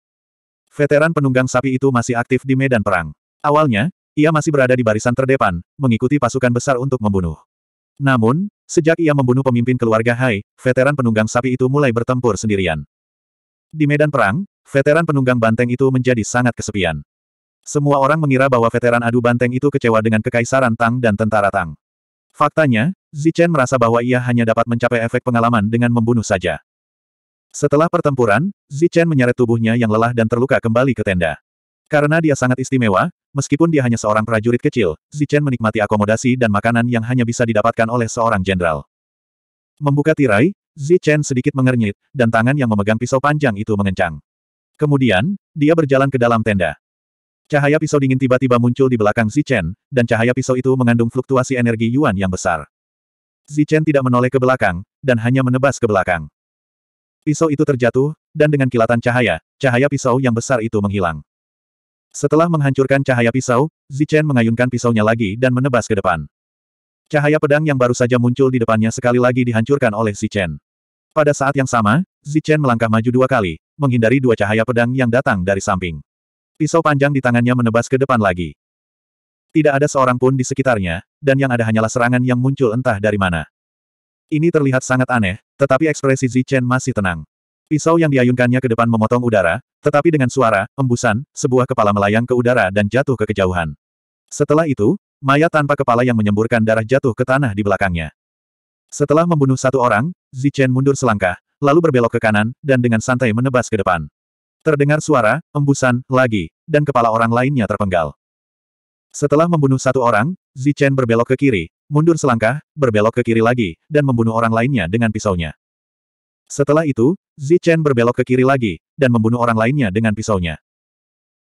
Veteran penunggang sapi itu masih aktif di medan perang. Awalnya, ia masih berada di barisan terdepan, mengikuti pasukan besar untuk membunuh. Namun, sejak ia membunuh pemimpin keluarga Hai, veteran penunggang sapi itu mulai bertempur sendirian. Di medan perang, veteran penunggang banteng itu menjadi sangat kesepian. Semua orang mengira bahwa veteran adu banteng itu kecewa dengan kekaisaran Tang dan tentara Tang. Faktanya, Zichen merasa bahwa ia hanya dapat mencapai efek pengalaman dengan membunuh saja. Setelah pertempuran, Zichen menyeret tubuhnya yang lelah dan terluka kembali ke tenda. Karena dia sangat istimewa, meskipun dia hanya seorang prajurit kecil, Zichen menikmati akomodasi dan makanan yang hanya bisa didapatkan oleh seorang jenderal. Membuka tirai, Zichen sedikit mengernyit, dan tangan yang memegang pisau panjang itu mengencang. Kemudian, dia berjalan ke dalam tenda. Cahaya pisau dingin tiba-tiba muncul di belakang Zichen, dan cahaya pisau itu mengandung fluktuasi energi Yuan yang besar. Zichen tidak menoleh ke belakang, dan hanya menebas ke belakang. Pisau itu terjatuh, dan dengan kilatan cahaya, cahaya pisau yang besar itu menghilang. Setelah menghancurkan cahaya pisau, Zichen mengayunkan pisaunya lagi dan menebas ke depan. Cahaya pedang yang baru saja muncul di depannya sekali lagi dihancurkan oleh Zichen. Pada saat yang sama, Zichen melangkah maju dua kali, menghindari dua cahaya pedang yang datang dari samping. Pisau panjang di tangannya menebas ke depan lagi. Tidak ada seorang pun di sekitarnya, dan yang ada hanyalah serangan yang muncul entah dari mana. Ini terlihat sangat aneh, tetapi ekspresi Zichen masih tenang. Pisau yang diayunkannya ke depan memotong udara, tetapi dengan suara, embusan, sebuah kepala melayang ke udara dan jatuh ke kejauhan. Setelah itu, mayat tanpa kepala yang menyemburkan darah jatuh ke tanah di belakangnya. Setelah membunuh satu orang, Zichen mundur selangkah, lalu berbelok ke kanan, dan dengan santai menebas ke depan. Terdengar suara, embusan, lagi, dan kepala orang lainnya terpenggal. Setelah membunuh satu orang, Zichen berbelok ke kiri, mundur selangkah, berbelok ke kiri lagi, dan membunuh orang lainnya dengan pisaunya. Setelah itu, Zichen berbelok ke kiri lagi, dan membunuh orang lainnya dengan pisaunya.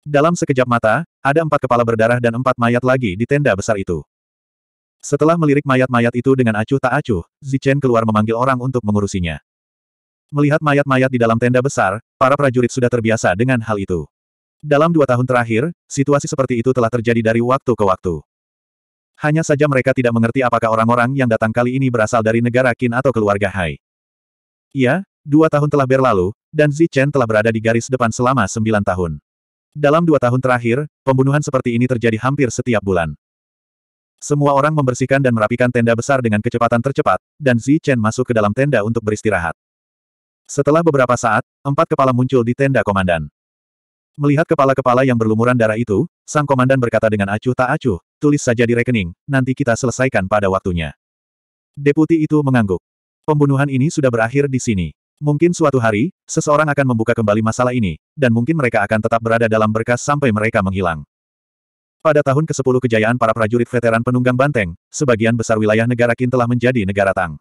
Dalam sekejap mata, ada empat kepala berdarah dan empat mayat lagi di tenda besar itu. Setelah melirik mayat-mayat itu dengan acuh tak acuh, Zichen keluar memanggil orang untuk mengurusinya. Melihat mayat-mayat di dalam tenda besar, para prajurit sudah terbiasa dengan hal itu. Dalam dua tahun terakhir, situasi seperti itu telah terjadi dari waktu ke waktu. Hanya saja mereka tidak mengerti apakah orang-orang yang datang kali ini berasal dari negara Qin atau keluarga Hai. Iya, dua tahun telah berlalu, dan Chen telah berada di garis depan selama sembilan tahun. Dalam dua tahun terakhir, pembunuhan seperti ini terjadi hampir setiap bulan. Semua orang membersihkan dan merapikan tenda besar dengan kecepatan tercepat, dan Zi Chen masuk ke dalam tenda untuk beristirahat. Setelah beberapa saat, empat kepala muncul di tenda komandan. Melihat kepala-kepala yang berlumuran darah itu, sang komandan berkata dengan acuh tak acuh, tulis saja di rekening, nanti kita selesaikan pada waktunya. Deputi itu mengangguk. Pembunuhan ini sudah berakhir di sini. Mungkin suatu hari, seseorang akan membuka kembali masalah ini, dan mungkin mereka akan tetap berada dalam berkas sampai mereka menghilang. Pada tahun ke-10 kejayaan para prajurit veteran penunggang banteng, sebagian besar wilayah negara Qin telah menjadi negara Tang.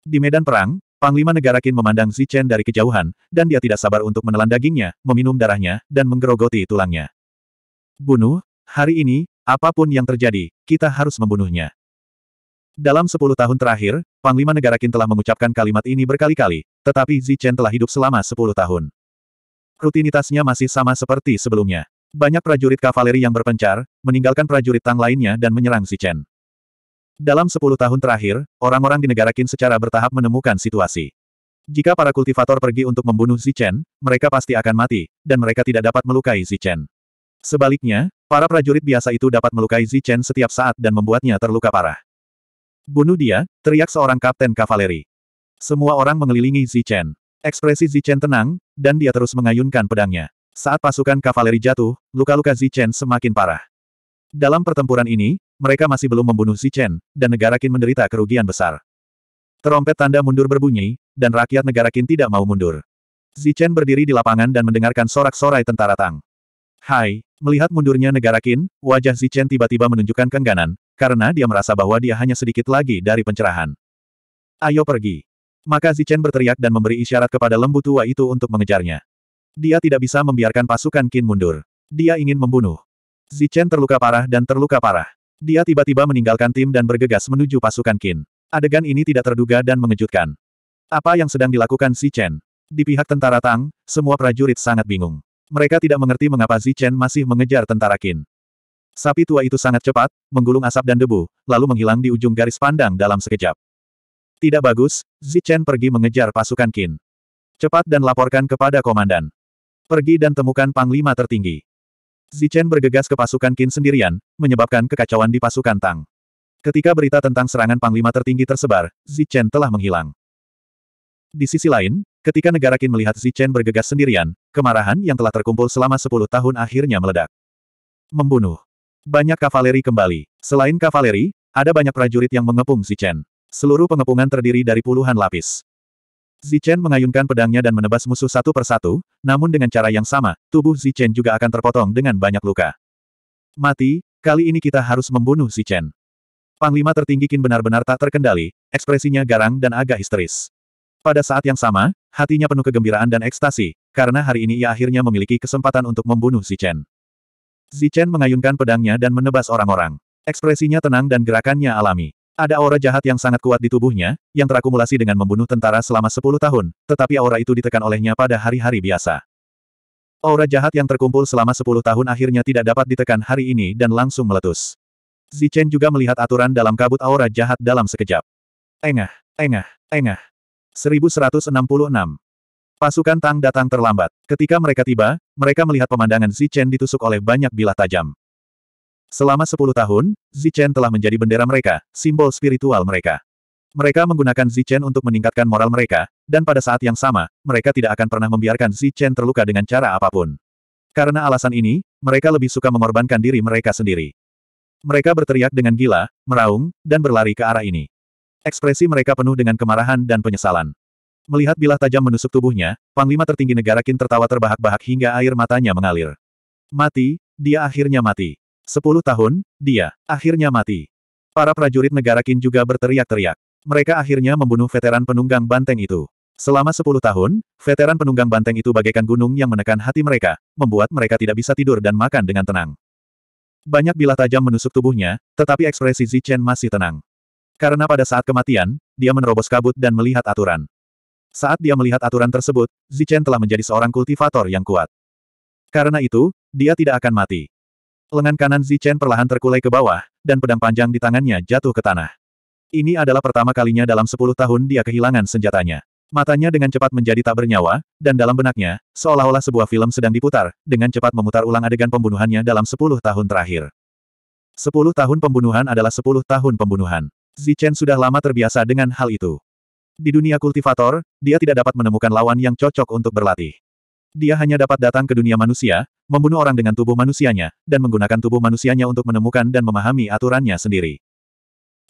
Di medan perang, Panglima negara Qin memandang Zichen dari kejauhan, dan dia tidak sabar untuk menelan dagingnya, meminum darahnya, dan menggerogoti tulangnya. Bunuh, hari ini, apapun yang terjadi, kita harus membunuhnya. Dalam sepuluh tahun terakhir, Panglima negara Qin telah mengucapkan kalimat ini berkali-kali, tetapi Zichen telah hidup selama sepuluh tahun. Rutinitasnya masih sama seperti sebelumnya. Banyak prajurit kavaleri yang berpencar, meninggalkan prajurit Tang lainnya dan menyerang Zichen. Dalam sepuluh tahun terakhir, orang-orang di negara Qin secara bertahap menemukan situasi. Jika para kultivator pergi untuk membunuh Zichen, mereka pasti akan mati, dan mereka tidak dapat melukai Zichen. Sebaliknya, para prajurit biasa itu dapat melukai Zichen setiap saat dan membuatnya terluka parah. Bunuh dia, teriak seorang kapten kavaleri. Semua orang mengelilingi Zichen. Ekspresi Zichen tenang, dan dia terus mengayunkan pedangnya. Saat pasukan kavaleri jatuh, luka-luka Zichen semakin parah. Dalam pertempuran ini, mereka masih belum membunuh Zichen, dan negara Qin menderita kerugian besar. Terompet tanda mundur berbunyi, dan rakyat negara Qin tidak mau mundur. Zichen berdiri di lapangan dan mendengarkan sorak-sorai tentara Tang. Hai, melihat mundurnya negara Qin, wajah Zichen tiba-tiba menunjukkan kengganan, karena dia merasa bahwa dia hanya sedikit lagi dari pencerahan. Ayo pergi. Maka Zichen berteriak dan memberi isyarat kepada lembu tua itu untuk mengejarnya. Dia tidak bisa membiarkan pasukan Qin mundur. Dia ingin membunuh. Zichen terluka parah dan terluka parah. Dia tiba-tiba meninggalkan tim dan bergegas menuju pasukan Qin. Adegan ini tidak terduga dan mengejutkan. Apa yang sedang dilakukan Si Chen? Di pihak tentara Tang, semua prajurit sangat bingung. Mereka tidak mengerti mengapa Si Chen masih mengejar tentara Qin. Sapi tua itu sangat cepat, menggulung asap dan debu, lalu menghilang di ujung garis pandang dalam sekejap. Tidak bagus, Zi Chen pergi mengejar pasukan Qin. Cepat dan laporkan kepada komandan. Pergi dan temukan panglima tertinggi. Zichen bergegas ke pasukan Qin sendirian, menyebabkan kekacauan di pasukan Tang. Ketika berita tentang serangan Panglima tertinggi tersebar, Zichen telah menghilang. Di sisi lain, ketika negara Qin melihat Zichen bergegas sendirian, kemarahan yang telah terkumpul selama 10 tahun akhirnya meledak. Membunuh. Banyak kavaleri kembali. Selain kavaleri, ada banyak prajurit yang mengepung Zichen. Seluruh pengepungan terdiri dari puluhan lapis. Zichen mengayunkan pedangnya dan menebas musuh satu persatu, namun dengan cara yang sama, tubuh Zichen juga akan terpotong dengan banyak luka. Mati, kali ini kita harus membunuh Zichen. Panglima tertinggi Qin benar-benar tak terkendali, ekspresinya garang dan agak histeris. Pada saat yang sama, hatinya penuh kegembiraan dan ekstasi, karena hari ini ia akhirnya memiliki kesempatan untuk membunuh Zichen. Zichen mengayunkan pedangnya dan menebas orang-orang. Ekspresinya tenang dan gerakannya alami. Ada aura jahat yang sangat kuat di tubuhnya, yang terakumulasi dengan membunuh tentara selama 10 tahun, tetapi aura itu ditekan olehnya pada hari-hari biasa. Aura jahat yang terkumpul selama 10 tahun akhirnya tidak dapat ditekan hari ini dan langsung meletus. Zichen juga melihat aturan dalam kabut aura jahat dalam sekejap. Engah, engah, engah. 1166. Pasukan Tang datang terlambat. Ketika mereka tiba, mereka melihat pemandangan Zichen ditusuk oleh banyak bilah tajam. Selama sepuluh tahun, Zichen telah menjadi bendera mereka, simbol spiritual mereka. Mereka menggunakan Zichen untuk meningkatkan moral mereka, dan pada saat yang sama, mereka tidak akan pernah membiarkan Zichen terluka dengan cara apapun. Karena alasan ini, mereka lebih suka mengorbankan diri mereka sendiri. Mereka berteriak dengan gila, meraung, dan berlari ke arah ini. Ekspresi mereka penuh dengan kemarahan dan penyesalan. Melihat bilah tajam menusuk tubuhnya, Panglima tertinggi negara Qin tertawa terbahak-bahak hingga air matanya mengalir. Mati, dia akhirnya mati. Sepuluh tahun, dia akhirnya mati. Para prajurit negara Qin juga berteriak-teriak. Mereka akhirnya membunuh veteran penunggang banteng itu. Selama sepuluh tahun, veteran penunggang banteng itu bagaikan gunung yang menekan hati mereka, membuat mereka tidak bisa tidur dan makan dengan tenang. Banyak bilah tajam menusuk tubuhnya, tetapi ekspresi Zichen masih tenang. Karena pada saat kematian, dia menerobos kabut dan melihat aturan. Saat dia melihat aturan tersebut, Zichen telah menjadi seorang kultivator yang kuat. Karena itu, dia tidak akan mati. Lengan kanan Zichen perlahan terkulai ke bawah, dan pedang panjang di tangannya jatuh ke tanah. Ini adalah pertama kalinya dalam sepuluh tahun dia kehilangan senjatanya. Matanya dengan cepat menjadi tak bernyawa, dan dalam benaknya, seolah-olah sebuah film sedang diputar, dengan cepat memutar ulang adegan pembunuhannya dalam sepuluh tahun terakhir. Sepuluh tahun pembunuhan adalah sepuluh tahun pembunuhan. Zichen sudah lama terbiasa dengan hal itu. Di dunia kultivator, dia tidak dapat menemukan lawan yang cocok untuk berlatih. Dia hanya dapat datang ke dunia manusia, membunuh orang dengan tubuh manusianya, dan menggunakan tubuh manusianya untuk menemukan dan memahami aturannya sendiri.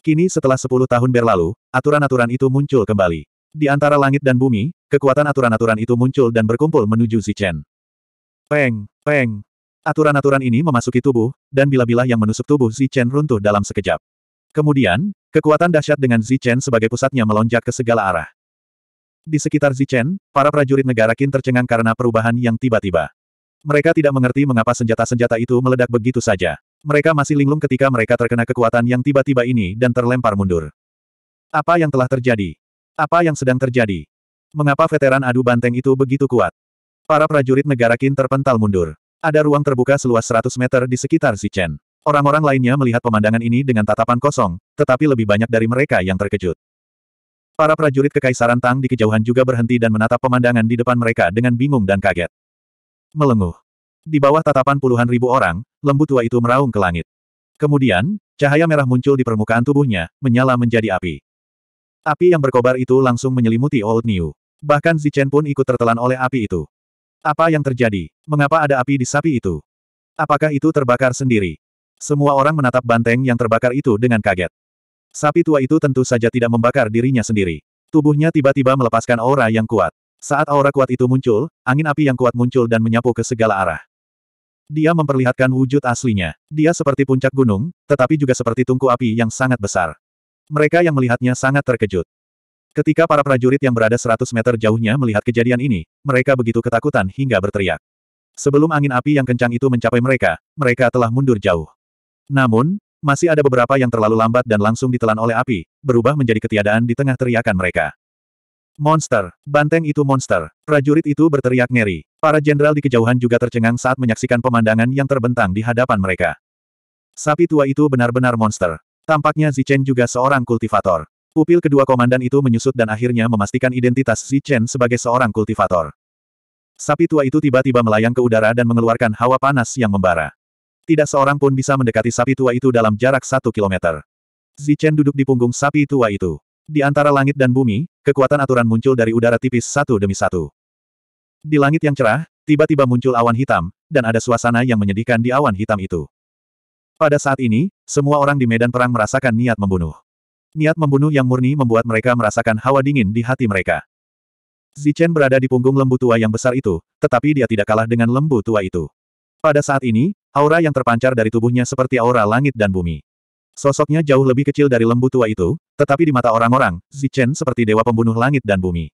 Kini setelah 10 tahun berlalu, aturan-aturan itu muncul kembali. Di antara langit dan bumi, kekuatan aturan-aturan itu muncul dan berkumpul menuju Zichen. Peng, peng. Aturan-aturan ini memasuki tubuh, dan bila-bila yang menusuk tubuh Zichen runtuh dalam sekejap. Kemudian, kekuatan dahsyat dengan Zichen sebagai pusatnya melonjak ke segala arah. Di sekitar Zichen, para prajurit negara Qin tercengang karena perubahan yang tiba-tiba. Mereka tidak mengerti mengapa senjata-senjata itu meledak begitu saja. Mereka masih linglung ketika mereka terkena kekuatan yang tiba-tiba ini dan terlempar mundur. Apa yang telah terjadi? Apa yang sedang terjadi? Mengapa veteran adu banteng itu begitu kuat? Para prajurit negara Qin terpental mundur. Ada ruang terbuka seluas 100 meter di sekitar Zichen. Orang-orang lainnya melihat pemandangan ini dengan tatapan kosong, tetapi lebih banyak dari mereka yang terkejut. Para prajurit Kekaisaran Tang di kejauhan juga berhenti dan menatap pemandangan di depan mereka dengan bingung dan kaget. Melenguh. Di bawah tatapan puluhan ribu orang, lembu tua itu meraung ke langit. Kemudian, cahaya merah muncul di permukaan tubuhnya, menyala menjadi api. Api yang berkobar itu langsung menyelimuti Old New. Bahkan Zichen pun ikut tertelan oleh api itu. Apa yang terjadi? Mengapa ada api di sapi itu? Apakah itu terbakar sendiri? Semua orang menatap banteng yang terbakar itu dengan kaget. Sapi tua itu tentu saja tidak membakar dirinya sendiri. Tubuhnya tiba-tiba melepaskan aura yang kuat. Saat aura kuat itu muncul, angin api yang kuat muncul dan menyapu ke segala arah. Dia memperlihatkan wujud aslinya. Dia seperti puncak gunung, tetapi juga seperti tungku api yang sangat besar. Mereka yang melihatnya sangat terkejut. Ketika para prajurit yang berada 100 meter jauhnya melihat kejadian ini, mereka begitu ketakutan hingga berteriak. Sebelum angin api yang kencang itu mencapai mereka, mereka telah mundur jauh. Namun, masih ada beberapa yang terlalu lambat dan langsung ditelan oleh api, berubah menjadi ketiadaan di tengah teriakan mereka. Monster! Banteng itu monster! Prajurit itu berteriak ngeri. Para jenderal di kejauhan juga tercengang saat menyaksikan pemandangan yang terbentang di hadapan mereka. Sapi tua itu benar-benar monster. Tampaknya Zichen juga seorang kultivator. Pupil kedua komandan itu menyusut dan akhirnya memastikan identitas Zichen sebagai seorang kultivator. Sapi tua itu tiba-tiba melayang ke udara dan mengeluarkan hawa panas yang membara. Tidak seorang pun bisa mendekati sapi tua itu dalam jarak satu kilometer. Zichen duduk di punggung sapi tua itu. Di antara langit dan bumi, kekuatan aturan muncul dari udara tipis satu demi satu. Di langit yang cerah, tiba-tiba muncul awan hitam, dan ada suasana yang menyedihkan di awan hitam itu. Pada saat ini, semua orang di medan perang merasakan niat membunuh. Niat membunuh yang murni membuat mereka merasakan hawa dingin di hati mereka. Zichen berada di punggung lembu tua yang besar itu, tetapi dia tidak kalah dengan lembu tua itu. Pada saat ini, Aura yang terpancar dari tubuhnya seperti aura langit dan bumi. Sosoknya jauh lebih kecil dari lembu tua itu, tetapi di mata orang-orang, Zichen seperti dewa pembunuh langit dan bumi.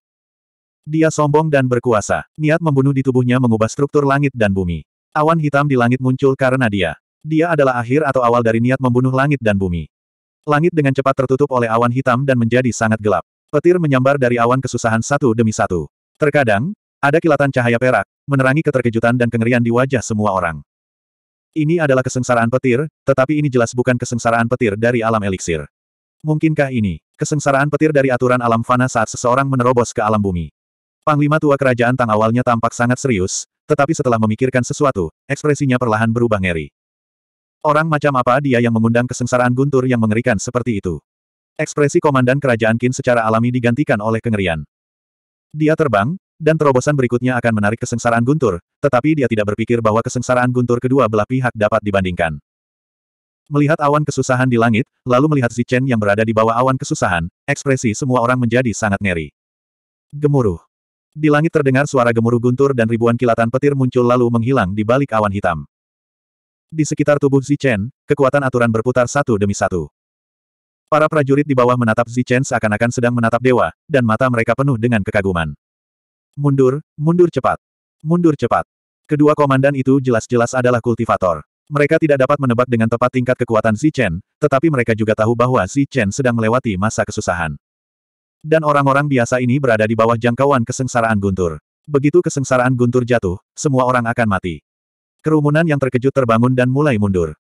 Dia sombong dan berkuasa. Niat membunuh di tubuhnya mengubah struktur langit dan bumi. Awan hitam di langit muncul karena dia. Dia adalah akhir atau awal dari niat membunuh langit dan bumi. Langit dengan cepat tertutup oleh awan hitam dan menjadi sangat gelap. Petir menyambar dari awan kesusahan satu demi satu. Terkadang, ada kilatan cahaya perak, menerangi keterkejutan dan kengerian di wajah semua orang. Ini adalah kesengsaraan petir, tetapi ini jelas bukan kesengsaraan petir dari alam eliksir. Mungkinkah ini kesengsaraan petir dari aturan alam fana saat seseorang menerobos ke alam bumi? Panglima tua kerajaan Tang awalnya tampak sangat serius, tetapi setelah memikirkan sesuatu, ekspresinya perlahan berubah ngeri. Orang macam apa dia yang mengundang kesengsaraan guntur yang mengerikan seperti itu? Ekspresi komandan kerajaan Qin secara alami digantikan oleh kengerian. Dia terbang, dan terobosan berikutnya akan menarik kesengsaraan guntur, tetapi dia tidak berpikir bahwa kesengsaraan guntur kedua belah pihak dapat dibandingkan. Melihat awan kesusahan di langit, lalu melihat Zichen yang berada di bawah awan kesusahan, ekspresi semua orang menjadi sangat ngeri. Gemuruh. Di langit terdengar suara gemuruh guntur dan ribuan kilatan petir muncul lalu menghilang di balik awan hitam. Di sekitar tubuh Zichen, kekuatan aturan berputar satu demi satu. Para prajurit di bawah menatap Zichen seakan-akan sedang menatap dewa, dan mata mereka penuh dengan kekaguman. Mundur, mundur cepat. Mundur cepat. Kedua komandan itu jelas-jelas adalah kultivator. Mereka tidak dapat menebak dengan tepat tingkat kekuatan Si Chen, tetapi mereka juga tahu bahwa Si Chen sedang melewati masa kesusahan. Dan orang-orang biasa ini berada di bawah jangkauan kesengsaraan guntur. Begitu kesengsaraan guntur jatuh, semua orang akan mati. Kerumunan yang terkejut terbangun dan mulai mundur.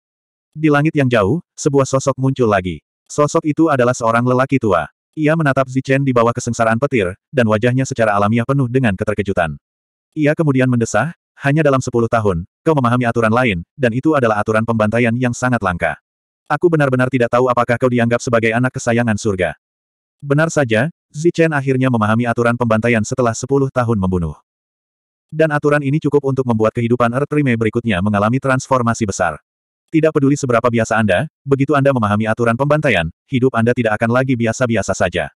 Di langit yang jauh, sebuah sosok muncul lagi. Sosok itu adalah seorang lelaki tua. Ia menatap Zichen di bawah kesengsaraan petir, dan wajahnya secara alamiah penuh dengan keterkejutan. Ia kemudian mendesah, hanya dalam sepuluh tahun, kau memahami aturan lain, dan itu adalah aturan pembantaian yang sangat langka. Aku benar-benar tidak tahu apakah kau dianggap sebagai anak kesayangan surga. Benar saja, Zichen akhirnya memahami aturan pembantaian setelah sepuluh tahun membunuh. Dan aturan ini cukup untuk membuat kehidupan Earth Prime berikutnya mengalami transformasi besar. Tidak peduli seberapa biasa Anda, begitu Anda memahami aturan pembantaian, hidup Anda tidak akan lagi biasa-biasa saja.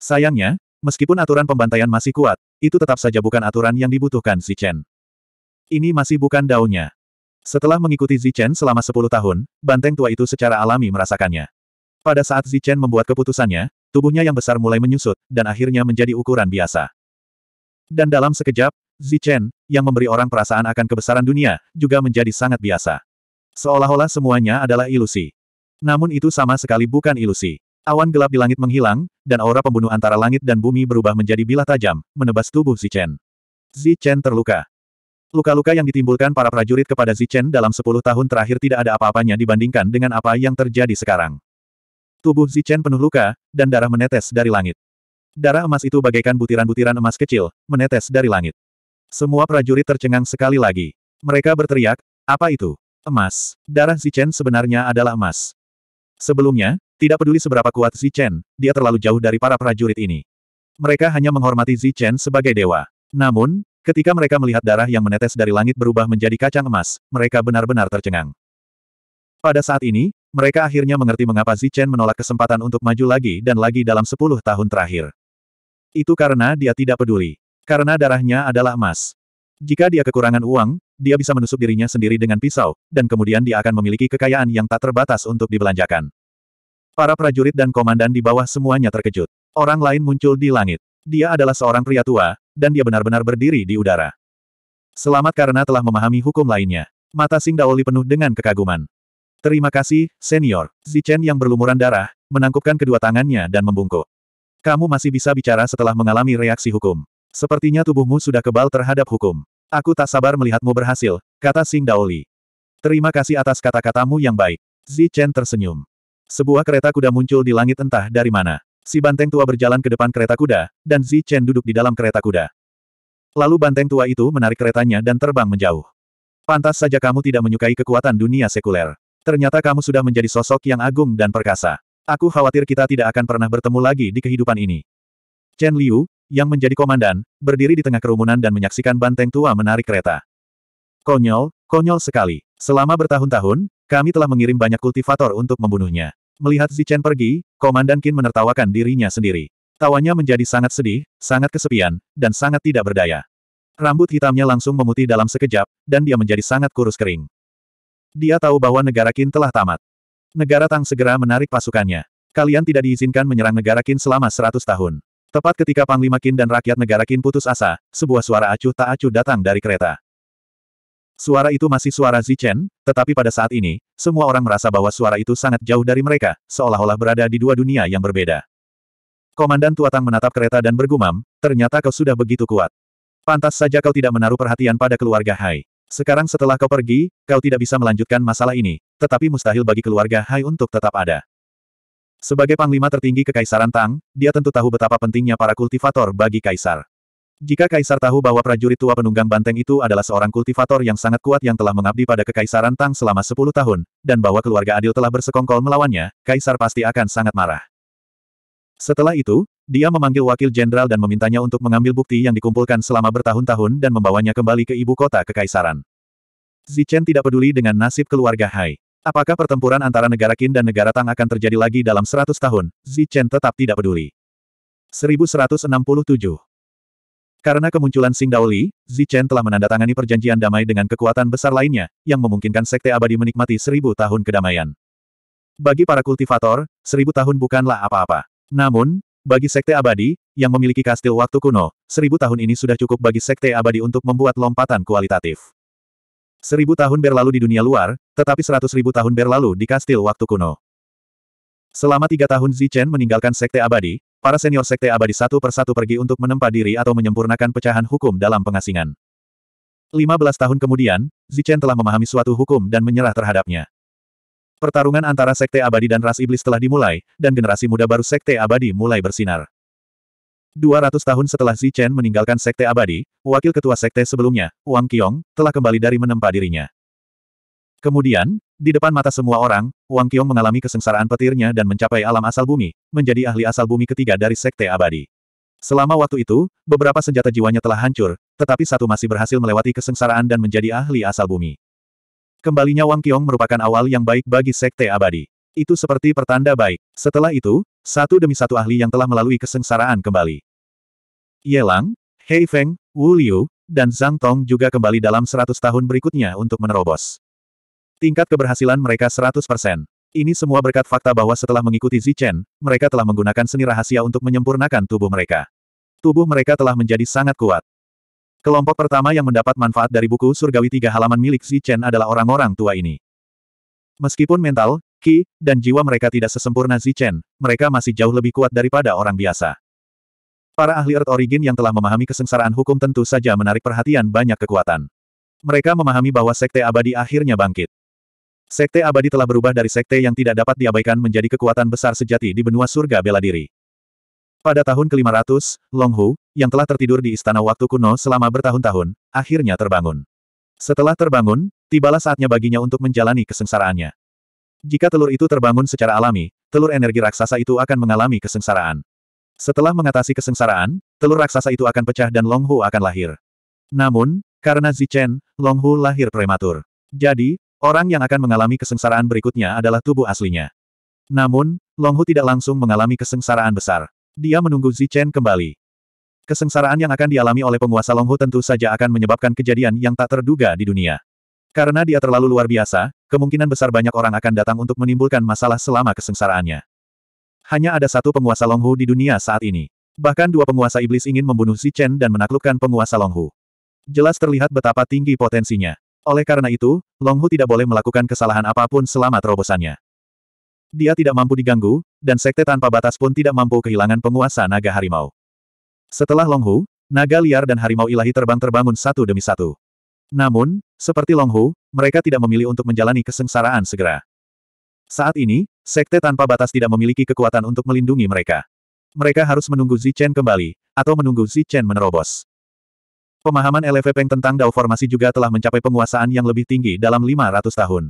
Sayangnya, meskipun aturan pembantaian masih kuat, itu tetap saja bukan aturan yang dibutuhkan Zichen. Ini masih bukan daunnya. Setelah mengikuti Zichen selama 10 tahun, banteng tua itu secara alami merasakannya. Pada saat Zichen membuat keputusannya, tubuhnya yang besar mulai menyusut, dan akhirnya menjadi ukuran biasa. Dan dalam sekejap, Zichen, yang memberi orang perasaan akan kebesaran dunia, juga menjadi sangat biasa. Seolah-olah semuanya adalah ilusi. Namun itu sama sekali bukan ilusi. Awan gelap di langit menghilang, dan aura pembunuh antara langit dan bumi berubah menjadi bilah tajam, menebas tubuh Zichen. Zichen terluka. Luka-luka yang ditimbulkan para prajurit kepada Zichen dalam sepuluh tahun terakhir tidak ada apa-apanya dibandingkan dengan apa yang terjadi sekarang. Tubuh Zichen penuh luka, dan darah menetes dari langit. Darah emas itu bagaikan butiran-butiran emas kecil, menetes dari langit. Semua prajurit tercengang sekali lagi. Mereka berteriak, apa itu? Emas. Darah Zichen sebenarnya adalah emas. Sebelumnya, tidak peduli seberapa kuat Zichen, dia terlalu jauh dari para prajurit ini. Mereka hanya menghormati Zichen sebagai dewa. Namun, ketika mereka melihat darah yang menetes dari langit berubah menjadi kacang emas, mereka benar-benar tercengang. Pada saat ini, mereka akhirnya mengerti mengapa Zichen menolak kesempatan untuk maju lagi dan lagi dalam sepuluh tahun terakhir. Itu karena dia tidak peduli. Karena darahnya adalah emas. Jika dia kekurangan uang, dia bisa menusuk dirinya sendiri dengan pisau, dan kemudian dia akan memiliki kekayaan yang tak terbatas untuk dibelanjakan. Para prajurit dan komandan di bawah semuanya terkejut. Orang lain muncul di langit. Dia adalah seorang pria tua, dan dia benar-benar berdiri di udara. Selamat karena telah memahami hukum lainnya. Mata Sing Daoli penuh dengan kekaguman. Terima kasih, senior. Zichen yang berlumuran darah, menangkupkan kedua tangannya dan membungkuk. Kamu masih bisa bicara setelah mengalami reaksi hukum. Sepertinya tubuhmu sudah kebal terhadap hukum. Aku tak sabar melihatmu berhasil, kata Sing Daoli. Terima kasih atas kata-katamu yang baik. Zi Chen tersenyum. Sebuah kereta kuda muncul di langit entah dari mana. Si banteng tua berjalan ke depan kereta kuda, dan Zi Chen duduk di dalam kereta kuda. Lalu banteng tua itu menarik keretanya dan terbang menjauh. Pantas saja kamu tidak menyukai kekuatan dunia sekuler. Ternyata kamu sudah menjadi sosok yang agung dan perkasa. Aku khawatir kita tidak akan pernah bertemu lagi di kehidupan ini. Chen Liu, yang menjadi komandan, berdiri di tengah kerumunan dan menyaksikan banteng tua menarik kereta. Konyol, konyol sekali. Selama bertahun-tahun, kami telah mengirim banyak kultivator untuk membunuhnya. Melihat Zichen pergi, Komandan Qin menertawakan dirinya sendiri. Tawanya menjadi sangat sedih, sangat kesepian, dan sangat tidak berdaya. Rambut hitamnya langsung memutih dalam sekejap, dan dia menjadi sangat kurus kering. Dia tahu bahwa negara Qin telah tamat. Negara Tang segera menarik pasukannya. Kalian tidak diizinkan menyerang negara Qin selama 100 tahun. Tepat ketika Panglima Qin dan rakyat negara Qin putus asa, sebuah suara acuh tak acuh datang dari kereta. Suara itu masih suara Zichen, tetapi pada saat ini, semua orang merasa bahwa suara itu sangat jauh dari mereka, seolah-olah berada di dua dunia yang berbeda. Komandan tua tang menatap kereta dan bergumam, ternyata kau sudah begitu kuat. Pantas saja kau tidak menaruh perhatian pada keluarga Hai. Sekarang setelah kau pergi, kau tidak bisa melanjutkan masalah ini, tetapi mustahil bagi keluarga Hai untuk tetap ada. Sebagai panglima tertinggi kekaisaran Tang, dia tentu tahu betapa pentingnya para kultivator bagi kaisar. Jika kaisar tahu bahwa prajurit tua penunggang banteng itu adalah seorang kultivator yang sangat kuat yang telah mengabdi pada kekaisaran Tang selama 10 tahun, dan bahwa keluarga adil telah bersekongkol melawannya, kaisar pasti akan sangat marah. Setelah itu, dia memanggil wakil jenderal dan memintanya untuk mengambil bukti yang dikumpulkan selama bertahun-tahun dan membawanya kembali ke ibu kota kekaisaran. Zichen tidak peduli dengan nasib keluarga Hai. Apakah pertempuran antara negara Qin dan negara Tang akan terjadi lagi dalam 100 tahun? Zi Chen tetap tidak peduli. 1167 Karena kemunculan Sing Daoli, Zi Chen telah menandatangani perjanjian damai dengan kekuatan besar lainnya, yang memungkinkan Sekte Abadi menikmati seribu tahun kedamaian. Bagi para kultivator, seribu tahun bukanlah apa-apa. Namun, bagi Sekte Abadi, yang memiliki kastil waktu kuno, seribu tahun ini sudah cukup bagi Sekte Abadi untuk membuat lompatan kualitatif. Seribu tahun berlalu di dunia luar, tetapi seratus ribu tahun berlalu di kastil waktu kuno. Selama tiga tahun Zichen meninggalkan Sekte Abadi, para senior Sekte Abadi satu persatu pergi untuk menempa diri atau menyempurnakan pecahan hukum dalam pengasingan. 15 tahun kemudian, Zichen telah memahami suatu hukum dan menyerah terhadapnya. Pertarungan antara Sekte Abadi dan Ras Iblis telah dimulai, dan generasi muda baru Sekte Abadi mulai bersinar. 200 tahun setelah Zichen meninggalkan Sekte Abadi, wakil ketua Sekte sebelumnya, Wang Qiong, telah kembali dari menempa dirinya. Kemudian, di depan mata semua orang, Wang Qiong mengalami kesengsaraan petirnya dan mencapai alam asal bumi, menjadi ahli asal bumi ketiga dari Sekte Abadi. Selama waktu itu, beberapa senjata jiwanya telah hancur, tetapi satu masih berhasil melewati kesengsaraan dan menjadi ahli asal bumi. Kembalinya Wang Qiong merupakan awal yang baik bagi Sekte Abadi. Itu seperti pertanda baik. Setelah itu, satu demi satu ahli yang telah melalui kesengsaraan kembali. Yelang, Hei Feng, Wu Liu, dan Zhang Tong juga kembali dalam seratus tahun berikutnya untuk menerobos. Tingkat keberhasilan mereka 100%. Ini semua berkat fakta bahwa setelah mengikuti Zichen, mereka telah menggunakan seni rahasia untuk menyempurnakan tubuh mereka. Tubuh mereka telah menjadi sangat kuat. Kelompok pertama yang mendapat manfaat dari buku surgawi tiga halaman milik Zichen adalah orang-orang tua ini. Meskipun mental, ki, dan jiwa mereka tidak sesempurna Zichen, mereka masih jauh lebih kuat daripada orang biasa. Para ahli Earth Origin yang telah memahami kesengsaraan hukum tentu saja menarik perhatian banyak kekuatan. Mereka memahami bahwa Sekte Abadi akhirnya bangkit. Sekte abadi telah berubah dari sekte yang tidak dapat diabaikan menjadi kekuatan besar sejati di benua surga bela diri. Pada tahun ke-500, Longhu, yang telah tertidur di istana waktu kuno selama bertahun-tahun, akhirnya terbangun. Setelah terbangun, tibalah saatnya baginya untuk menjalani kesengsaraannya. Jika telur itu terbangun secara alami, telur energi raksasa itu akan mengalami kesengsaraan. Setelah mengatasi kesengsaraan, telur raksasa itu akan pecah dan Long Hu akan lahir. Namun, karena Zichen, Long Hu lahir prematur. Jadi, Orang yang akan mengalami kesengsaraan berikutnya adalah tubuh aslinya. Namun, Longhu tidak langsung mengalami kesengsaraan besar. Dia menunggu Zichen kembali. Kesengsaraan yang akan dialami oleh penguasa Longhu tentu saja akan menyebabkan kejadian yang tak terduga di dunia. Karena dia terlalu luar biasa, kemungkinan besar banyak orang akan datang untuk menimbulkan masalah selama kesengsaraannya. Hanya ada satu penguasa Longhu di dunia saat ini. Bahkan dua penguasa iblis ingin membunuh Zichen dan menaklukkan penguasa Longhu. Jelas terlihat betapa tinggi potensinya. Oleh karena itu, Longhu tidak boleh melakukan kesalahan apapun selama terobosannya. Dia tidak mampu diganggu, dan sekte tanpa batas pun tidak mampu kehilangan penguasa naga harimau. Setelah Longhu, naga liar dan harimau ilahi terbang terbangun satu demi satu. Namun, seperti Longhu, mereka tidak memilih untuk menjalani kesengsaraan segera. Saat ini, sekte tanpa batas tidak memiliki kekuatan untuk melindungi mereka. Mereka harus menunggu Zichen kembali, atau menunggu Zichen menerobos. Pemahaman LV Peng tentang Dao Formasi juga telah mencapai penguasaan yang lebih tinggi dalam 500 tahun.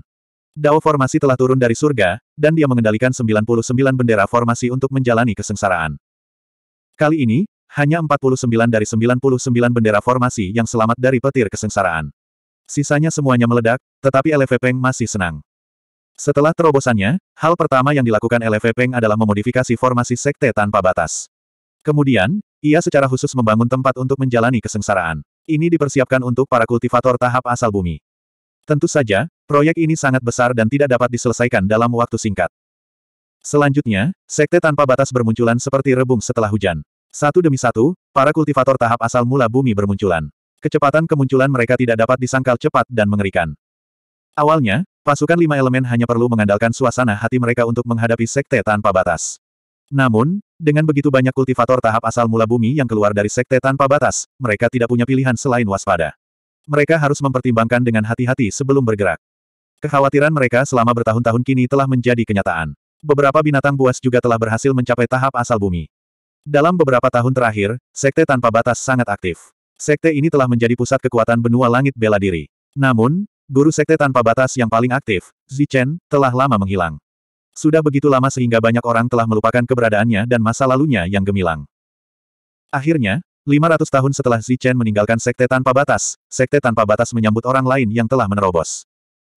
Dao Formasi telah turun dari surga, dan dia mengendalikan 99 bendera formasi untuk menjalani kesengsaraan. Kali ini, hanya 49 dari 99 bendera formasi yang selamat dari petir kesengsaraan. Sisanya semuanya meledak, tetapi LV Peng masih senang. Setelah terobosannya, hal pertama yang dilakukan LV Peng adalah memodifikasi formasi sekte tanpa batas. Kemudian, ia secara khusus membangun tempat untuk menjalani kesengsaraan. Ini dipersiapkan untuk para kultivator tahap asal bumi. Tentu saja, proyek ini sangat besar dan tidak dapat diselesaikan dalam waktu singkat. Selanjutnya, sekte tanpa batas bermunculan seperti rebung setelah hujan. Satu demi satu, para kultivator tahap asal mula bumi bermunculan. Kecepatan kemunculan mereka tidak dapat disangkal cepat dan mengerikan. Awalnya, pasukan lima elemen hanya perlu mengandalkan suasana hati mereka untuk menghadapi sekte tanpa batas. Namun, dengan begitu banyak kultivator tahap asal mula bumi yang keluar dari sekte tanpa batas, mereka tidak punya pilihan selain waspada. Mereka harus mempertimbangkan dengan hati-hati sebelum bergerak. Kekhawatiran mereka selama bertahun-tahun kini telah menjadi kenyataan. Beberapa binatang buas juga telah berhasil mencapai tahap asal bumi. Dalam beberapa tahun terakhir, Sekte Tanpa Batas sangat aktif. Sekte ini telah menjadi pusat kekuatan benua langit bela diri. Namun, guru Sekte Tanpa Batas yang paling aktif, Zichen, telah lama menghilang. Sudah begitu lama sehingga banyak orang telah melupakan keberadaannya dan masa lalunya yang gemilang. Akhirnya, 500 tahun setelah Zichen meninggalkan Sekte Tanpa Batas, Sekte Tanpa Batas menyambut orang lain yang telah menerobos.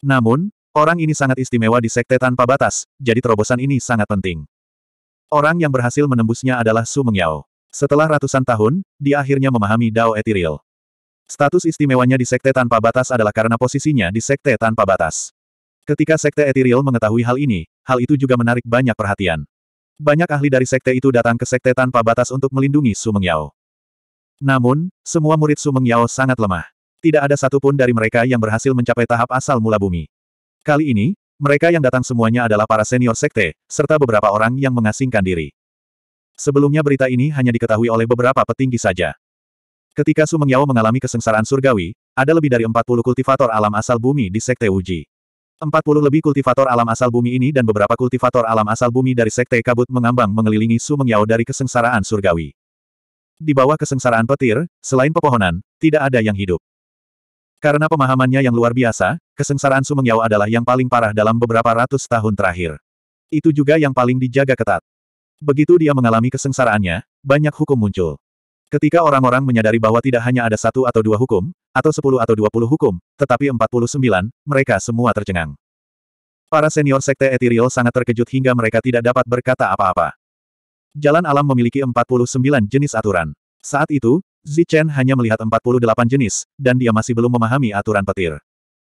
Namun, orang ini sangat istimewa di Sekte Tanpa Batas, jadi terobosan ini sangat penting. Orang yang berhasil menembusnya adalah Su Mengyao. Setelah ratusan tahun, dia akhirnya memahami Dao Etiril. Status istimewanya di Sekte Tanpa Batas adalah karena posisinya di Sekte Tanpa Batas. Ketika Sekte Ethereal mengetahui hal ini, hal itu juga menarik banyak perhatian. Banyak ahli dari sekte itu datang ke sekte tanpa batas untuk melindungi Su Mengyao. Namun, semua murid Su Mengyao sangat lemah. Tidak ada satupun dari mereka yang berhasil mencapai tahap asal mula bumi. Kali ini, mereka yang datang semuanya adalah para senior sekte, serta beberapa orang yang mengasingkan diri. Sebelumnya berita ini hanya diketahui oleh beberapa petinggi saja. Ketika Su Mengyao mengalami kesengsaraan surgawi, ada lebih dari 40 kultivator alam asal bumi di sekte Wuji. 40 lebih kultivator alam asal bumi ini dan beberapa kultivator alam asal bumi dari Sekte Kabut mengambang mengelilingi Su Mengyao dari kesengsaraan surgawi. Di bawah kesengsaraan petir, selain pepohonan, tidak ada yang hidup. Karena pemahamannya yang luar biasa, kesengsaraan Su Mengyao adalah yang paling parah dalam beberapa ratus tahun terakhir. Itu juga yang paling dijaga ketat. Begitu dia mengalami kesengsaraannya, banyak hukum muncul. Ketika orang-orang menyadari bahwa tidak hanya ada satu atau dua hukum, atau sepuluh atau dua puluh hukum, tetapi empat puluh sembilan, mereka semua tercengang. Para senior sekte Ethereal sangat terkejut hingga mereka tidak dapat berkata apa-apa. Jalan alam memiliki empat puluh sembilan jenis aturan. Saat itu, Zichen hanya melihat empat puluh delapan jenis, dan dia masih belum memahami aturan petir.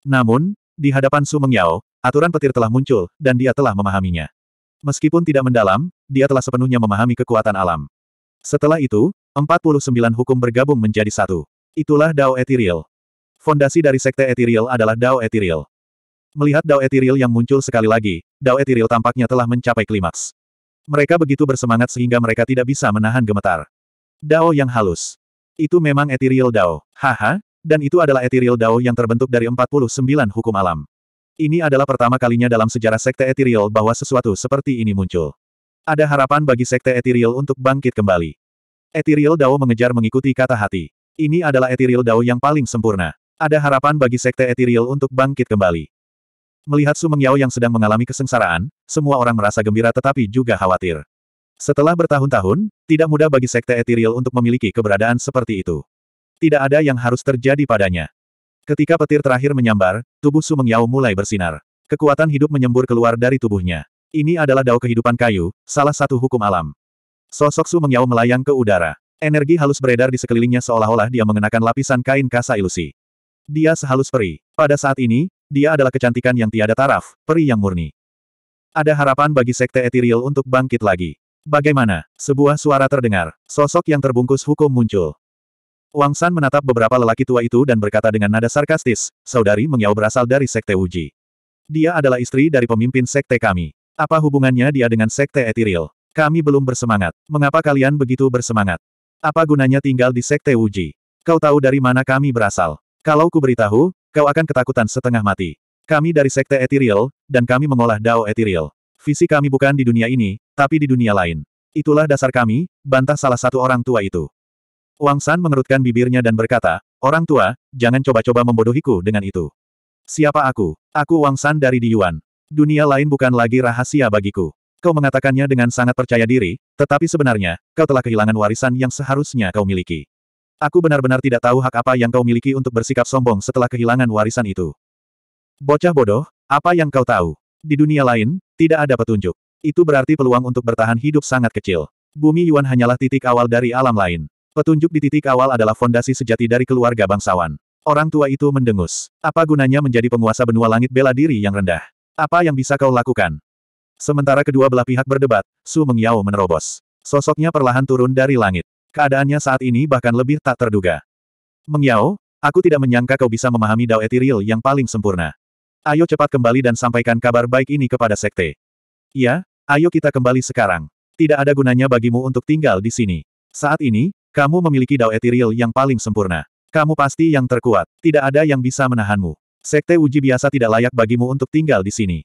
Namun, di hadapan Su Mengyao, aturan petir telah muncul, dan dia telah memahaminya. Meskipun tidak mendalam, dia telah sepenuhnya memahami kekuatan alam. Setelah itu, 49 hukum bergabung menjadi satu. Itulah Dao Ethereal. Fondasi dari Sekte Ethereal adalah Dao Ethereal. Melihat Dao Ethereal yang muncul sekali lagi, Dao Ethereal tampaknya telah mencapai klimaks. Mereka begitu bersemangat sehingga mereka tidak bisa menahan gemetar. Dao yang halus. Itu memang Ethereal Dao. Haha, dan itu adalah Ethereal Dao yang terbentuk dari 49 hukum alam. Ini adalah pertama kalinya dalam sejarah Sekte Ethereal bahwa sesuatu seperti ini muncul. Ada harapan bagi Sekte Ethereal untuk bangkit kembali. Ethereal Dao mengejar mengikuti kata hati. Ini adalah Ethereal Dao yang paling sempurna. Ada harapan bagi sekte Ethereal untuk bangkit kembali. Melihat Sumeng Yao yang sedang mengalami kesengsaraan, semua orang merasa gembira tetapi juga khawatir. Setelah bertahun-tahun, tidak mudah bagi sekte Ethereal untuk memiliki keberadaan seperti itu. Tidak ada yang harus terjadi padanya. Ketika petir terakhir menyambar, tubuh Sumeng Yao mulai bersinar. Kekuatan hidup menyembur keluar dari tubuhnya. Ini adalah dao kehidupan kayu, salah satu hukum alam. Sosok Su Mengyao melayang ke udara. Energi halus beredar di sekelilingnya seolah-olah dia mengenakan lapisan kain kasa ilusi. Dia sehalus peri. Pada saat ini, dia adalah kecantikan yang tiada taraf, peri yang murni. Ada harapan bagi sekte etiril untuk bangkit lagi. Bagaimana? Sebuah suara terdengar. Sosok yang terbungkus hukum muncul. Wang San menatap beberapa lelaki tua itu dan berkata dengan nada sarkastis, saudari Mengyao berasal dari Sekte Wuji. Dia adalah istri dari pemimpin Sekte kami. Apa hubungannya dia dengan Sekte Etiril? Kami belum bersemangat. Mengapa kalian begitu bersemangat? Apa gunanya tinggal di Sekte Wuji? Kau tahu dari mana kami berasal. Kalau ku beritahu, kau akan ketakutan setengah mati. Kami dari Sekte Ethereal, dan kami mengolah Dao Ethereal. Visi kami bukan di dunia ini, tapi di dunia lain. Itulah dasar kami, bantah salah satu orang tua itu. Wang San mengerutkan bibirnya dan berkata, Orang tua, jangan coba-coba membodohiku dengan itu. Siapa aku? Aku Wang San dari Diyuan. Dunia lain bukan lagi rahasia bagiku. Kau mengatakannya dengan sangat percaya diri, tetapi sebenarnya, kau telah kehilangan warisan yang seharusnya kau miliki. Aku benar-benar tidak tahu hak apa yang kau miliki untuk bersikap sombong setelah kehilangan warisan itu. Bocah bodoh, apa yang kau tahu? Di dunia lain, tidak ada petunjuk. Itu berarti peluang untuk bertahan hidup sangat kecil. Bumi Yuan hanyalah titik awal dari alam lain. Petunjuk di titik awal adalah fondasi sejati dari keluarga bangsawan. Orang tua itu mendengus. Apa gunanya menjadi penguasa benua langit bela diri yang rendah? Apa yang bisa kau lakukan? Sementara kedua belah pihak berdebat, Su Mengyao menerobos. Sosoknya perlahan turun dari langit. Keadaannya saat ini bahkan lebih tak terduga. Mengyao, aku tidak menyangka kau bisa memahami Dao Etiril yang paling sempurna. Ayo cepat kembali dan sampaikan kabar baik ini kepada sekte. Iya, ayo kita kembali sekarang. Tidak ada gunanya bagimu untuk tinggal di sini. Saat ini, kamu memiliki Dao Etiril yang paling sempurna. Kamu pasti yang terkuat. Tidak ada yang bisa menahanmu. Sekte uji biasa tidak layak bagimu untuk tinggal di sini.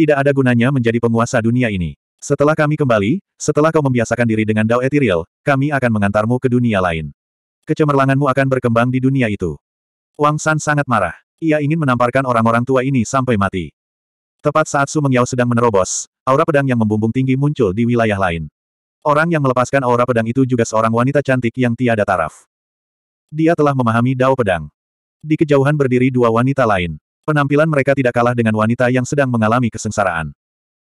Tidak ada gunanya menjadi penguasa dunia ini. Setelah kami kembali, setelah kau membiasakan diri dengan Dao Ethereal, kami akan mengantarmu ke dunia lain. Kecemerlanganmu akan berkembang di dunia itu. Wang San sangat marah. Ia ingin menamparkan orang-orang tua ini sampai mati. Tepat saat Su Mengyao sedang menerobos, aura pedang yang membumbung tinggi muncul di wilayah lain. Orang yang melepaskan aura pedang itu juga seorang wanita cantik yang tiada taraf. Dia telah memahami Dao Pedang. Di kejauhan berdiri dua wanita lain. Penampilan mereka tidak kalah dengan wanita yang sedang mengalami kesengsaraan.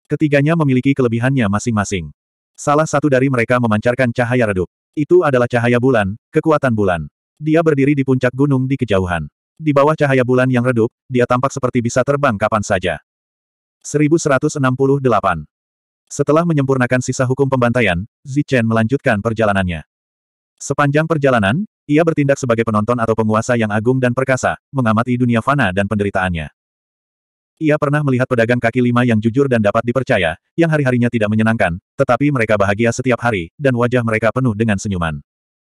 Ketiganya memiliki kelebihannya masing-masing. Salah satu dari mereka memancarkan cahaya redup. Itu adalah cahaya bulan, kekuatan bulan. Dia berdiri di puncak gunung di kejauhan. Di bawah cahaya bulan yang redup, dia tampak seperti bisa terbang kapan saja. 1168. Setelah menyempurnakan sisa hukum pembantaian, Zichen melanjutkan perjalanannya. Sepanjang perjalanan, ia bertindak sebagai penonton atau penguasa yang agung dan perkasa, mengamati dunia fana dan penderitaannya. Ia pernah melihat pedagang kaki lima yang jujur dan dapat dipercaya, yang hari-harinya tidak menyenangkan, tetapi mereka bahagia setiap hari, dan wajah mereka penuh dengan senyuman.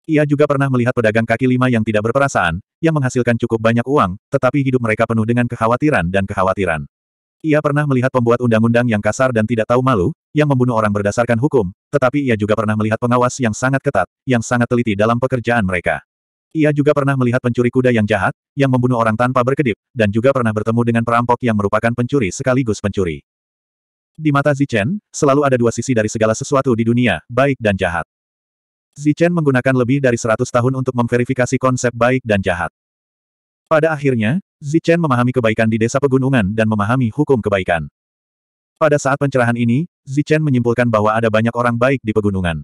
Ia juga pernah melihat pedagang kaki lima yang tidak berperasaan, yang menghasilkan cukup banyak uang, tetapi hidup mereka penuh dengan kekhawatiran dan kekhawatiran. Ia pernah melihat pembuat undang-undang yang kasar dan tidak tahu malu, yang membunuh orang berdasarkan hukum, tetapi ia juga pernah melihat pengawas yang sangat ketat, yang sangat teliti dalam pekerjaan mereka. Ia juga pernah melihat pencuri kuda yang jahat, yang membunuh orang tanpa berkedip, dan juga pernah bertemu dengan perampok yang merupakan pencuri sekaligus pencuri. Di mata Zichen, selalu ada dua sisi dari segala sesuatu di dunia, baik dan jahat. Zichen menggunakan lebih dari 100 tahun untuk memverifikasi konsep baik dan jahat. Pada akhirnya, Zichen memahami kebaikan di desa pegunungan dan memahami hukum kebaikan. Pada saat pencerahan ini, Zichen menyimpulkan bahwa ada banyak orang baik di pegunungan.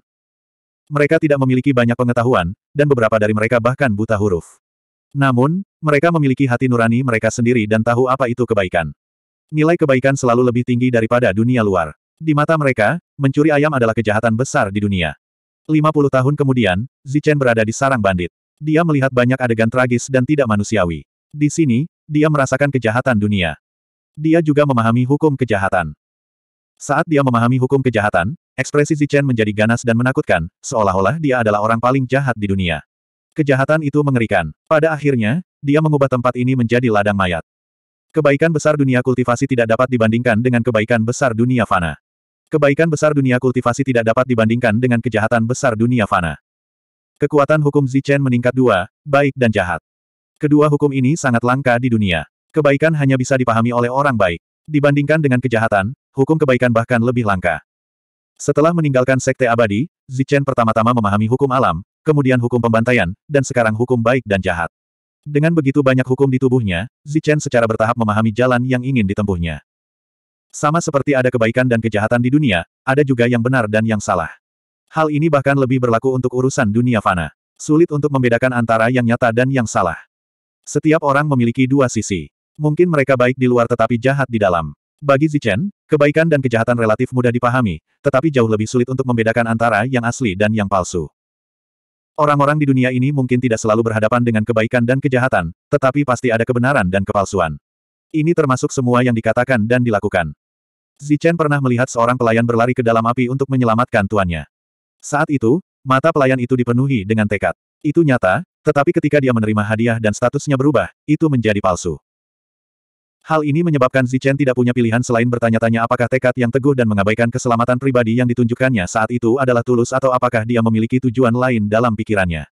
Mereka tidak memiliki banyak pengetahuan, dan beberapa dari mereka bahkan buta huruf. Namun, mereka memiliki hati nurani mereka sendiri dan tahu apa itu kebaikan. Nilai kebaikan selalu lebih tinggi daripada dunia luar. Di mata mereka, mencuri ayam adalah kejahatan besar di dunia. 50 tahun kemudian, Zichen berada di sarang bandit. Dia melihat banyak adegan tragis dan tidak manusiawi. Di sini, dia merasakan kejahatan dunia. Dia juga memahami hukum kejahatan. Saat dia memahami hukum kejahatan, ekspresi Zichen menjadi ganas dan menakutkan, seolah-olah dia adalah orang paling jahat di dunia. Kejahatan itu mengerikan. Pada akhirnya, dia mengubah tempat ini menjadi ladang mayat. Kebaikan besar dunia kultivasi tidak dapat dibandingkan dengan kebaikan besar dunia fana. Kebaikan besar dunia kultivasi tidak dapat dibandingkan dengan kejahatan besar dunia fana. Kekuatan hukum Zichen meningkat dua, baik dan jahat. Kedua hukum ini sangat langka di dunia. Kebaikan hanya bisa dipahami oleh orang baik. Dibandingkan dengan kejahatan, hukum kebaikan bahkan lebih langka. Setelah meninggalkan Sekte Abadi, Zichen pertama-tama memahami hukum alam, kemudian hukum pembantaian, dan sekarang hukum baik dan jahat. Dengan begitu banyak hukum di tubuhnya, Zichen secara bertahap memahami jalan yang ingin ditempuhnya. Sama seperti ada kebaikan dan kejahatan di dunia, ada juga yang benar dan yang salah. Hal ini bahkan lebih berlaku untuk urusan dunia fana. Sulit untuk membedakan antara yang nyata dan yang salah. Setiap orang memiliki dua sisi. Mungkin mereka baik di luar tetapi jahat di dalam. Bagi Zichen, kebaikan dan kejahatan relatif mudah dipahami, tetapi jauh lebih sulit untuk membedakan antara yang asli dan yang palsu. Orang-orang di dunia ini mungkin tidak selalu berhadapan dengan kebaikan dan kejahatan, tetapi pasti ada kebenaran dan kepalsuan. Ini termasuk semua yang dikatakan dan dilakukan. Zichen pernah melihat seorang pelayan berlari ke dalam api untuk menyelamatkan tuannya. Saat itu, mata pelayan itu dipenuhi dengan tekad. Itu nyata, tetapi ketika dia menerima hadiah dan statusnya berubah, itu menjadi palsu. Hal ini menyebabkan Zichen tidak punya pilihan selain bertanya-tanya apakah tekad yang teguh dan mengabaikan keselamatan pribadi yang ditunjukkannya saat itu adalah tulus atau apakah dia memiliki tujuan lain dalam pikirannya.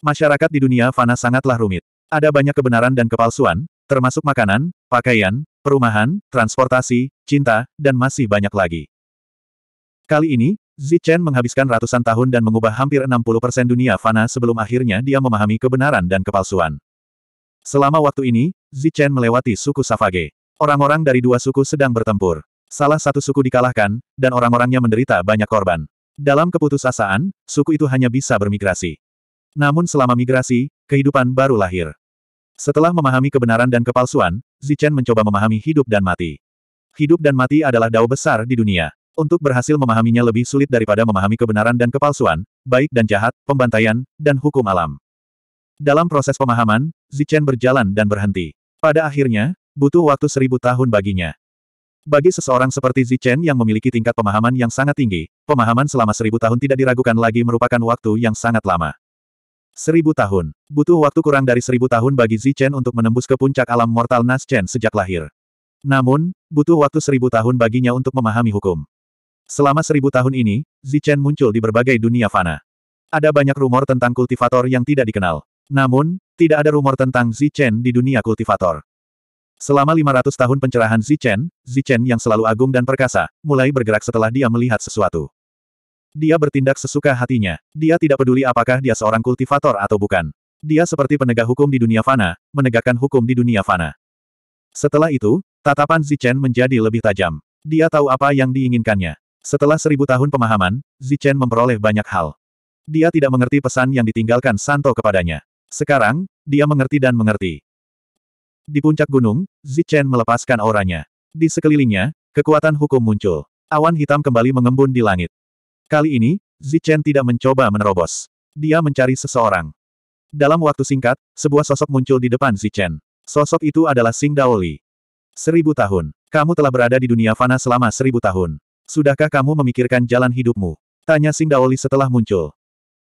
Masyarakat di dunia fana sangatlah rumit. Ada banyak kebenaran dan kepalsuan, termasuk makanan, pakaian, perumahan, transportasi, cinta, dan masih banyak lagi. Kali ini, Zichen menghabiskan ratusan tahun dan mengubah hampir 60% dunia fana sebelum akhirnya dia memahami kebenaran dan kepalsuan. Selama waktu ini, Zichen melewati suku Savage. Orang-orang dari dua suku sedang bertempur. Salah satu suku dikalahkan, dan orang-orangnya menderita banyak korban. Dalam keputusasaan, suku itu hanya bisa bermigrasi. Namun selama migrasi, kehidupan baru lahir. Setelah memahami kebenaran dan kepalsuan, Zichen mencoba memahami hidup dan mati. Hidup dan mati adalah dao besar di dunia. Untuk berhasil memahaminya lebih sulit daripada memahami kebenaran dan kepalsuan, baik dan jahat, pembantaian, dan hukum alam. Dalam proses pemahaman, Zichen berjalan dan berhenti. Pada akhirnya, butuh waktu seribu tahun baginya. Bagi seseorang seperti Zichen yang memiliki tingkat pemahaman yang sangat tinggi, pemahaman selama seribu tahun tidak diragukan lagi merupakan waktu yang sangat lama. Seribu tahun. Butuh waktu kurang dari seribu tahun bagi Zichen untuk menembus ke puncak alam mortal Naschen sejak lahir. Namun, butuh waktu seribu tahun baginya untuk memahami hukum. Selama seribu tahun ini, Zichen muncul di berbagai dunia fana. Ada banyak rumor tentang kultivator yang tidak dikenal. Namun, tidak ada rumor tentang Zichen di dunia kultivator. Selama 500 tahun pencerahan Zichen, Zichen yang selalu agung dan perkasa, mulai bergerak setelah dia melihat sesuatu. Dia bertindak sesuka hatinya. Dia tidak peduli apakah dia seorang kultivator atau bukan. Dia seperti penegak hukum di dunia fana, menegakkan hukum di dunia fana. Setelah itu, tatapan Zichen menjadi lebih tajam. Dia tahu apa yang diinginkannya. Setelah seribu tahun pemahaman, Zichen memperoleh banyak hal. Dia tidak mengerti pesan yang ditinggalkan Santo kepadanya. Sekarang, dia mengerti dan mengerti. Di puncak gunung, Zichen melepaskan auranya. Di sekelilingnya, kekuatan hukum muncul. Awan hitam kembali mengembun di langit. Kali ini, Zichen tidak mencoba menerobos. Dia mencari seseorang. Dalam waktu singkat, sebuah sosok muncul di depan Zichen. Sosok itu adalah Sing Daoli. Seribu tahun. Kamu telah berada di dunia fana selama seribu tahun. Sudahkah kamu memikirkan jalan hidupmu? Tanya Sing Daoli setelah muncul.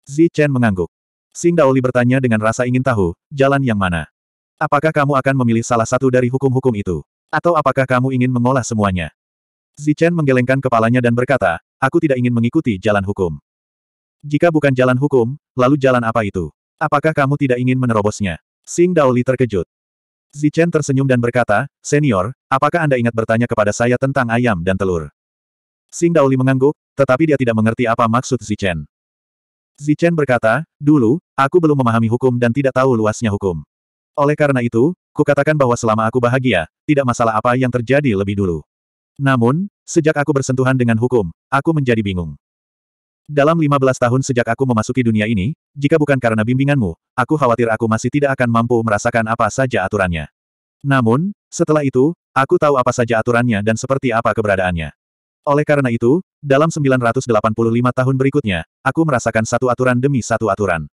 Zi Chen mengangguk. Sing Daoli bertanya dengan rasa ingin tahu, jalan yang mana? Apakah kamu akan memilih salah satu dari hukum-hukum itu? Atau apakah kamu ingin mengolah semuanya? Zi Chen menggelengkan kepalanya dan berkata, aku tidak ingin mengikuti jalan hukum. Jika bukan jalan hukum, lalu jalan apa itu? Apakah kamu tidak ingin menerobosnya? Sing Daoli terkejut. Zichen tersenyum dan berkata, Senior, apakah Anda ingat bertanya kepada saya tentang ayam dan telur? Sing Daoli mengangguk, tetapi dia tidak mengerti apa maksud Zichen. Zichen berkata, dulu, aku belum memahami hukum dan tidak tahu luasnya hukum. Oleh karena itu, kukatakan bahwa selama aku bahagia, tidak masalah apa yang terjadi lebih dulu. Namun, sejak aku bersentuhan dengan hukum, aku menjadi bingung. Dalam 15 tahun sejak aku memasuki dunia ini, jika bukan karena bimbinganmu, aku khawatir aku masih tidak akan mampu merasakan apa saja aturannya. Namun, setelah itu, aku tahu apa saja aturannya dan seperti apa keberadaannya. Oleh karena itu, dalam 985 tahun berikutnya, aku merasakan satu aturan demi satu aturan.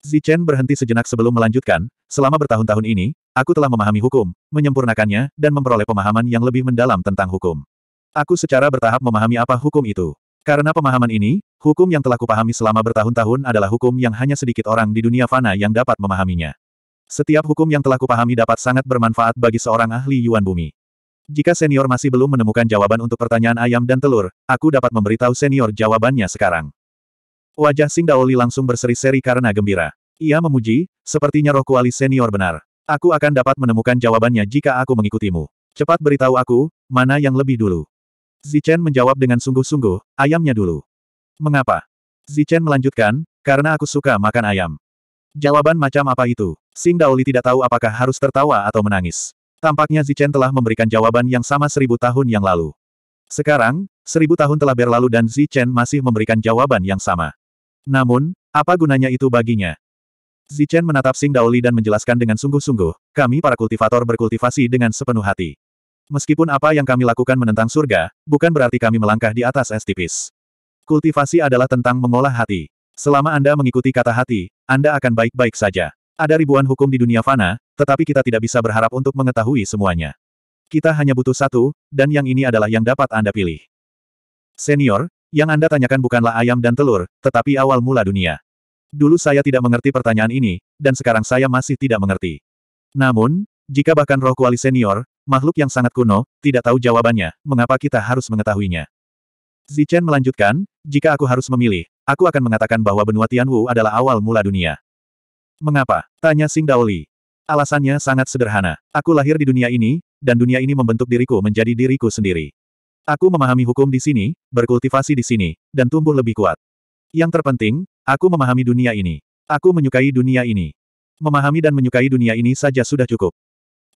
Zichen berhenti sejenak sebelum melanjutkan, selama bertahun-tahun ini, aku telah memahami hukum, menyempurnakannya, dan memperoleh pemahaman yang lebih mendalam tentang hukum. Aku secara bertahap memahami apa hukum itu. Karena pemahaman ini, hukum yang telah kupahami selama bertahun-tahun adalah hukum yang hanya sedikit orang di dunia fana yang dapat memahaminya. Setiap hukum yang telah kupahami dapat sangat bermanfaat bagi seorang ahli Yuan Bumi. Jika senior masih belum menemukan jawaban untuk pertanyaan ayam dan telur, aku dapat memberitahu senior jawabannya sekarang. Wajah Sing Daoli langsung berseri-seri karena gembira. Ia memuji, sepertinya roh kuali senior benar. Aku akan dapat menemukan jawabannya jika aku mengikutimu. Cepat beritahu aku, mana yang lebih dulu. Zichen menjawab dengan sungguh-sungguh, ayamnya dulu. Mengapa? Zichen melanjutkan, karena aku suka makan ayam. Jawaban macam apa itu? Sing Daoli tidak tahu apakah harus tertawa atau menangis. Tampaknya Zichen telah memberikan jawaban yang sama seribu tahun yang lalu. Sekarang, seribu tahun telah berlalu dan Zichen masih memberikan jawaban yang sama. Namun, apa gunanya itu baginya? Zichen menatap Sing Daoli dan menjelaskan dengan sungguh-sungguh, kami para kultivator berkultivasi dengan sepenuh hati. Meskipun apa yang kami lakukan menentang surga, bukan berarti kami melangkah di atas es tipis. Kultivasi adalah tentang mengolah hati. Selama Anda mengikuti kata hati, Anda akan baik-baik saja. Ada ribuan hukum di dunia fana, tetapi kita tidak bisa berharap untuk mengetahui semuanya. Kita hanya butuh satu, dan yang ini adalah yang dapat Anda pilih. Senior, yang Anda tanyakan bukanlah ayam dan telur, tetapi awal mula dunia. Dulu saya tidak mengerti pertanyaan ini, dan sekarang saya masih tidak mengerti. Namun, jika bahkan roh kuali senior, makhluk yang sangat kuno, tidak tahu jawabannya, mengapa kita harus mengetahuinya? Zichen melanjutkan, jika aku harus memilih, aku akan mengatakan bahwa benua Tianwu adalah awal mula dunia. Mengapa? Tanya Sing Daoli. Alasannya sangat sederhana. Aku lahir di dunia ini, dan dunia ini membentuk diriku menjadi diriku sendiri. Aku memahami hukum di sini, berkultivasi di sini, dan tumbuh lebih kuat. Yang terpenting, aku memahami dunia ini. Aku menyukai dunia ini. Memahami dan menyukai dunia ini saja sudah cukup.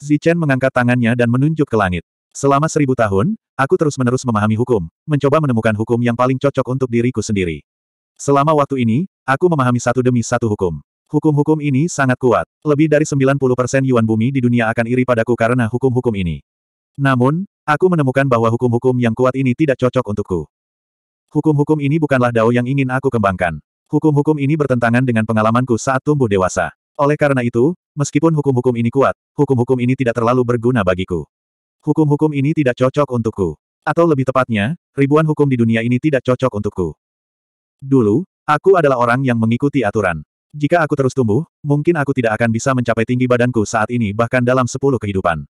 Zichen mengangkat tangannya dan menunjuk ke langit. Selama seribu tahun, aku terus-menerus memahami hukum, mencoba menemukan hukum yang paling cocok untuk diriku sendiri. Selama waktu ini, aku memahami satu demi satu hukum. Hukum-hukum ini sangat kuat. Lebih dari 90% Yuan Bumi di dunia akan iri padaku karena hukum-hukum ini. Namun, aku menemukan bahwa hukum-hukum yang kuat ini tidak cocok untukku. Hukum-hukum ini bukanlah dao yang ingin aku kembangkan. Hukum-hukum ini bertentangan dengan pengalamanku saat tumbuh dewasa. Oleh karena itu, meskipun hukum-hukum ini kuat, hukum-hukum ini tidak terlalu berguna bagiku. Hukum-hukum ini tidak cocok untukku. Atau lebih tepatnya, ribuan hukum di dunia ini tidak cocok untukku. Dulu, aku adalah orang yang mengikuti aturan. Jika aku terus tumbuh, mungkin aku tidak akan bisa mencapai tinggi badanku saat ini bahkan dalam sepuluh kehidupan.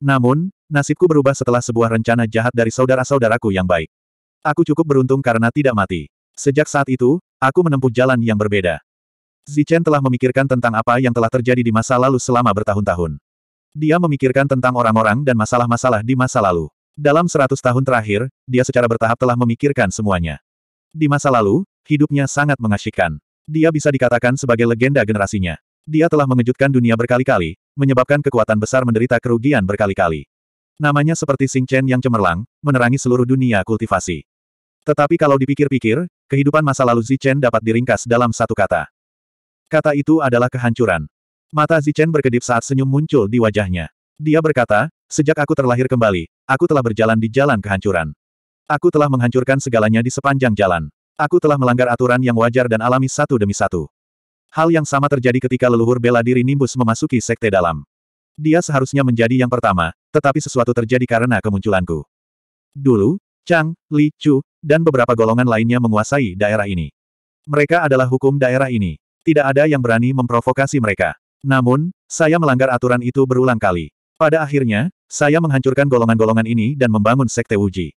Namun, nasibku berubah setelah sebuah rencana jahat dari saudara-saudaraku yang baik. Aku cukup beruntung karena tidak mati. Sejak saat itu, aku menempuh jalan yang berbeda. Zichen telah memikirkan tentang apa yang telah terjadi di masa lalu selama bertahun-tahun. Dia memikirkan tentang orang-orang dan masalah-masalah di masa lalu. Dalam seratus tahun terakhir, dia secara bertahap telah memikirkan semuanya. Di masa lalu, hidupnya sangat mengasyikkan. Dia bisa dikatakan sebagai legenda generasinya. Dia telah mengejutkan dunia berkali-kali, menyebabkan kekuatan besar menderita kerugian berkali-kali. Namanya seperti Sing Chen yang cemerlang, menerangi seluruh dunia kultivasi. Tetapi kalau dipikir-pikir, kehidupan masa lalu Zichen dapat diringkas dalam satu kata. Kata itu adalah kehancuran. Mata Zichen berkedip saat senyum muncul di wajahnya. Dia berkata, sejak aku terlahir kembali, aku telah berjalan di jalan kehancuran. Aku telah menghancurkan segalanya di sepanjang jalan. Aku telah melanggar aturan yang wajar dan alami satu demi satu. Hal yang sama terjadi ketika leluhur bela diri Nimbus memasuki sekte dalam. Dia seharusnya menjadi yang pertama, tetapi sesuatu terjadi karena kemunculanku. Dulu, Chang, Li, Chu, dan beberapa golongan lainnya menguasai daerah ini. Mereka adalah hukum daerah ini. Tidak ada yang berani memprovokasi mereka. Namun, saya melanggar aturan itu berulang kali. Pada akhirnya, saya menghancurkan golongan-golongan ini dan membangun sekte Wuji.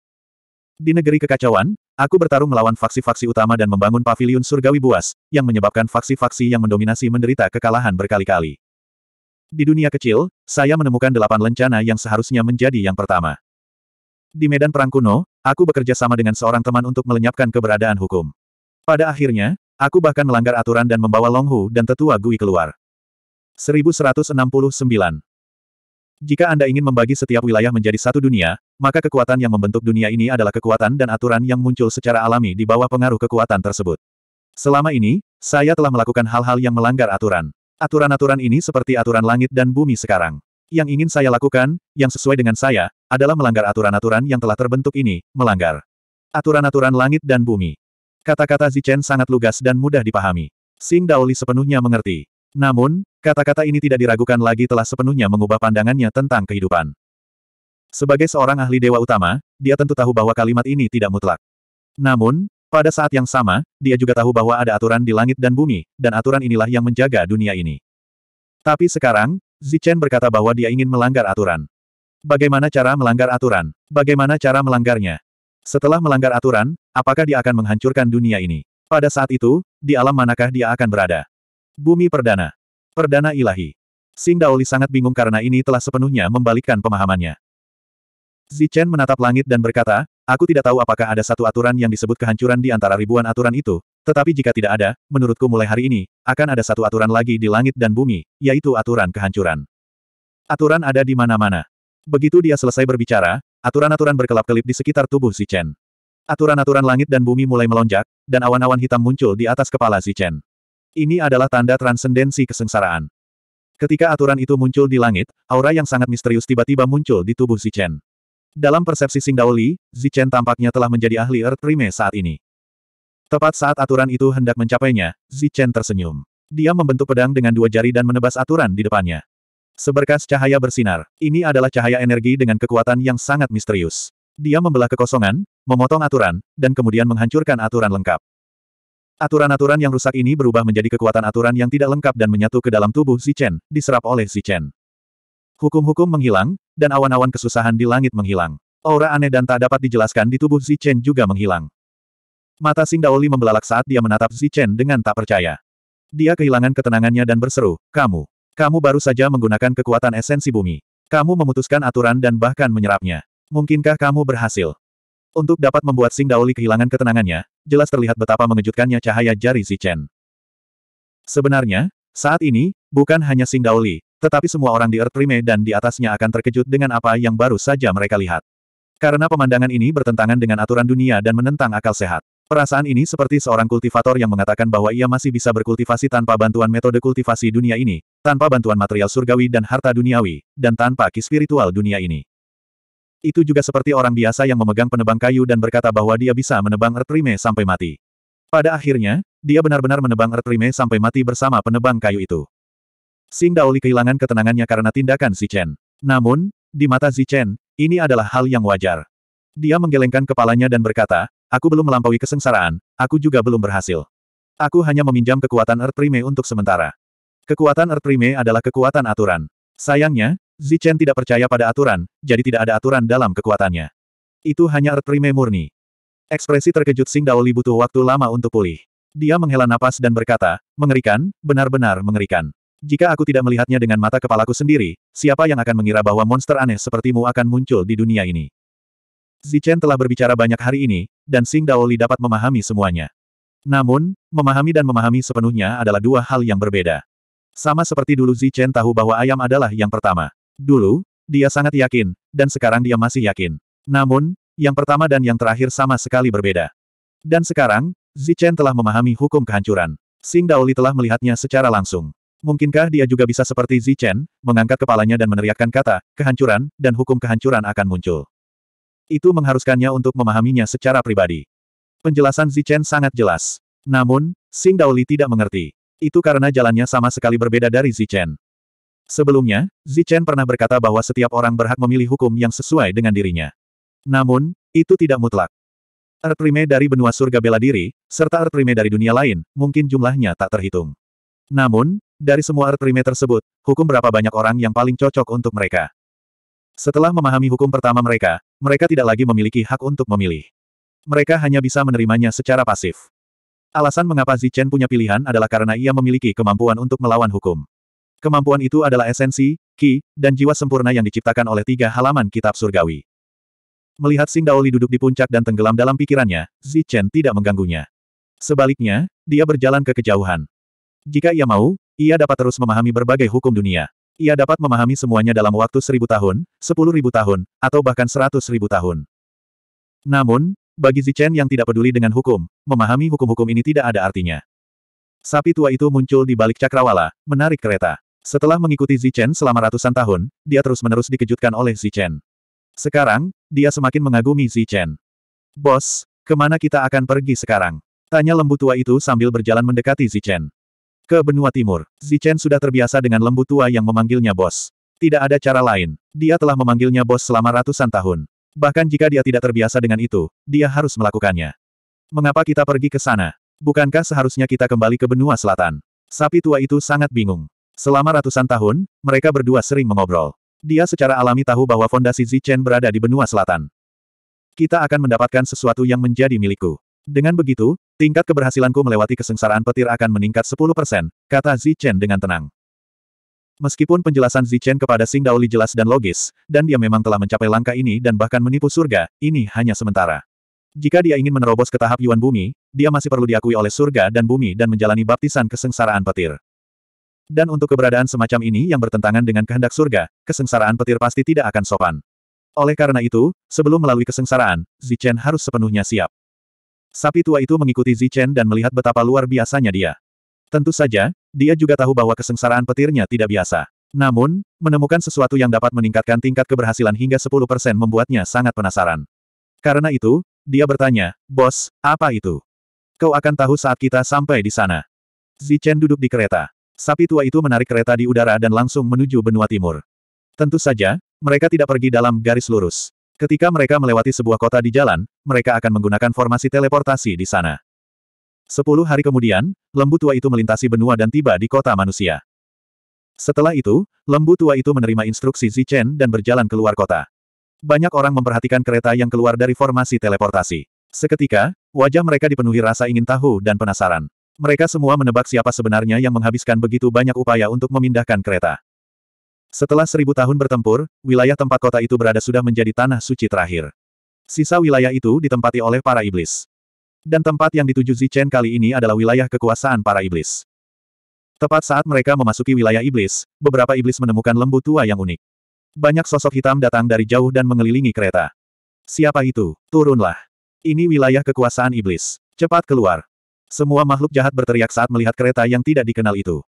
Di negeri kekacauan, aku bertarung melawan faksi-faksi utama dan membangun paviliun surgawi buas, yang menyebabkan faksi-faksi yang mendominasi menderita kekalahan berkali-kali. Di dunia kecil, saya menemukan delapan lencana yang seharusnya menjadi yang pertama. Di medan perang kuno, aku bekerja sama dengan seorang teman untuk melenyapkan keberadaan hukum. Pada akhirnya, aku bahkan melanggar aturan dan membawa Longhu dan tetua Gui keluar. 1169 jika Anda ingin membagi setiap wilayah menjadi satu dunia, maka kekuatan yang membentuk dunia ini adalah kekuatan dan aturan yang muncul secara alami di bawah pengaruh kekuatan tersebut. Selama ini, saya telah melakukan hal-hal yang melanggar aturan. Aturan-aturan ini seperti aturan langit dan bumi sekarang. Yang ingin saya lakukan, yang sesuai dengan saya, adalah melanggar aturan-aturan yang telah terbentuk ini, melanggar. Aturan-aturan langit dan bumi. Kata-kata Zichen sangat lugas dan mudah dipahami. Sing Daoli sepenuhnya mengerti. Namun, kata-kata ini tidak diragukan lagi telah sepenuhnya mengubah pandangannya tentang kehidupan. Sebagai seorang ahli dewa utama, dia tentu tahu bahwa kalimat ini tidak mutlak. Namun, pada saat yang sama, dia juga tahu bahwa ada aturan di langit dan bumi, dan aturan inilah yang menjaga dunia ini. Tapi sekarang, Zichen berkata bahwa dia ingin melanggar aturan. Bagaimana cara melanggar aturan? Bagaimana cara melanggarnya? Setelah melanggar aturan, apakah dia akan menghancurkan dunia ini? Pada saat itu, di alam manakah dia akan berada? Bumi Perdana. Perdana Ilahi. Sing Daoli sangat bingung karena ini telah sepenuhnya membalikkan pemahamannya. Zichen menatap langit dan berkata, aku tidak tahu apakah ada satu aturan yang disebut kehancuran di antara ribuan aturan itu, tetapi jika tidak ada, menurutku mulai hari ini, akan ada satu aturan lagi di langit dan bumi, yaitu aturan kehancuran. Aturan ada di mana-mana. Begitu dia selesai berbicara, aturan-aturan berkelap-kelip di sekitar tubuh Zichen. Aturan-aturan langit dan bumi mulai melonjak, dan awan-awan hitam muncul di atas kepala Zichen. Ini adalah tanda transendensi kesengsaraan. Ketika aturan itu muncul di langit, aura yang sangat misterius tiba-tiba muncul di tubuh Zichen. Dalam persepsi Sing Zichen tampaknya telah menjadi ahli Earth Prime saat ini. Tepat saat aturan itu hendak mencapainya, Zichen tersenyum. Dia membentuk pedang dengan dua jari dan menebas aturan di depannya. Seberkas cahaya bersinar. Ini adalah cahaya energi dengan kekuatan yang sangat misterius. Dia membelah kekosongan, memotong aturan, dan kemudian menghancurkan aturan lengkap. Aturan-aturan yang rusak ini berubah menjadi kekuatan aturan yang tidak lengkap dan menyatu ke dalam tubuh Si Chen, diserap oleh Si Chen. Hukum-hukum menghilang, dan awan-awan kesusahan di langit menghilang. Aura aneh dan tak dapat dijelaskan di tubuh Si Chen juga menghilang. Mata Sing Daoli membelalak saat dia menatap Si Chen dengan tak percaya. Dia kehilangan ketenangannya dan berseru, Kamu! Kamu baru saja menggunakan kekuatan esensi bumi. Kamu memutuskan aturan dan bahkan menyerapnya. Mungkinkah kamu berhasil? Untuk dapat membuat Sing Daoli kehilangan ketenangannya, jelas terlihat betapa mengejutkannya cahaya jari Si Chen. Sebenarnya, saat ini, bukan hanya Sing Daoli, tetapi semua orang di Earth Prime dan di atasnya akan terkejut dengan apa yang baru saja mereka lihat. Karena pemandangan ini bertentangan dengan aturan dunia dan menentang akal sehat. Perasaan ini seperti seorang kultivator yang mengatakan bahwa ia masih bisa berkultivasi tanpa bantuan metode kultivasi dunia ini, tanpa bantuan material surgawi dan harta duniawi, dan tanpa ki spiritual dunia ini. Itu juga seperti orang biasa yang memegang penebang kayu dan berkata bahwa dia bisa menebang Ertrime sampai mati. Pada akhirnya, dia benar-benar menebang Ertrime sampai mati bersama penebang kayu itu. Sing Daoli kehilangan ketenangannya karena tindakan Zichen. Namun, di mata Zichen, ini adalah hal yang wajar. Dia menggelengkan kepalanya dan berkata, aku belum melampaui kesengsaraan, aku juga belum berhasil. Aku hanya meminjam kekuatan Ertrime untuk sementara. Kekuatan Ertrime adalah kekuatan aturan. Sayangnya, Zichen tidak percaya pada aturan, jadi tidak ada aturan dalam kekuatannya. Itu hanya Earth murni. Ekspresi terkejut Sing Daoli butuh waktu lama untuk pulih. Dia menghela napas dan berkata, mengerikan, benar-benar mengerikan. Jika aku tidak melihatnya dengan mata kepalaku sendiri, siapa yang akan mengira bahwa monster aneh sepertimu akan muncul di dunia ini? Zichen telah berbicara banyak hari ini, dan Sing Daoli dapat memahami semuanya. Namun, memahami dan memahami sepenuhnya adalah dua hal yang berbeda. Sama seperti dulu Zichen tahu bahwa ayam adalah yang pertama. Dulu, dia sangat yakin, dan sekarang dia masih yakin. Namun, yang pertama dan yang terakhir sama sekali berbeda. Dan sekarang, Zichen telah memahami hukum kehancuran. Sing Daoli telah melihatnya secara langsung. Mungkinkah dia juga bisa seperti Zichen, mengangkat kepalanya dan meneriakkan kata, kehancuran, dan hukum kehancuran akan muncul. Itu mengharuskannya untuk memahaminya secara pribadi. Penjelasan Zichen sangat jelas. Namun, Sing Daoli tidak mengerti. Itu karena jalannya sama sekali berbeda dari Zichen. Sebelumnya, Zichen pernah berkata bahwa setiap orang berhak memilih hukum yang sesuai dengan dirinya. Namun, itu tidak mutlak. Ertrime dari benua surga bela diri, serta ertrime dari dunia lain, mungkin jumlahnya tak terhitung. Namun, dari semua ertrime tersebut, hukum berapa banyak orang yang paling cocok untuk mereka. Setelah memahami hukum pertama mereka, mereka tidak lagi memiliki hak untuk memilih. Mereka hanya bisa menerimanya secara pasif. Alasan mengapa Zichen punya pilihan adalah karena ia memiliki kemampuan untuk melawan hukum. Kemampuan itu adalah esensi, ki, dan jiwa sempurna yang diciptakan oleh tiga halaman kitab surgawi. Melihat Sing Daoli duduk di puncak dan tenggelam dalam pikirannya, Zichen tidak mengganggunya. Sebaliknya, dia berjalan ke kejauhan. Jika ia mau, ia dapat terus memahami berbagai hukum dunia. Ia dapat memahami semuanya dalam waktu seribu tahun, sepuluh ribu tahun, atau bahkan seratus ribu tahun. Namun, bagi Zichen yang tidak peduli dengan hukum, memahami hukum-hukum ini tidak ada artinya. Sapi tua itu muncul di balik cakrawala, menarik kereta. Setelah mengikuti Zichen selama ratusan tahun, dia terus-menerus dikejutkan oleh Zichen. Sekarang, dia semakin mengagumi Zichen. Bos, kemana kita akan pergi sekarang? Tanya lembu tua itu sambil berjalan mendekati Zichen. Ke benua timur, Zichen sudah terbiasa dengan lembu tua yang memanggilnya bos. Tidak ada cara lain, dia telah memanggilnya bos selama ratusan tahun. Bahkan jika dia tidak terbiasa dengan itu, dia harus melakukannya. Mengapa kita pergi ke sana? Bukankah seharusnya kita kembali ke benua selatan? Sapi tua itu sangat bingung. Selama ratusan tahun, mereka berdua sering mengobrol. Dia secara alami tahu bahwa fondasi Zichen berada di benua selatan. Kita akan mendapatkan sesuatu yang menjadi milikku. Dengan begitu, tingkat keberhasilanku melewati kesengsaraan petir akan meningkat 10%, kata Zichen dengan tenang. Meskipun penjelasan Zichen kepada Sing Daoli jelas dan logis, dan dia memang telah mencapai langkah ini dan bahkan menipu surga, ini hanya sementara. Jika dia ingin menerobos ke tahap Yuan Bumi, dia masih perlu diakui oleh surga dan bumi dan menjalani baptisan kesengsaraan petir. Dan untuk keberadaan semacam ini yang bertentangan dengan kehendak surga, kesengsaraan petir pasti tidak akan sopan. Oleh karena itu, sebelum melalui kesengsaraan, Zichen harus sepenuhnya siap. Sapi tua itu mengikuti Zichen dan melihat betapa luar biasanya dia. Tentu saja, dia juga tahu bahwa kesengsaraan petirnya tidak biasa. Namun, menemukan sesuatu yang dapat meningkatkan tingkat keberhasilan hingga 10% membuatnya sangat penasaran. Karena itu, dia bertanya, Bos, apa itu? Kau akan tahu saat kita sampai di sana. Zichen duduk di kereta. Sapi tua itu menarik kereta di udara dan langsung menuju benua timur. Tentu saja, mereka tidak pergi dalam garis lurus. Ketika mereka melewati sebuah kota di jalan, mereka akan menggunakan formasi teleportasi di sana. Sepuluh hari kemudian, lembu tua itu melintasi benua dan tiba di kota manusia. Setelah itu, lembu tua itu menerima instruksi Zichen dan berjalan keluar kota. Banyak orang memperhatikan kereta yang keluar dari formasi teleportasi. Seketika, wajah mereka dipenuhi rasa ingin tahu dan penasaran. Mereka semua menebak siapa sebenarnya yang menghabiskan begitu banyak upaya untuk memindahkan kereta. Setelah seribu tahun bertempur, wilayah tempat kota itu berada sudah menjadi tanah suci terakhir. Sisa wilayah itu ditempati oleh para iblis. Dan tempat yang dituju Zichen kali ini adalah wilayah kekuasaan para iblis. Tepat saat mereka memasuki wilayah iblis, beberapa iblis menemukan lembu tua yang unik. Banyak sosok hitam datang dari jauh dan mengelilingi kereta. Siapa itu? Turunlah. Ini wilayah kekuasaan iblis. Cepat keluar. Semua makhluk jahat berteriak saat melihat kereta yang tidak dikenal itu.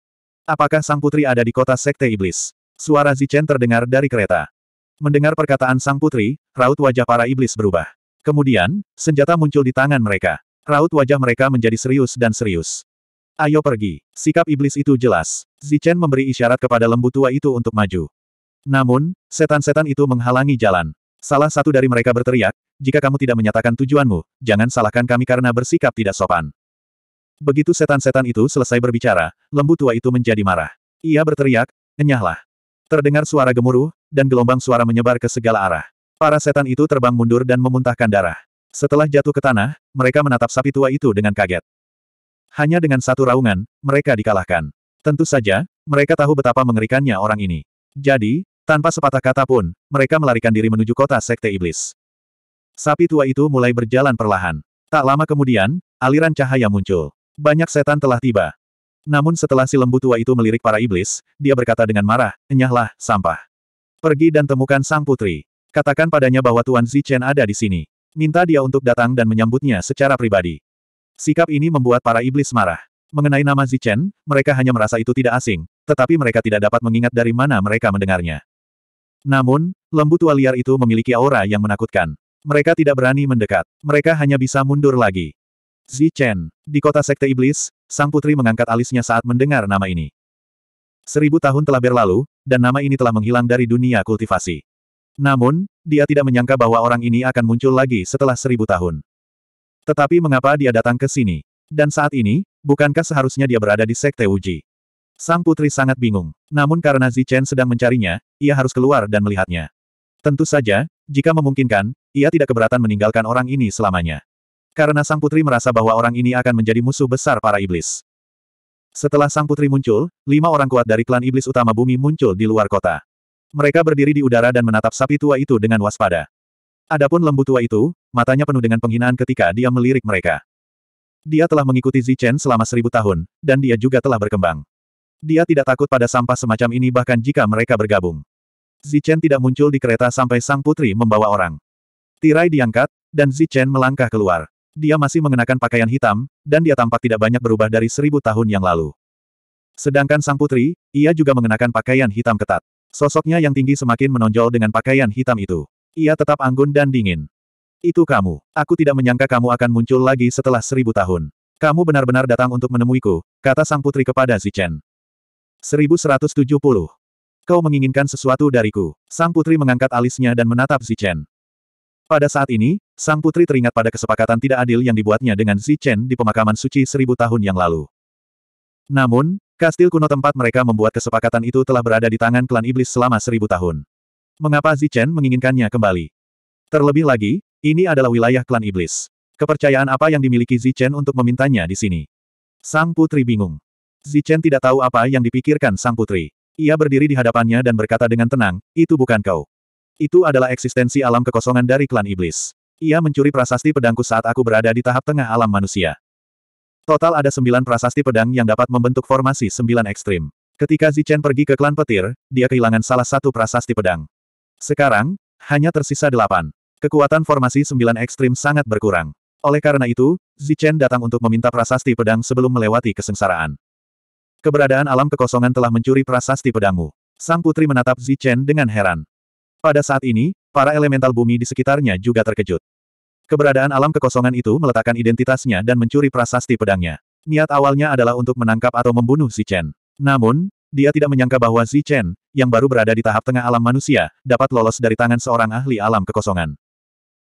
Apakah sang putri ada di kota sekte iblis? Suara Zichen terdengar dari kereta. Mendengar perkataan sang putri, raut wajah para iblis berubah. Kemudian, senjata muncul di tangan mereka. Raut wajah mereka menjadi serius dan serius. Ayo pergi. Sikap iblis itu jelas. Zichen memberi isyarat kepada lembu tua itu untuk maju. Namun, setan-setan itu menghalangi jalan. Salah satu dari mereka berteriak, jika kamu tidak menyatakan tujuanmu, jangan salahkan kami karena bersikap tidak sopan. Begitu setan-setan itu selesai berbicara, lembu tua itu menjadi marah. Ia berteriak, Enyahlah. Terdengar suara gemuruh, dan gelombang suara menyebar ke segala arah. Para setan itu terbang mundur dan memuntahkan darah. Setelah jatuh ke tanah, mereka menatap sapi tua itu dengan kaget. Hanya dengan satu raungan, mereka dikalahkan. Tentu saja, mereka tahu betapa mengerikannya orang ini. Jadi, tanpa sepatah kata pun, mereka melarikan diri menuju kota Sekte Iblis. Sapi tua itu mulai berjalan perlahan. Tak lama kemudian, aliran cahaya muncul. Banyak setan telah tiba. Namun setelah si lembu tua itu melirik para iblis, dia berkata dengan marah, enyahlah, sampah. Pergi dan temukan sang putri. Katakan padanya bahwa Tuan Zichen ada di sini. Minta dia untuk datang dan menyambutnya secara pribadi. Sikap ini membuat para iblis marah. Mengenai nama Zichen, mereka hanya merasa itu tidak asing, tetapi mereka tidak dapat mengingat dari mana mereka mendengarnya. Namun, lembu tua liar itu memiliki aura yang menakutkan. Mereka tidak berani mendekat. Mereka hanya bisa mundur lagi. Zichen Di kota Sekte Iblis, Sang Putri mengangkat alisnya saat mendengar nama ini. Seribu tahun telah berlalu, dan nama ini telah menghilang dari dunia kultivasi. Namun, dia tidak menyangka bahwa orang ini akan muncul lagi setelah seribu tahun. Tetapi mengapa dia datang ke sini? Dan saat ini, bukankah seharusnya dia berada di Sekte Uji? Sang Putri sangat bingung. Namun karena Zichen sedang mencarinya, ia harus keluar dan melihatnya. Tentu saja, jika memungkinkan, ia tidak keberatan meninggalkan orang ini selamanya karena sang putri merasa bahwa orang ini akan menjadi musuh besar para iblis. Setelah sang putri muncul, lima orang kuat dari klan iblis utama bumi muncul di luar kota. Mereka berdiri di udara dan menatap sapi tua itu dengan waspada. Adapun lembu tua itu, matanya penuh dengan penghinaan ketika dia melirik mereka. Dia telah mengikuti Zichen selama seribu tahun, dan dia juga telah berkembang. Dia tidak takut pada sampah semacam ini bahkan jika mereka bergabung. Zichen tidak muncul di kereta sampai sang putri membawa orang. Tirai diangkat, dan Zichen melangkah keluar. Dia masih mengenakan pakaian hitam, dan dia tampak tidak banyak berubah dari seribu tahun yang lalu. Sedangkan sang putri, ia juga mengenakan pakaian hitam ketat. Sosoknya yang tinggi semakin menonjol dengan pakaian hitam itu. Ia tetap anggun dan dingin. Itu kamu. Aku tidak menyangka kamu akan muncul lagi setelah seribu tahun. Kamu benar-benar datang untuk menemuiku, kata sang putri kepada Zichen. 1170. Kau menginginkan sesuatu dariku. Sang putri mengangkat alisnya dan menatap Zichen. Pada saat ini, sang putri teringat pada kesepakatan tidak adil yang dibuatnya dengan Zi Chen di pemakaman suci seribu tahun yang lalu. Namun, kastil kuno tempat mereka membuat kesepakatan itu telah berada di tangan klan iblis selama seribu tahun. Mengapa Zi Chen menginginkannya kembali? Terlebih lagi, ini adalah wilayah klan iblis. Kepercayaan apa yang dimiliki Zi Chen untuk memintanya di sini? Sang putri bingung. Zi Chen tidak tahu apa yang dipikirkan sang putri. Ia berdiri di hadapannya dan berkata dengan tenang, itu bukan kau. Itu adalah eksistensi alam kekosongan dari klan iblis. Ia mencuri prasasti pedangku saat aku berada di tahap tengah alam manusia. Total ada sembilan prasasti pedang yang dapat membentuk formasi sembilan ekstrim. Ketika Zichen pergi ke klan petir, dia kehilangan salah satu prasasti pedang. Sekarang, hanya tersisa delapan. Kekuatan formasi sembilan ekstrim sangat berkurang. Oleh karena itu, Zichen datang untuk meminta prasasti pedang sebelum melewati kesengsaraan. Keberadaan alam kekosongan telah mencuri prasasti pedangmu. Sang putri menatap Zichen dengan heran. Pada saat ini, para elemental bumi di sekitarnya juga terkejut. Keberadaan alam kekosongan itu meletakkan identitasnya dan mencuri prasasti pedangnya. Niat awalnya adalah untuk menangkap atau membunuh Si Chen. Namun, dia tidak menyangka bahwa Si Chen, yang baru berada di tahap tengah alam manusia, dapat lolos dari tangan seorang ahli alam kekosongan.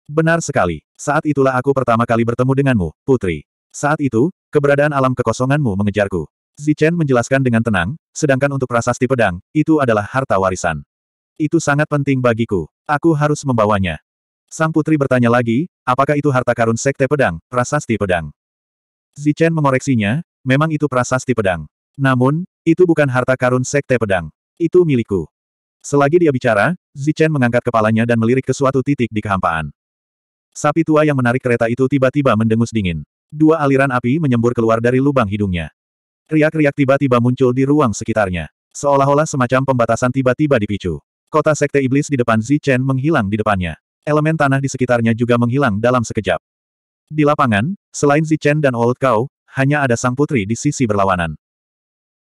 Benar sekali. Saat itulah aku pertama kali bertemu denganmu, Putri. Saat itu, keberadaan alam kekosonganmu mengejarku. Zichen menjelaskan dengan tenang, sedangkan untuk prasasti pedang, itu adalah harta warisan. Itu sangat penting bagiku. Aku harus membawanya. Sang putri bertanya lagi, apakah itu harta karun sekte pedang, prasasti pedang? Zichen mengoreksinya, memang itu prasasti pedang. Namun, itu bukan harta karun sekte pedang. Itu milikku. Selagi dia bicara, Zichen mengangkat kepalanya dan melirik ke suatu titik di kehampaan. Sapi tua yang menarik kereta itu tiba-tiba mendengus dingin. Dua aliran api menyembur keluar dari lubang hidungnya. Riak-riak tiba-tiba muncul di ruang sekitarnya. Seolah-olah semacam pembatasan tiba-tiba dipicu. Kota Sekte Iblis di depan Zichen menghilang di depannya. Elemen tanah di sekitarnya juga menghilang dalam sekejap. Di lapangan, selain Zichen dan Old Kau, hanya ada sang putri di sisi berlawanan.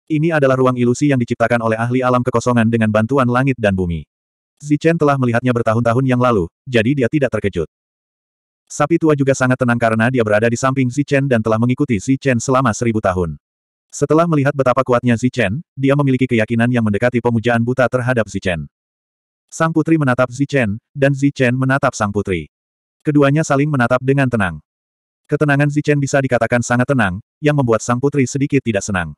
Ini adalah ruang ilusi yang diciptakan oleh ahli alam kekosongan dengan bantuan langit dan bumi. Zichen telah melihatnya bertahun-tahun yang lalu, jadi dia tidak terkejut. Sapi tua juga sangat tenang karena dia berada di samping Zichen dan telah mengikuti Zichen selama seribu tahun. Setelah melihat betapa kuatnya Zichen, dia memiliki keyakinan yang mendekati pemujaan buta terhadap Zichen. Sang putri menatap Zichen, dan Zichen menatap sang putri. Keduanya saling menatap dengan tenang. Ketenangan Zichen bisa dikatakan sangat tenang, yang membuat sang putri sedikit tidak senang.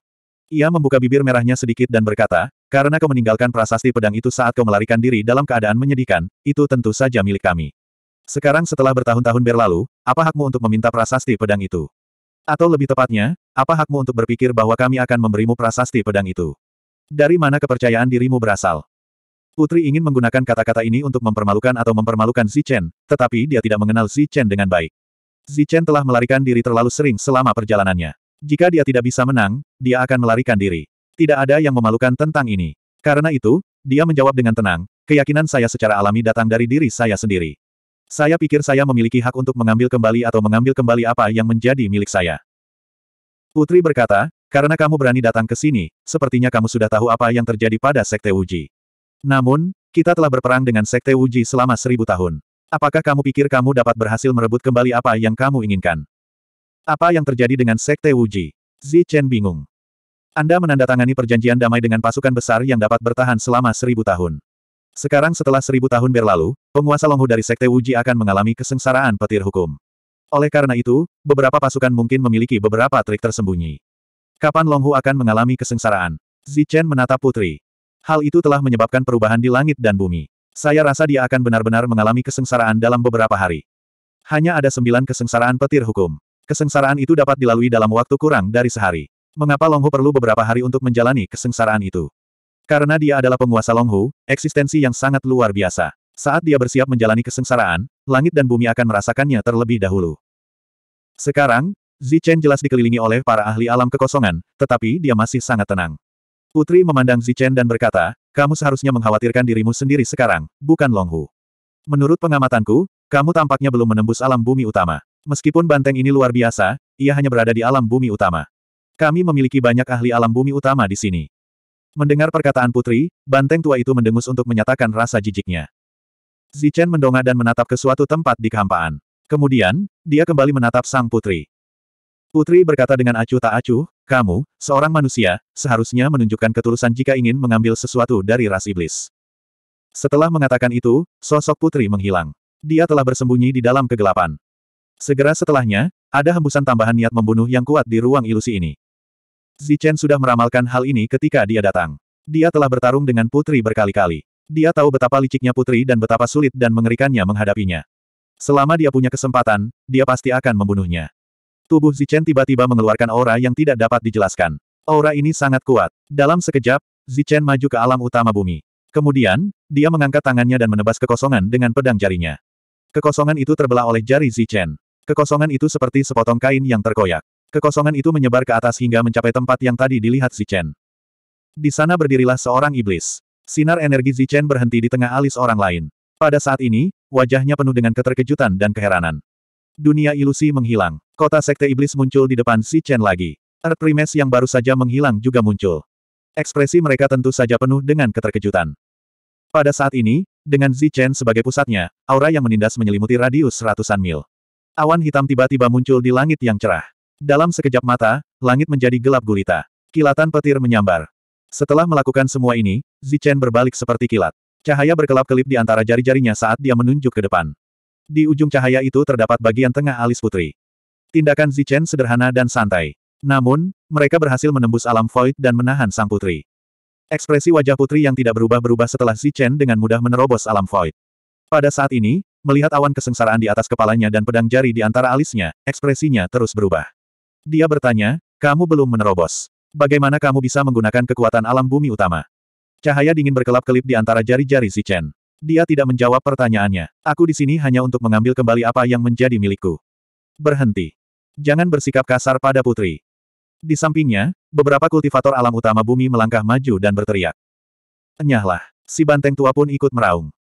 Ia membuka bibir merahnya sedikit dan berkata, karena kau meninggalkan prasasti pedang itu saat kau melarikan diri dalam keadaan menyedihkan, itu tentu saja milik kami. Sekarang setelah bertahun-tahun berlalu, apa hakmu untuk meminta prasasti pedang itu? Atau lebih tepatnya, apa hakmu untuk berpikir bahwa kami akan memberimu prasasti pedang itu? Dari mana kepercayaan dirimu berasal? Putri ingin menggunakan kata-kata ini untuk mempermalukan atau mempermalukan Chen, tetapi dia tidak mengenal Chen dengan baik. Chen telah melarikan diri terlalu sering selama perjalanannya. Jika dia tidak bisa menang, dia akan melarikan diri. Tidak ada yang memalukan tentang ini. Karena itu, dia menjawab dengan tenang, keyakinan saya secara alami datang dari diri saya sendiri. Saya pikir saya memiliki hak untuk mengambil kembali atau mengambil kembali apa yang menjadi milik saya. Putri berkata, karena kamu berani datang ke sini, sepertinya kamu sudah tahu apa yang terjadi pada Sekte Uji. Namun, kita telah berperang dengan Sekte Wuji selama seribu tahun. Apakah kamu pikir kamu dapat berhasil merebut kembali apa yang kamu inginkan? Apa yang terjadi dengan Sekte Wuji? Zi Chen bingung. Anda menandatangani perjanjian damai dengan pasukan besar yang dapat bertahan selama seribu tahun. Sekarang setelah seribu tahun berlalu, penguasa Longhu dari Sekte Wuji akan mengalami kesengsaraan petir hukum. Oleh karena itu, beberapa pasukan mungkin memiliki beberapa trik tersembunyi. Kapan Longhu akan mengalami kesengsaraan? Zi Chen menatap putri. Hal itu telah menyebabkan perubahan di langit dan bumi. Saya rasa dia akan benar-benar mengalami kesengsaraan dalam beberapa hari. Hanya ada sembilan kesengsaraan petir hukum. Kesengsaraan itu dapat dilalui dalam waktu kurang dari sehari. Mengapa Longhu perlu beberapa hari untuk menjalani kesengsaraan itu? Karena dia adalah penguasa Longhu, eksistensi yang sangat luar biasa. Saat dia bersiap menjalani kesengsaraan, langit dan bumi akan merasakannya terlebih dahulu. Sekarang, Zichen jelas dikelilingi oleh para ahli alam kekosongan, tetapi dia masih sangat tenang. Putri memandang Zichen dan berkata, kamu seharusnya mengkhawatirkan dirimu sendiri sekarang, bukan Longhu. Menurut pengamatanku, kamu tampaknya belum menembus alam bumi utama. Meskipun banteng ini luar biasa, ia hanya berada di alam bumi utama. Kami memiliki banyak ahli alam bumi utama di sini. Mendengar perkataan putri, banteng tua itu mendengus untuk menyatakan rasa jijiknya. Zichen mendongak dan menatap ke suatu tempat di kehampaan. Kemudian, dia kembali menatap sang putri. Putri berkata dengan acuh tak acuh, kamu, seorang manusia, seharusnya menunjukkan ketulusan jika ingin mengambil sesuatu dari ras iblis. Setelah mengatakan itu, sosok putri menghilang. Dia telah bersembunyi di dalam kegelapan. Segera setelahnya, ada hembusan tambahan niat membunuh yang kuat di ruang ilusi ini. Zichen sudah meramalkan hal ini ketika dia datang. Dia telah bertarung dengan putri berkali-kali. Dia tahu betapa liciknya putri dan betapa sulit dan mengerikannya menghadapinya. Selama dia punya kesempatan, dia pasti akan membunuhnya. Tubuh Zichen tiba-tiba mengeluarkan aura yang tidak dapat dijelaskan. Aura ini sangat kuat. Dalam sekejap, Zichen maju ke alam utama bumi. Kemudian, dia mengangkat tangannya dan menebas kekosongan dengan pedang jarinya. Kekosongan itu terbelah oleh jari Zichen. Kekosongan itu seperti sepotong kain yang terkoyak. Kekosongan itu menyebar ke atas hingga mencapai tempat yang tadi dilihat Zichen. Di sana berdirilah seorang iblis. Sinar energi Zichen berhenti di tengah alis orang lain. Pada saat ini, wajahnya penuh dengan keterkejutan dan keheranan. Dunia ilusi menghilang. Kota Sekte Iblis muncul di depan si Chen lagi. Earth Primes yang baru saja menghilang juga muncul. Ekspresi mereka tentu saja penuh dengan keterkejutan. Pada saat ini, dengan Zi Chen sebagai pusatnya, aura yang menindas menyelimuti radius ratusan mil. Awan hitam tiba-tiba muncul di langit yang cerah. Dalam sekejap mata, langit menjadi gelap gulita. Kilatan petir menyambar. Setelah melakukan semua ini, Zi Chen berbalik seperti kilat. Cahaya berkelap-kelip di antara jari-jarinya saat dia menunjuk ke depan. Di ujung cahaya itu terdapat bagian tengah alis putri. Tindakan Zichen sederhana dan santai. Namun, mereka berhasil menembus alam void dan menahan sang putri. Ekspresi wajah putri yang tidak berubah-berubah setelah Zichen dengan mudah menerobos alam void. Pada saat ini, melihat awan kesengsaraan di atas kepalanya dan pedang jari di antara alisnya, ekspresinya terus berubah. Dia bertanya, kamu belum menerobos. Bagaimana kamu bisa menggunakan kekuatan alam bumi utama? Cahaya dingin berkelap-kelip di antara jari-jari Zichen. Dia tidak menjawab pertanyaannya. Aku di sini hanya untuk mengambil kembali apa yang menjadi milikku. Berhenti. Jangan bersikap kasar pada putri. Di sampingnya, beberapa kultivator alam utama bumi melangkah maju dan berteriak. Enyahlah. Si banteng tua pun ikut meraung.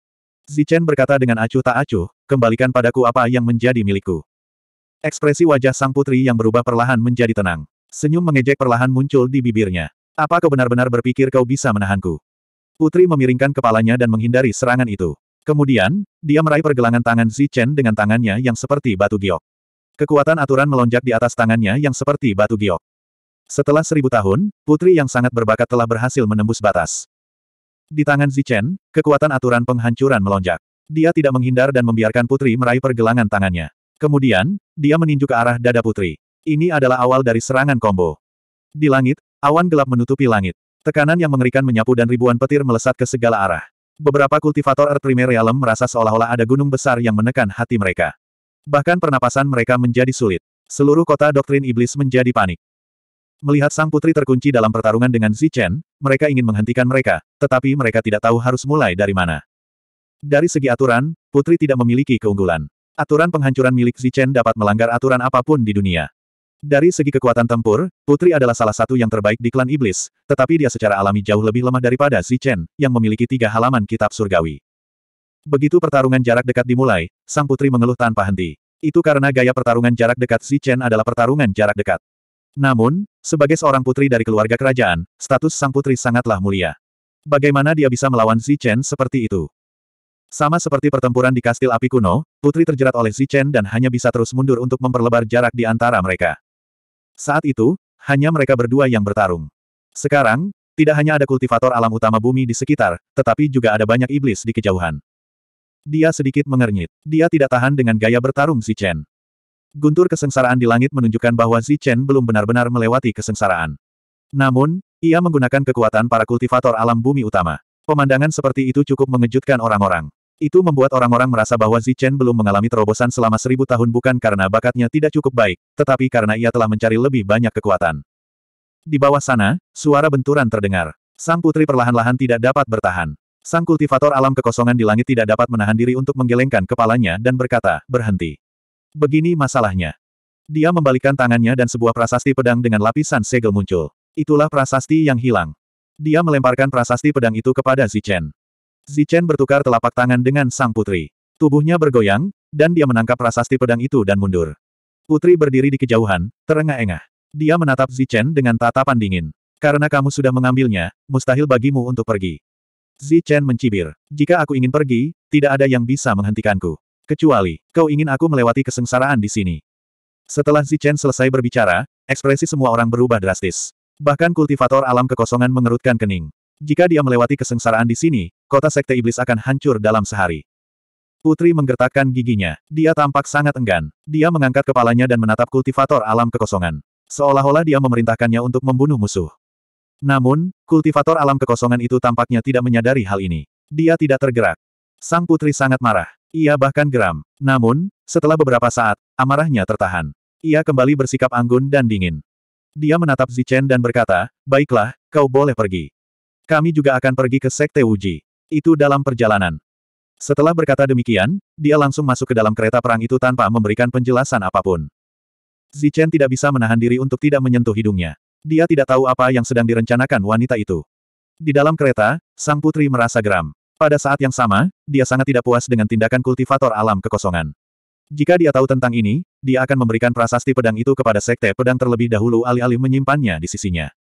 Zichen berkata dengan acuh tak acuh, kembalikan padaku apa yang menjadi milikku. Ekspresi wajah sang putri yang berubah perlahan menjadi tenang. Senyum mengejek perlahan muncul di bibirnya. Apa kau benar-benar berpikir kau bisa menahanku? Putri memiringkan kepalanya dan menghindari serangan itu. Kemudian, dia meraih pergelangan tangan Zichen dengan tangannya yang seperti batu giok. Kekuatan aturan melonjak di atas tangannya yang seperti batu giok. Setelah seribu tahun, putri yang sangat berbakat telah berhasil menembus batas. Di tangan Zichen, kekuatan aturan penghancuran melonjak. Dia tidak menghindar dan membiarkan putri meraih pergelangan tangannya. Kemudian, dia meninju ke arah dada putri. Ini adalah awal dari serangan kombo. Di langit, awan gelap menutupi langit. Tekanan yang mengerikan menyapu dan ribuan petir melesat ke segala arah. Beberapa kultivator Earth Primer Realm merasa seolah-olah ada gunung besar yang menekan hati mereka. Bahkan pernapasan mereka menjadi sulit. Seluruh kota doktrin iblis menjadi panik. Melihat sang putri terkunci dalam pertarungan dengan Zichen, mereka ingin menghentikan mereka, tetapi mereka tidak tahu harus mulai dari mana. Dari segi aturan, putri tidak memiliki keunggulan. Aturan penghancuran milik Zichen dapat melanggar aturan apapun di dunia. Dari segi kekuatan tempur, Putri adalah salah satu yang terbaik di klan iblis, tetapi dia secara alami jauh lebih lemah daripada Chen yang memiliki tiga halaman kitab surgawi. Begitu pertarungan jarak dekat dimulai, sang putri mengeluh tanpa henti. Itu karena gaya pertarungan jarak dekat Chen adalah pertarungan jarak dekat. Namun, sebagai seorang putri dari keluarga kerajaan, status sang putri sangatlah mulia. Bagaimana dia bisa melawan Chen seperti itu? Sama seperti pertempuran di kastil api kuno, putri terjerat oleh Chen dan hanya bisa terus mundur untuk memperlebar jarak di antara mereka. Saat itu, hanya mereka berdua yang bertarung. Sekarang, tidak hanya ada kultivator alam utama bumi di sekitar, tetapi juga ada banyak iblis di kejauhan. Dia sedikit mengernyit. Dia tidak tahan dengan gaya bertarung Zichen. Guntur kesengsaraan di langit menunjukkan bahwa Zichen belum benar-benar melewati kesengsaraan. Namun, ia menggunakan kekuatan para kultivator alam bumi utama. Pemandangan seperti itu cukup mengejutkan orang-orang. Itu membuat orang-orang merasa bahwa Zichen belum mengalami terobosan selama seribu tahun bukan karena bakatnya tidak cukup baik, tetapi karena ia telah mencari lebih banyak kekuatan. Di bawah sana, suara benturan terdengar. Sang putri perlahan-lahan tidak dapat bertahan. Sang kultivator alam kekosongan di langit tidak dapat menahan diri untuk menggelengkan kepalanya dan berkata, berhenti. Begini masalahnya. Dia membalikkan tangannya dan sebuah prasasti pedang dengan lapisan segel muncul. Itulah prasasti yang hilang. Dia melemparkan prasasti pedang itu kepada Zichen. Zichen bertukar telapak tangan dengan sang putri. Tubuhnya bergoyang, dan dia menangkap prasasti pedang itu dan mundur. Putri berdiri di kejauhan, terengah-engah. Dia menatap Zichen dengan tatapan dingin. Karena kamu sudah mengambilnya, mustahil bagimu untuk pergi. Zichen mencibir. Jika aku ingin pergi, tidak ada yang bisa menghentikanku. Kecuali, kau ingin aku melewati kesengsaraan di sini. Setelah Zichen selesai berbicara, ekspresi semua orang berubah drastis. Bahkan kultivator alam kekosongan mengerutkan kening. Jika dia melewati kesengsaraan di sini, kota sekte iblis akan hancur dalam sehari. Putri menggertakkan giginya. Dia tampak sangat enggan. Dia mengangkat kepalanya dan menatap kultivator alam kekosongan. Seolah-olah dia memerintahkannya untuk membunuh musuh. Namun, kultivator alam kekosongan itu tampaknya tidak menyadari hal ini. Dia tidak tergerak. Sang putri sangat marah. Ia bahkan geram. Namun, setelah beberapa saat, amarahnya tertahan. Ia kembali bersikap anggun dan dingin. Dia menatap Zichen dan berkata, Baiklah, kau boleh pergi. Kami juga akan pergi ke Sekte Wuji itu dalam perjalanan. Setelah berkata demikian, dia langsung masuk ke dalam kereta perang itu tanpa memberikan penjelasan apapun. Zichen tidak bisa menahan diri untuk tidak menyentuh hidungnya. Dia tidak tahu apa yang sedang direncanakan wanita itu. Di dalam kereta, sang putri merasa geram. Pada saat yang sama, dia sangat tidak puas dengan tindakan kultivator alam kekosongan. Jika dia tahu tentang ini, dia akan memberikan prasasti pedang itu kepada sekte pedang terlebih dahulu alih-alih menyimpannya di sisinya.